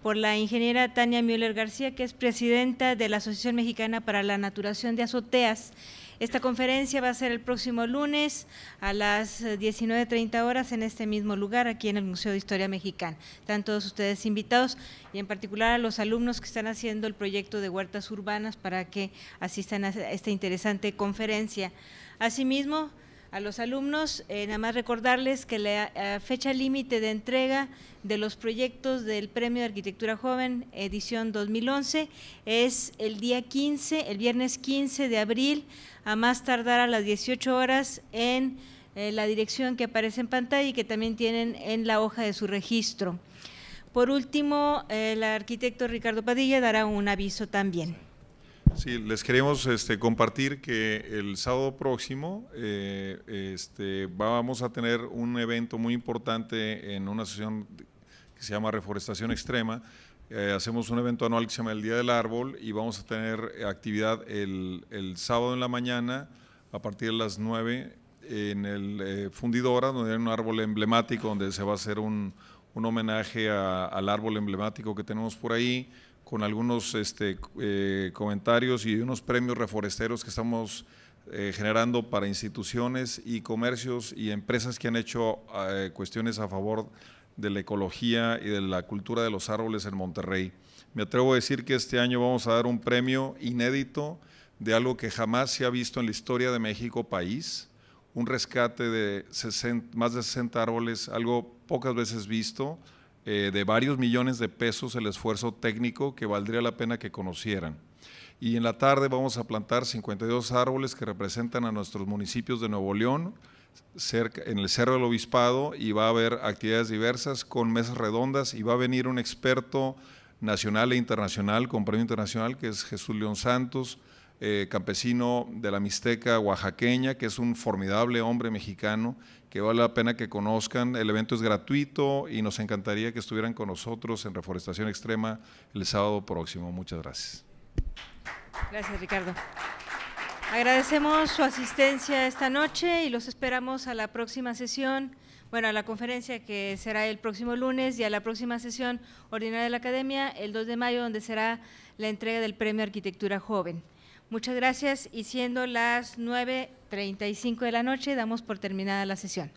por la ingeniera Tania Müller García, que es presidenta de la Asociación Mexicana para la Naturación de Azoteas esta conferencia va a ser el próximo lunes a las 19.30 eh, horas en este mismo lugar, aquí en el Museo de Historia Mexicana. Están todos ustedes invitados y en particular a los alumnos que están haciendo el proyecto de huertas urbanas para que asistan a esta interesante conferencia. Asimismo, a los alumnos. Eh, nada más recordarles que la eh, fecha límite de entrega de los proyectos del Premio de Arquitectura Joven edición 2011 es el día 15, el viernes 15 de abril, a más tardar a las 18 horas en eh, la dirección que aparece en pantalla y que también tienen en la hoja de su registro. Por último, el arquitecto Ricardo Padilla dará un aviso también. Sí, les queremos este, compartir que el sábado próximo eh, este, vamos a tener un evento muy importante en una sesión que se llama Reforestación Extrema. Eh, hacemos un evento anual que se llama el Día del Árbol y vamos a tener actividad el, sábado en la mañana a partir de las 9 en el eh, Fundidora, donde hay un árbol emblemático, donde se va a hacer un, homenaje al árbol emblemático que tenemos por ahí con algunos este, eh, comentarios y unos premios reforesteros que estamos eh, generando para instituciones y comercios y empresas que han hecho eh, cuestiones a favor de la ecología y de la cultura de los árboles en Monterrey. Me atrevo a decir que este año vamos a dar un premio inédito de algo que jamás se ha visto en la historia de México país, un rescate de más de 60 árboles, algo pocas veces visto, eh, de varios millones de pesos el esfuerzo técnico que valdría la pena que conocieran. Y en la tarde vamos a plantar 52 árboles que representan a nuestros municipios de Nuevo León, cerca, en el Cerro del Obispado, y va a haber actividades diversas con mesas redondas y va a venir un experto nacional e internacional, con premio internacional, que es Jesús León Santos, eh, campesino de la Mixteca oaxaqueña, que es un formidable hombre mexicano que vale la pena que conozcan. El evento es gratuito y nos encantaría que estuvieran con nosotros en Reforestación Extrema el sábado próximo. Muchas gracias. Gracias, Ricardo. Agradecemos su asistencia esta noche y los esperamos a la próxima sesión, bueno, a la conferencia que será el próximo lunes y a la próxima sesión ordinaria de la Academia el 2 de mayo, donde será la entrega del Premio Arquitectura Joven. Muchas gracias y siendo las 9 35 de la noche. Damos por terminada la sesión.